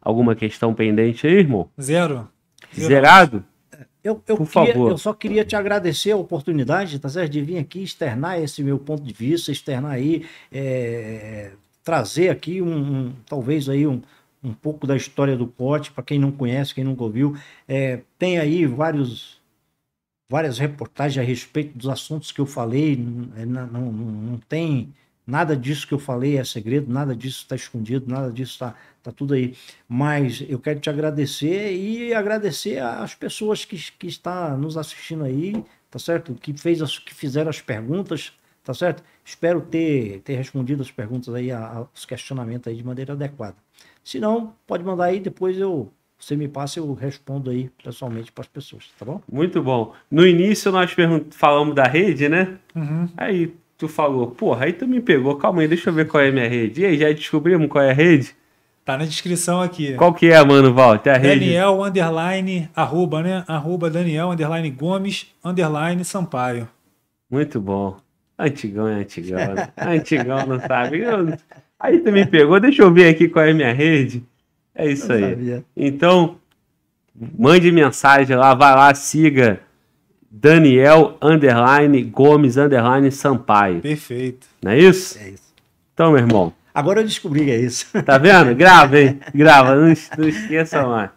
alguma questão pendente aí, irmão? Zero. Zero. Zerado? Eu, eu, Por queria, favor. eu só queria te agradecer a oportunidade, tá certo? De vir aqui externar esse meu ponto de vista, externar aí, é, trazer aqui um, um, talvez aí um, um pouco da história do pote para quem não conhece, quem nunca ouviu. É, tem aí vários várias reportagens a respeito dos assuntos que eu falei. É, não, não, não tem nada disso que eu falei é segredo, nada disso está escondido, nada disso está tá tudo aí. Mas eu quero te agradecer e agradecer às pessoas que, que estão nos assistindo aí, tá certo? Que, fez as, que fizeram as perguntas, tá certo? Espero ter, ter respondido as perguntas aí, os questionamentos aí de maneira adequada. Se não, pode mandar aí, depois eu você me passa, eu respondo aí pessoalmente para as pessoas, tá bom? Muito bom. No início nós falamos da rede, né? Uhum. Aí tu falou, porra, aí tu me pegou, calma aí, deixa eu ver qual é a minha rede. E aí, já descobrimos qual é a rede? Tá na descrição aqui. Qual que é, mano, Walter? A Daniel, rede? Daniel, underline, arroba, né? Arroba Daniel, underline Gomes, underline Sampaio. Muito bom. Antigão é antigão, né? Antigão não sabe. Aí tu me pegou, deixa eu ver aqui qual é a minha rede. É isso aí. Sabia. Então, mande mensagem lá, vai lá, siga Daniel underline Gomes underline Sampaio. Perfeito. Não é isso? É isso. Então, meu irmão. Agora eu descobri que é isso. Tá vendo? Grava, hein? Grava, não, não esqueça mais.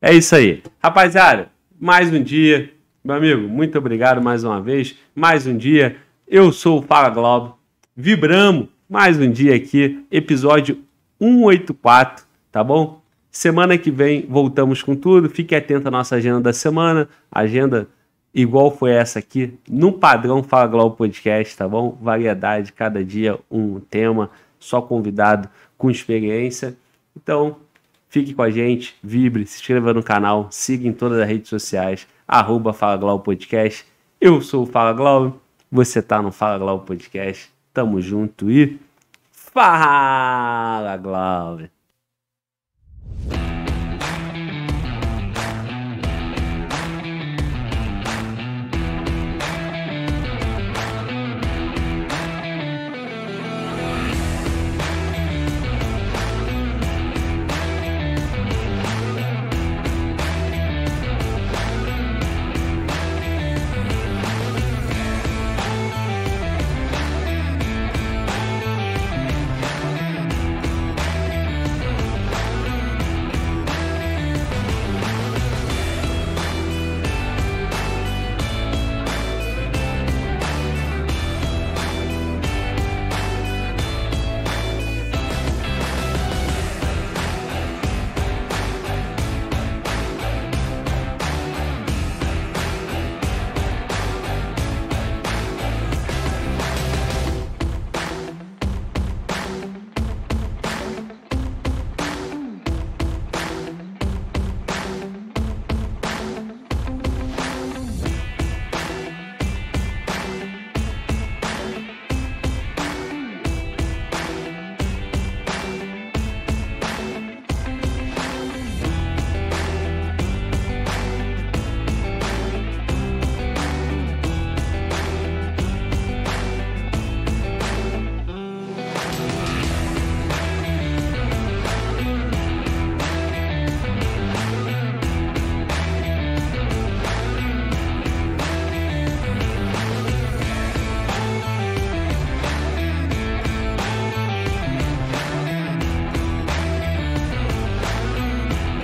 É isso aí. Rapaziada, mais um dia. Meu amigo, muito obrigado mais uma vez. Mais um dia. Eu sou o Fala Globo. Vibramos mais um dia aqui, episódio 184 tá bom? Semana que vem voltamos com tudo. Fique atento à nossa agenda da semana. Agenda igual foi essa aqui, no padrão Fala Glauco Podcast, tá bom? Variedade, cada dia um tema, só convidado com experiência. Então, fique com a gente, vibre, se inscreva no canal, siga em todas as redes sociais, arroba Fala Glauco Podcast. Eu sou o Fala Globo. você tá no Fala Globo Podcast. Tamo junto e... Fala, Globo.